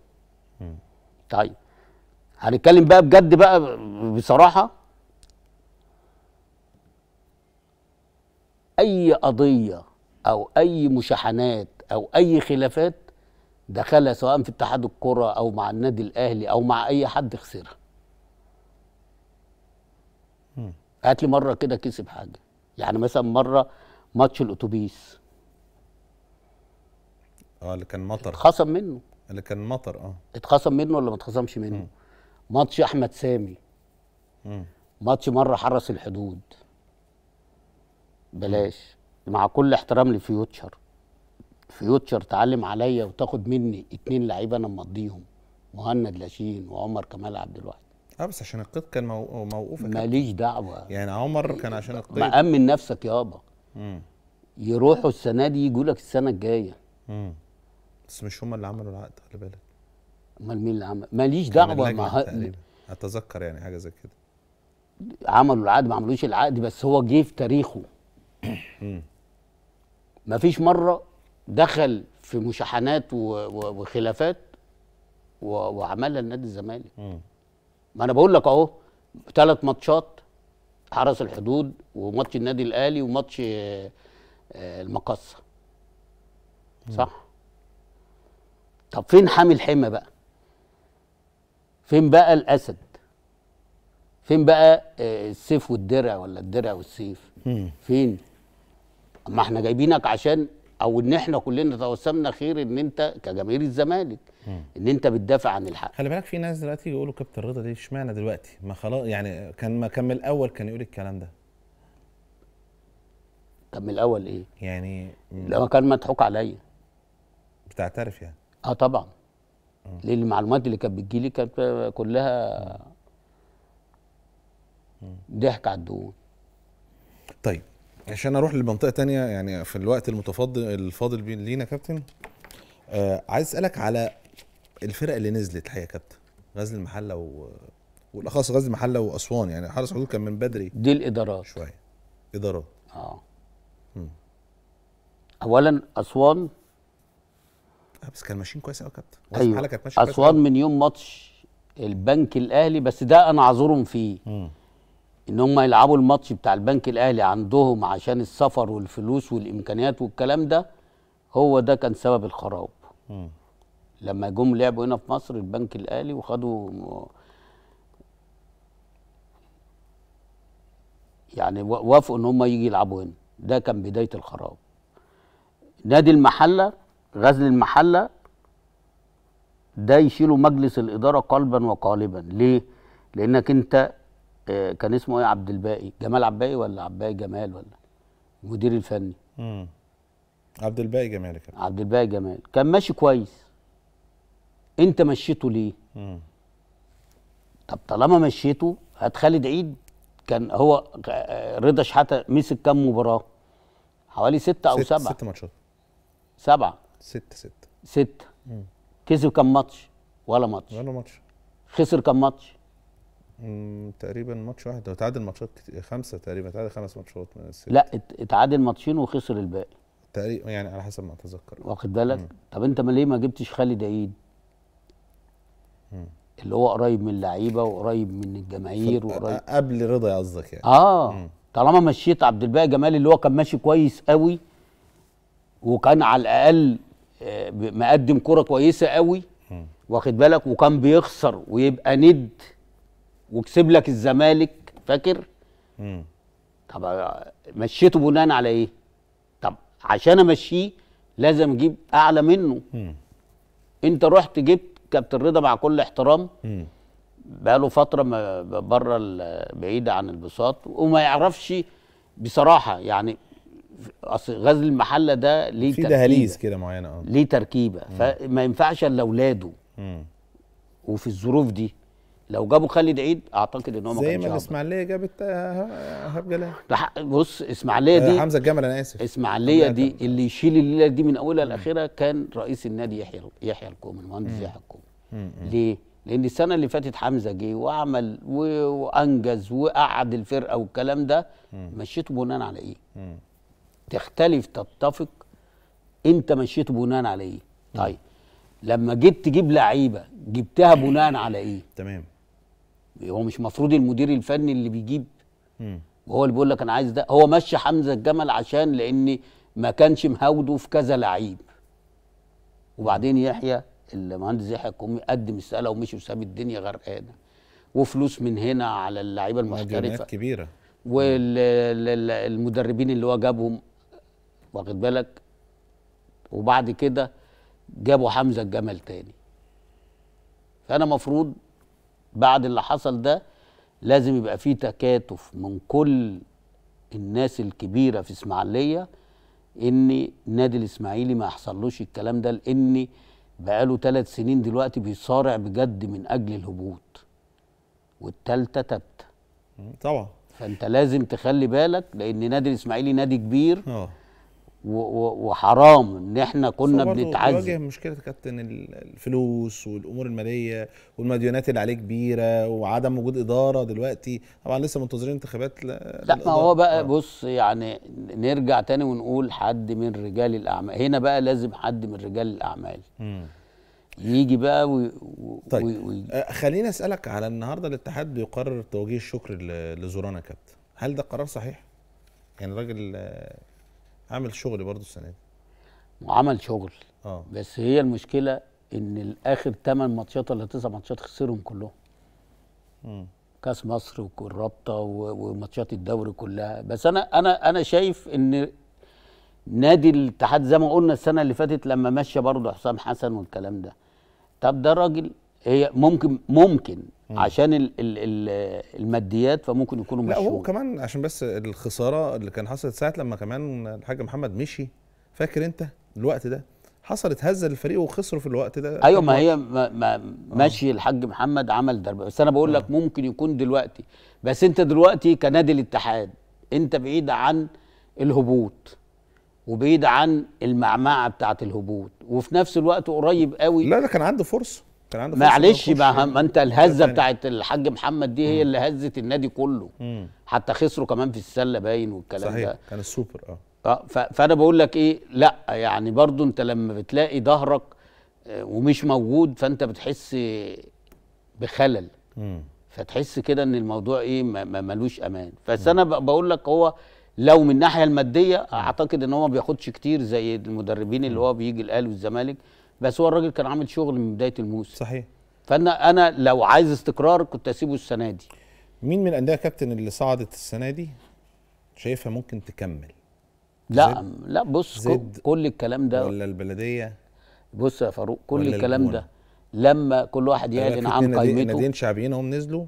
طيب هنتكلم بقى بجد بقى بصراحه اي قضيه او اي مشاحنات او اي خلافات دخلها سواء في اتحاد الكره او مع النادي الاهلي او مع اي حد خسرها هات لي مره كده كسب حاجه يعني مثلا مره ماتش الاتوبيس اه اللي كان مطر خصم منه اللي كان مطر اه اتخصم منه ولا ما اتخصمش منه مم. ماتش احمد سامي مم. ماتش مره حرس الحدود بلاش مع كل احترام لفيوتشر فيوتشر تعلم عليا وتاخد مني اتنين لعيبه انا مقضيهم مهند لاشين وعمر كمال عبد الواحد اه بس عشان القيد كان موقوف ماليش دعوه يعني عمر كان عشان القيد مأمن نفسك يابا يروحوا السنه دي يجوا لك السنه الجايه بس مش هم اللي عملوا العقد خلي بالك امال مين اللي عمل ماليش دعوه مع تقريبا اتذكر يعني حاجه زي كده عملوا العقد ما عملوش العقد بس هو جه في تاريخه مفيش مره دخل في مشاحنات وخلافات وعملها النادي الزمالك ما انا بقول لك اهو ثلاث ماتشات حرس الحدود وماتش النادي الاهلي وماتش آه، المقصه صح طب فين حامي الحمى بقى فين بقى الاسد فين بقى آه، السيف والدرع ولا الدرع والسيف فين اما احنا جايبينك عشان او ان احنا كلنا توسمنا خير ان انت كجماهير الزمالك ان انت بتدافع عن الحق خلي بالك في ناس دلوقتي يقولوا كابتن رضا دي اشمعنى دلوقتي ما خلاص يعني كان ما كان من الاول كان يقول الكلام ده كان من الاول ايه يعني لما كان مضحوك عليا بتعترف يعني اه طبعا لان المعلومات اللي كانت بتجيلي كانت كلها ضحك على الدهون طيب عشان اروح لمنطقه تانية يعني في الوقت المتفضل الفاضل لينا كابتن آه عايز اسالك على الفرق اللي نزلت الحقيقه يا كابتن غزل المحله و... والاخص غزل المحله واسوان يعني حرس الحدود كان من بدري دي الادارات شويه ادارات اه م. اولا اسوان بس كان ماشيين كويس قوي يا كابتن ايوه الحاله كانت ماشيه اسوان من يوم ماتش البنك الاهلي بس ده انا اعذرهم فيه ان هم يلعبوا الماتش بتاع البنك الاهلي عندهم عشان السفر والفلوس والامكانيات والكلام ده هو ده كان سبب الخراب مم. لما جم لعبوا هنا في مصر البنك الاهلي وخدوا يعني وافقوا ان هم يجي يلعبوا هنا ده كان بدايه الخراب نادي المحله غزل المحله ده يشيله مجلس الاداره قلبا وقالبا ليه؟ لانك انت آه، كان اسمه ايه عبد الباقي جمال عباقي ولا عباقي جمال ولا المدير الفني امم عبد الباقي جمال كان عبد الباقي جمال كان ماشي كويس انت مشيته ليه؟ مم. طب طالما مشيته هات خالد عيد كان هو آه، رضا شحاته مسك كام مباراه؟ حوالي ستة أو ست سبعة ست ماتشات سبعة 6 6 6 كسب كام ماتش ولا ماتش ولا ماتش خسر كام ماتش تقريبا ماتش واحد هو تعادل ماتشات كتير خمسه تقريبا تعادل خمس ماتشات من الست لا اتعادل ماتشين وخسر الباقي تقريبا يعني على حسب ما اتذكر واخد بالك طب انت ما ليه ما جبتش خالد عيد اللي هو قريب من اللعيبه وقريب من الجماهير وقريب قبل رضا قصدك يعني اه مم. طالما مشيت عبد الباقي جمال اللي هو كان ماشي كويس قوي وكان على الاقل آه، مقدم كرة كويسة قوي واخد بالك وكان بيخسر ويبقى ند وكسب لك الزمالك فاكر؟ طب آه، مشيته بناء على ايه؟ طب عشان امشيه لازم اجيب اعلى منه مم. انت رحت جبت كابتن رضا مع كل احترام مم. بقاله فتره بره بعيد عن البساط وما يعرفش بصراحه يعني اصل غزل المحله ده ليه في دهاليز كده معينه اه ليه تركيبه مم. فما ينفعش الا اولاده وفي الظروف دي لو جابوا خالد عيد اعتقد ان هو ما زي ما الاسماعيليه جابت ايهاب آه، جلال بص اسماعيليه دي آه، حمزه الجمل انا اسف اسماعيليه دي جمل. اللي يشيل الليله دي من اولها لاخرها كان رئيس النادي يحيى يحيى الكومي المهندس يحيى الكومي ليه؟ لان السنه اللي فاتت حمزه جه وعمل وانجز وقعد الفرقه والكلام ده مشيته بناء على ايه؟ تختلف تتفق انت مشيته بناء على ايه طيب لما جيت تجيب لعيبه جبتها بناء على ايه تمام هو مش مفروض المدير الفني اللي بيجيب وهو اللي بيقول لك انا عايز ده هو مشي حمزه الجمل عشان لان ما كانش مهاوده في كذا لعيب وبعدين يحيى المهندس يحيى الكومي قدم الساله ومشي وساب الدنيا غرقانه وفلوس من هنا على اللعيبه المحترفه كبيره والمدربين اللي هو جابهم واخد بالك وبعد كده جابوا حمزه الجمل تاني فانا مفروض بعد اللي حصل ده لازم يبقى في تكاتف من كل الناس الكبيره في اسماعيليه ان نادي الاسماعيلي ما يحصلوش الكلام ده لان بقاله ثلاث سنين دلوقتي بيصارع بجد من اجل الهبوط والتالته تبت طبعا فانت لازم تخلي بالك لان نادي الاسماعيلي نادي كبير اه وحرام ان احنا كنا بنتعذب واجه مشكله كابتن الفلوس والامور الماليه والمديونات اللي عليه كبيره وعدم وجود اداره دلوقتي طبعا لسه منتظرين انتخابات لا ما هو بقى آه. بص يعني نرجع تاني ونقول حد من رجال الاعمال هنا بقى لازم حد من رجال الاعمال م. يجي بقى وي... طيب وي... آه خليني اسالك على النهارده الاتحاد بيقرر توجيه الشكر لزورانا كابتن هل ده قرار صحيح؟ يعني الراجل آه، عمل شغل برضه السنه دي عمل شغل اه بس هي المشكله ان الاخر 8 ماتشات ولا 9 ماتشات خسرهم كلهم امم كاس مصر والرابطه وماتشات الدوري كلها بس انا انا انا شايف ان نادي الاتحاد زي ما قلنا السنه اللي فاتت لما مشى برضه حسام حسن والكلام ده طب ده راجل هي ممكن ممكن مم. عشان الـ الـ الـ الماديات فممكن يكونوا مشوا لا هو كمان عشان بس الخساره اللي كان حصلت ساعه لما كمان الحاج محمد مشي فاكر انت الوقت ده حصلت هزه للفريق وخسروا في الوقت ده ايوه ما هي ما ما آه. ماشي الحاج محمد عمل ضربه بس انا بقول آه. لك ممكن يكون دلوقتي بس انت دلوقتي كنادي الاتحاد انت بعيد عن الهبوط وبعيد عن المعمعه بتاعه الهبوط وفي نفس الوقت قريب قوي لا لا كان عنده فرصه كان عنده معلش ما, ما انت الهزه يعني بتاعت الحاج محمد دي هي اللي هزت النادي كله مم. حتى خسروا كمان في السله باين والكلام صحيح. ده كان السوبر اه اه فانا بقول لك ايه لا يعني برضو انت لما بتلاقي ظهرك آه، ومش موجود فانت بتحس بخلل مم. فتحس كده ان الموضوع ايه ملوش امان بس انا بقول لك هو لو من الناحيه الماديه اعتقد ان هو ما بياخدش كتير زي المدربين اللي هو بيجي الاهلي والزمالك بس هو الراجل كان عامل شغل من بدايه الموسم صحيح فانا انا لو عايز استقرار كنت اسيبه السنه دي مين من الانديه كابتن اللي صعدت السنه دي شايفها ممكن تكمل لا زد لا بص زد كل الكلام ده ولا البلديه بص يا فاروق كل الكلام ده لما كل واحد يعلن عن قيمته ناديين شعبيين هم نزلوا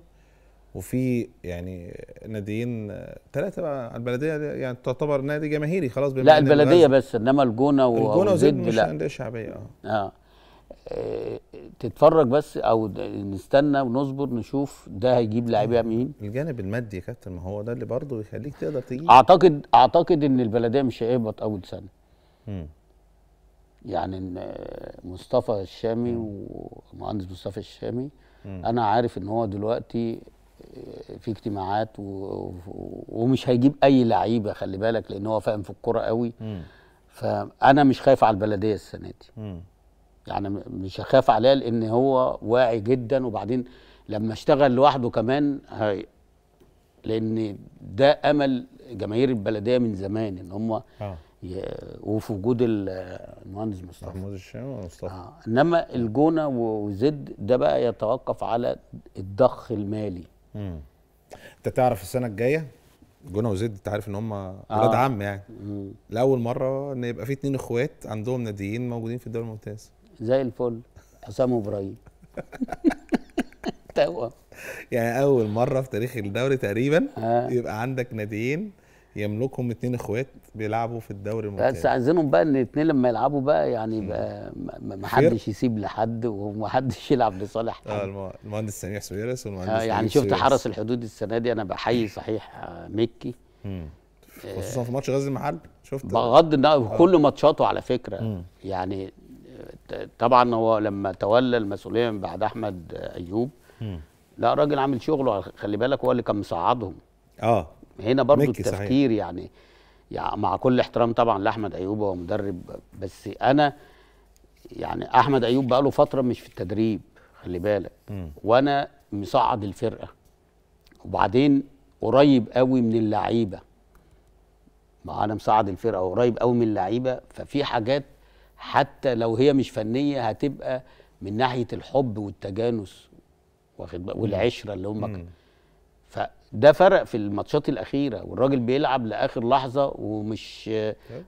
وفي يعني ناديين ثلاثه بقى على البلديه يعني تعتبر نادي جماهيري خلاص لا البلديه بس انما الجونه الجونه وزد مش انديه شعبيه آه. اه, آه. تتفرج بس او نستنى ونصبر نشوف ده هيجيب لاعبيها مين الجانب المادي يا كابتن ما هو ده اللي برضه يخليك تقدر تجيب اعتقد اعتقد ان البلديه مش هيهبط اول سنه مم. يعني ان مصطفى الشامي ومهندس مصطفى الشامي انا عارف ان هو دلوقتي في اجتماعات و... ومش هيجيب اي لعيبه خلي بالك لان هو فاهم في الكوره قوي م. فانا مش خايف على البلديه السنه دي يعني م. يعني مش هخاف عليها لان هو واعي جدا وبعدين لما اشتغل لوحده كمان هي لان ده امل جماهير البلديه من زمان ان هم آه. ي... وفي وجود المهندس مصطفى محمود الشام ومصطفى آه. انما الجونه وزد ده بقى يتوقف على الضخ المالي امم انت تعرف السنه الجايه جونا وزيد انت عارف ان هم ولاد آه. عم يعني لاول مره ان يبقى في اتنين اخوات عندهم ناديين موجودين في الدوري الممتاز زي الفل حسام وابراهيم توأم يعني اول مره في تاريخ الدوري تقريبا آه. يبقى عندك ناديين يملكهم اثنين اخوات بيلعبوا في الدوري الممتاز بس عايزينهم بقى ان الاثنين لما يلعبوا بقى يعني يبقى ما حدش يسيب لحد وما حدش يلعب لصالح حد اه المهندس سميح سويرس والمهندس آه يعني شفت سويرس. حرس الحدود السنه دي انا بحيي صحيح آه، مكي آه، خصوصا في ماتش غزل المحل شفت بغض النظر آه. كل ماتشاته على فكره مم. يعني آه، طبعا هو لما تولى المسؤوليه من بعد احمد ايوب مم. لا راجل عامل شغله خلي بالك هو اللي كان مصعدهم اه هنا برضو التفكير صحيح. يعني يعني مع كل احترام طبعا لاحمد ايوب هو مدرب بس انا يعني احمد ايوب بقاله فتره مش في التدريب خلي بالك م. وانا مصعد الفرقه وبعدين قريب قوي من اللعيبه ما انا مصعد الفرقه وقريب قوي من اللعيبه ففي حاجات حتى لو هي مش فنيه هتبقى من ناحيه الحب والتجانس واخد والعشره اللي هم ده فرق في الماتشات الاخيره والراجل بيلعب لاخر لحظه ومش مش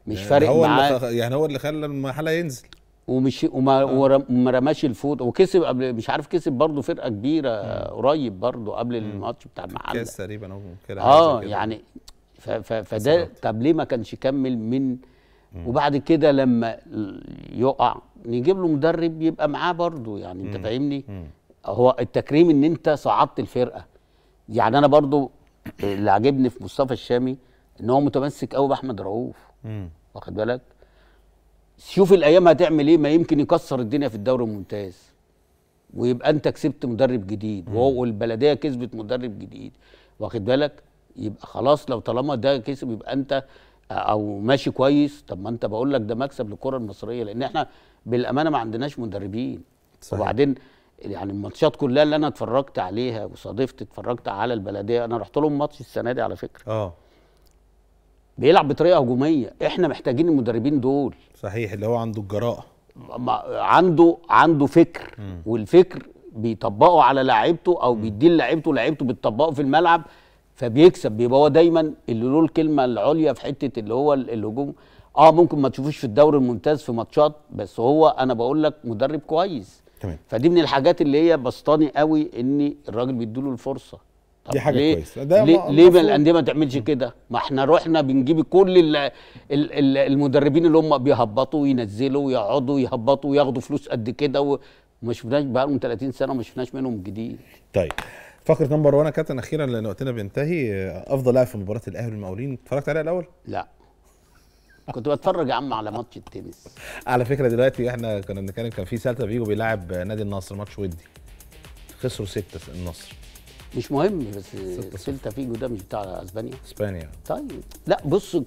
يعني فارق معاه يعني هو اللي خلى المحله ينزل ومش وما آه. وما رماش الفوت وكسب قبل مش عارف كسب برضه فرقه كبيره آه. قريب برضه قبل الماتش بتاع المحله كاس تقريبا او كده اه يعني فده طب ليه ما كانش يكمل من وبعد كده لما يقع نجيب له مدرب يبقى معاه برضه يعني انت فاهمني هو التكريم ان انت صعدت الفرقه يعني انا برضو اللي عاجبني في مصطفى الشامي ان هو متمسك قوي باحمد رؤوف واخد بالك شوف الايام هتعمل ايه ما يمكن يكسر الدنيا في الدوري الممتاز ويبقى انت كسبت مدرب جديد وهو البلديه كسبت مدرب جديد واخد بالك يبقى خلاص لو طالما ده كسب يبقى انت او ماشي كويس طب ما انت بقول لك ده مكسب للكره المصريه لان احنا بالامانه ما عندناش مدربين صحيح. وبعدين يعني الماتشات كلها اللي انا اتفرجت عليها وصادفت اتفرجت على البلديه انا رحت لهم ماتش السنه دي على فكره اه بيلعب بطريقه هجوميه احنا محتاجين المدربين دول صحيح اللي هو عنده الجراءه عنده عنده فكر م. والفكر بيطبقه على لعيبته او بيديه لعيبته لعيبته بتطبقه في الملعب فبيكسب بيبقى هو دايما اللي له الكلمه العليا في حته اللي هو الهجوم اه ممكن ما تشوفوش في الدوري الممتاز في ماتشات بس هو انا بقول لك مدرب كويس تمام فدي من الحاجات اللي هي بسطاني قوي ان الراجل بيديله الفرصه طب دي حاجه ليه كويسه ده ليه, ليه الانديه ما تعملش كده ما احنا رحنا بنجيب كل الـ الـ الـ المدربين اللي هم بيهبطوا وينزلوا ويقعدوا يهبطوا وياخدوا فلوس قد كده وما شفناش بقى لهم 30 سنه وما شفناش منهم جديد طيب فقره نمبر 1 كابتن اخيرا لان وقتنا بينتهي افضل لاعب في مباراه الاهلي والمقاولين اتفرجت عليها الاول لا كنت بتفرج يا عم على ماتش التنس على فكره دلوقتي احنا كنا بنتكلم كان في سالتا فيجو بيلاعب نادي النصر ماتش ودي خسروا ستة النصر مش مهم بس سيلتا فيجو ده مش بتاع اسبانيا اسبانيا طيب لا بص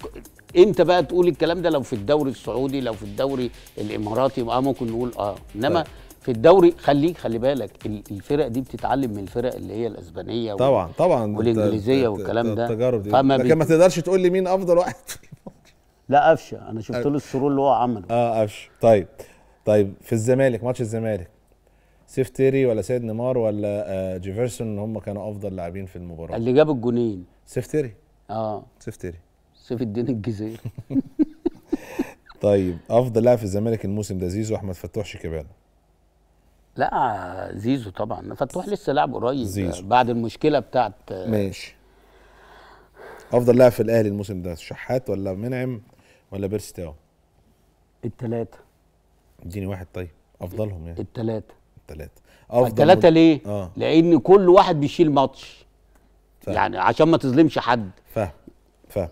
انت بقى تقول الكلام ده لو في الدوري السعودي لو في الدوري الاماراتي اه ممكن نقول اه انما طيب. في الدوري خليك خلي بالك الفرق دي بتتعلم من الفرق اللي هي الاسبانيه طبعا طبعا والانجليزيه والكلام ده التجارب دي فما لكن ما تقدرش تقول لي مين افضل واحد لا قفشه انا شفت له السرور اللي هو عمله اه قفشه طيب طيب في الزمالك ماتش الزمالك سيف تيري ولا سيد نيمار ولا آه، جيفرسون هم كانوا افضل لاعبين في المباراه اللي جاب الجونين سيف تيري اه سيف تيري سيف الدين الجزيري طيب افضل لاعب في الزمالك الموسم ده زيزو احمد فتوح شيكابالا لا زيزو طبعا فتوح لسه لاعب قريب زيزو. بعد المشكله بتاعت آه، ماشي افضل لاعب في الاهلي الموسم ده شحات ولا منعم ولا بيرسي تاو التلاتة اديني واحد طيب افضلهم يعني التلاتة التلاتة افضل التلاتة ليه؟ آه. لان كل واحد بيشيل ماتش ف... يعني عشان ما تظلمش حد فاهم فاهم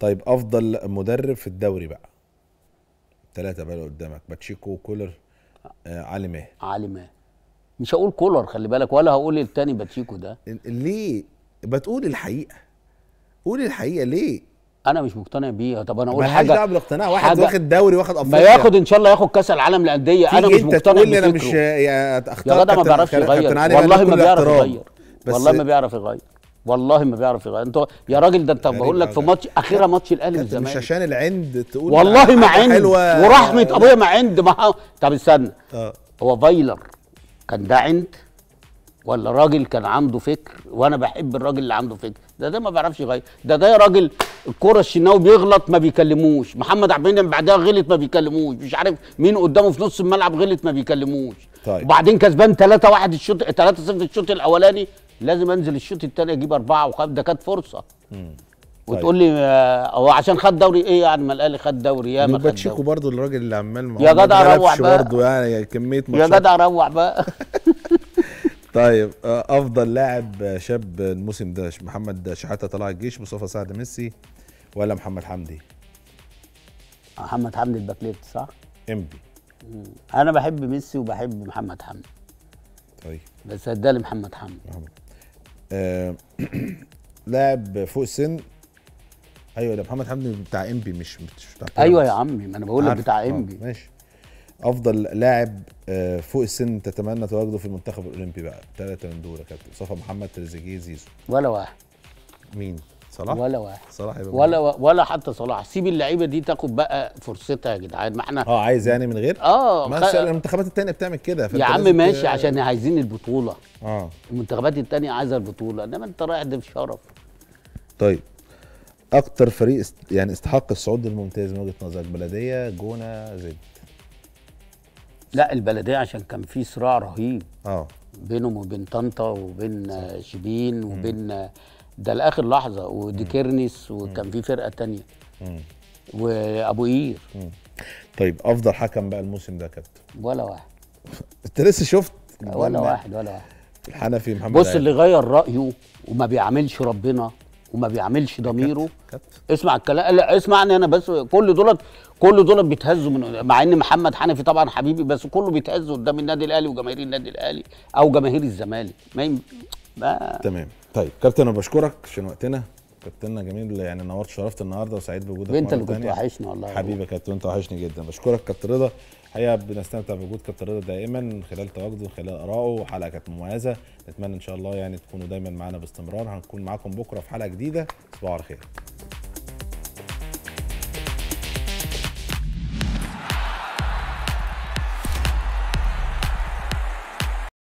طيب افضل مدرب في الدوري بقى ثلاثة بقى قدامك باتشيكو كولر آه علي ماهر علي ماهر مش هقول كولر خلي بالك ولا هقول التاني باتشيكو ده ليه بتقول الحقيقة قول الحقيقة ليه انا مش مقتنع بيه طب انا اقول حاجه مالهاش دعوه بالاقتناع واحد واخد دوري واخد افريقيا ما ياخد ان شاء الله ياخد كاس العالم للانديه انا مش إيه؟ مقتنع بيه انا مش يعني يا جدع ما بيعرفش يغير والله ما بيعرف يغير والله ما بيعرف يغير والله ما بيعرف يغير انت يا راجل ده انت بقول لك في ماتش اخيره ماتش الاهلي والزمالك مش عشان العند تقول والله ما عند ورحمه ابويا ما عند ما طب استنى آه. هو فايلر كان ده عند ولا راجل كان عنده فكر وانا بحب الراجل اللي عنده فكر ده ده ما بيعرفش يغير ده ده يا راجل الكوره الشناوي بيغلط ما بيكلموش محمد عبد المنعم بعدها غلط ما بيكلموش مش عارف مين قدامه في نص الملعب غلط ما بيكلموش طيب. وبعدين كسبان 3 1 الشوط 3 0 الشوط الاولاني لازم انزل الشوط الثاني اجيب اربعه وخمسه ده كانت فرصه وتقول لي آه، هو آه عشان خد دوري ايه يعني ما الاهلي خد دوري يا ما خد باتشيكو برضه الراجل اللي عمال يا جدع روح بقى برضه يعني كميه يا جدع روح بقى طيب افضل لاعب شاب الموسم ده محمد شحاته طلع الجيش مصطفى سعد ميسي ولا محمد حمدي محمد حمدي الباكليت صح امبي انا بحب ميسي وبحب محمد حمدي طيب بس ادالي محمد حمدي محمد. آه لاعب فوق السن ايوه ده محمد حمدي بتاع امبي مش مش بتاع ايوه يا عمي ما انا بقول لك بتاع آه، امبي ماشي افضل لاعب آه، فوق السن تتمنى تواجده في المنتخب الاولمبي بقى ثلاثه من دول يا كابتن مصطفى محمد تريزيجيه زيزو ولا واحد مين صلاح ولا واحد صلاح يبقى ولا و... ولا حتى صلاح سيب اللعيبه دي تاخد بقى فرصتها يا جدعان ما احنا اه عايز يعني من غير اه ما خ... المنتخبات التانيه بتعمل كده يا عم ماشي ت... عشان عايزين البطوله اه المنتخبات التانيه عايزه البطوله انما انت رايح ده شرف طيب اكتر فريق يعني استحق الصعود الممتاز من وجهه نظرك بلديه جونه زد لا البلديه عشان كان في صراع رهيب اه بينهم وبين طنطا وبين صح. شبين وبين ده لاخر لحظه ودي كيرنس وكان في فرقه تانية مم. وابو قير طيب افضل حكم بقى الموسم ده كابتن ولا واحد انت لسه شفت ولا واحد ولا واحد الحنفي محمد بص اللي غير رايه وما بيعاملش ربنا وما بيعملش ضميره اسمع الكلام لا اسمعني انا بس كل دولت كل دول بيتهزوا من مع ان محمد حنفي طبعا حبيبي بس كله بيتهز قدام النادي الاهلي وجماهير النادي الاهلي او جماهير الزمالك ما يم... ما... تمام طيب كابتن انا بشكرك عشان وقتنا كابتننا جميل يعني نورت شرفت النهارده وسعيد بوجودك انت اللي كنت وحشني والله حبيبي كابتن انت وحشني جدا بشكرك كابتن رضا الحقيقه بنستمتع بوجود كابتن رضا دائما خلال تواجده خلال ارائه حلقه كانت مميزه نتمنى ان شاء الله يعني تكونوا دايما معانا باستمرار هنكون معاكم بكره في حلقه جديده تصبحوا على خير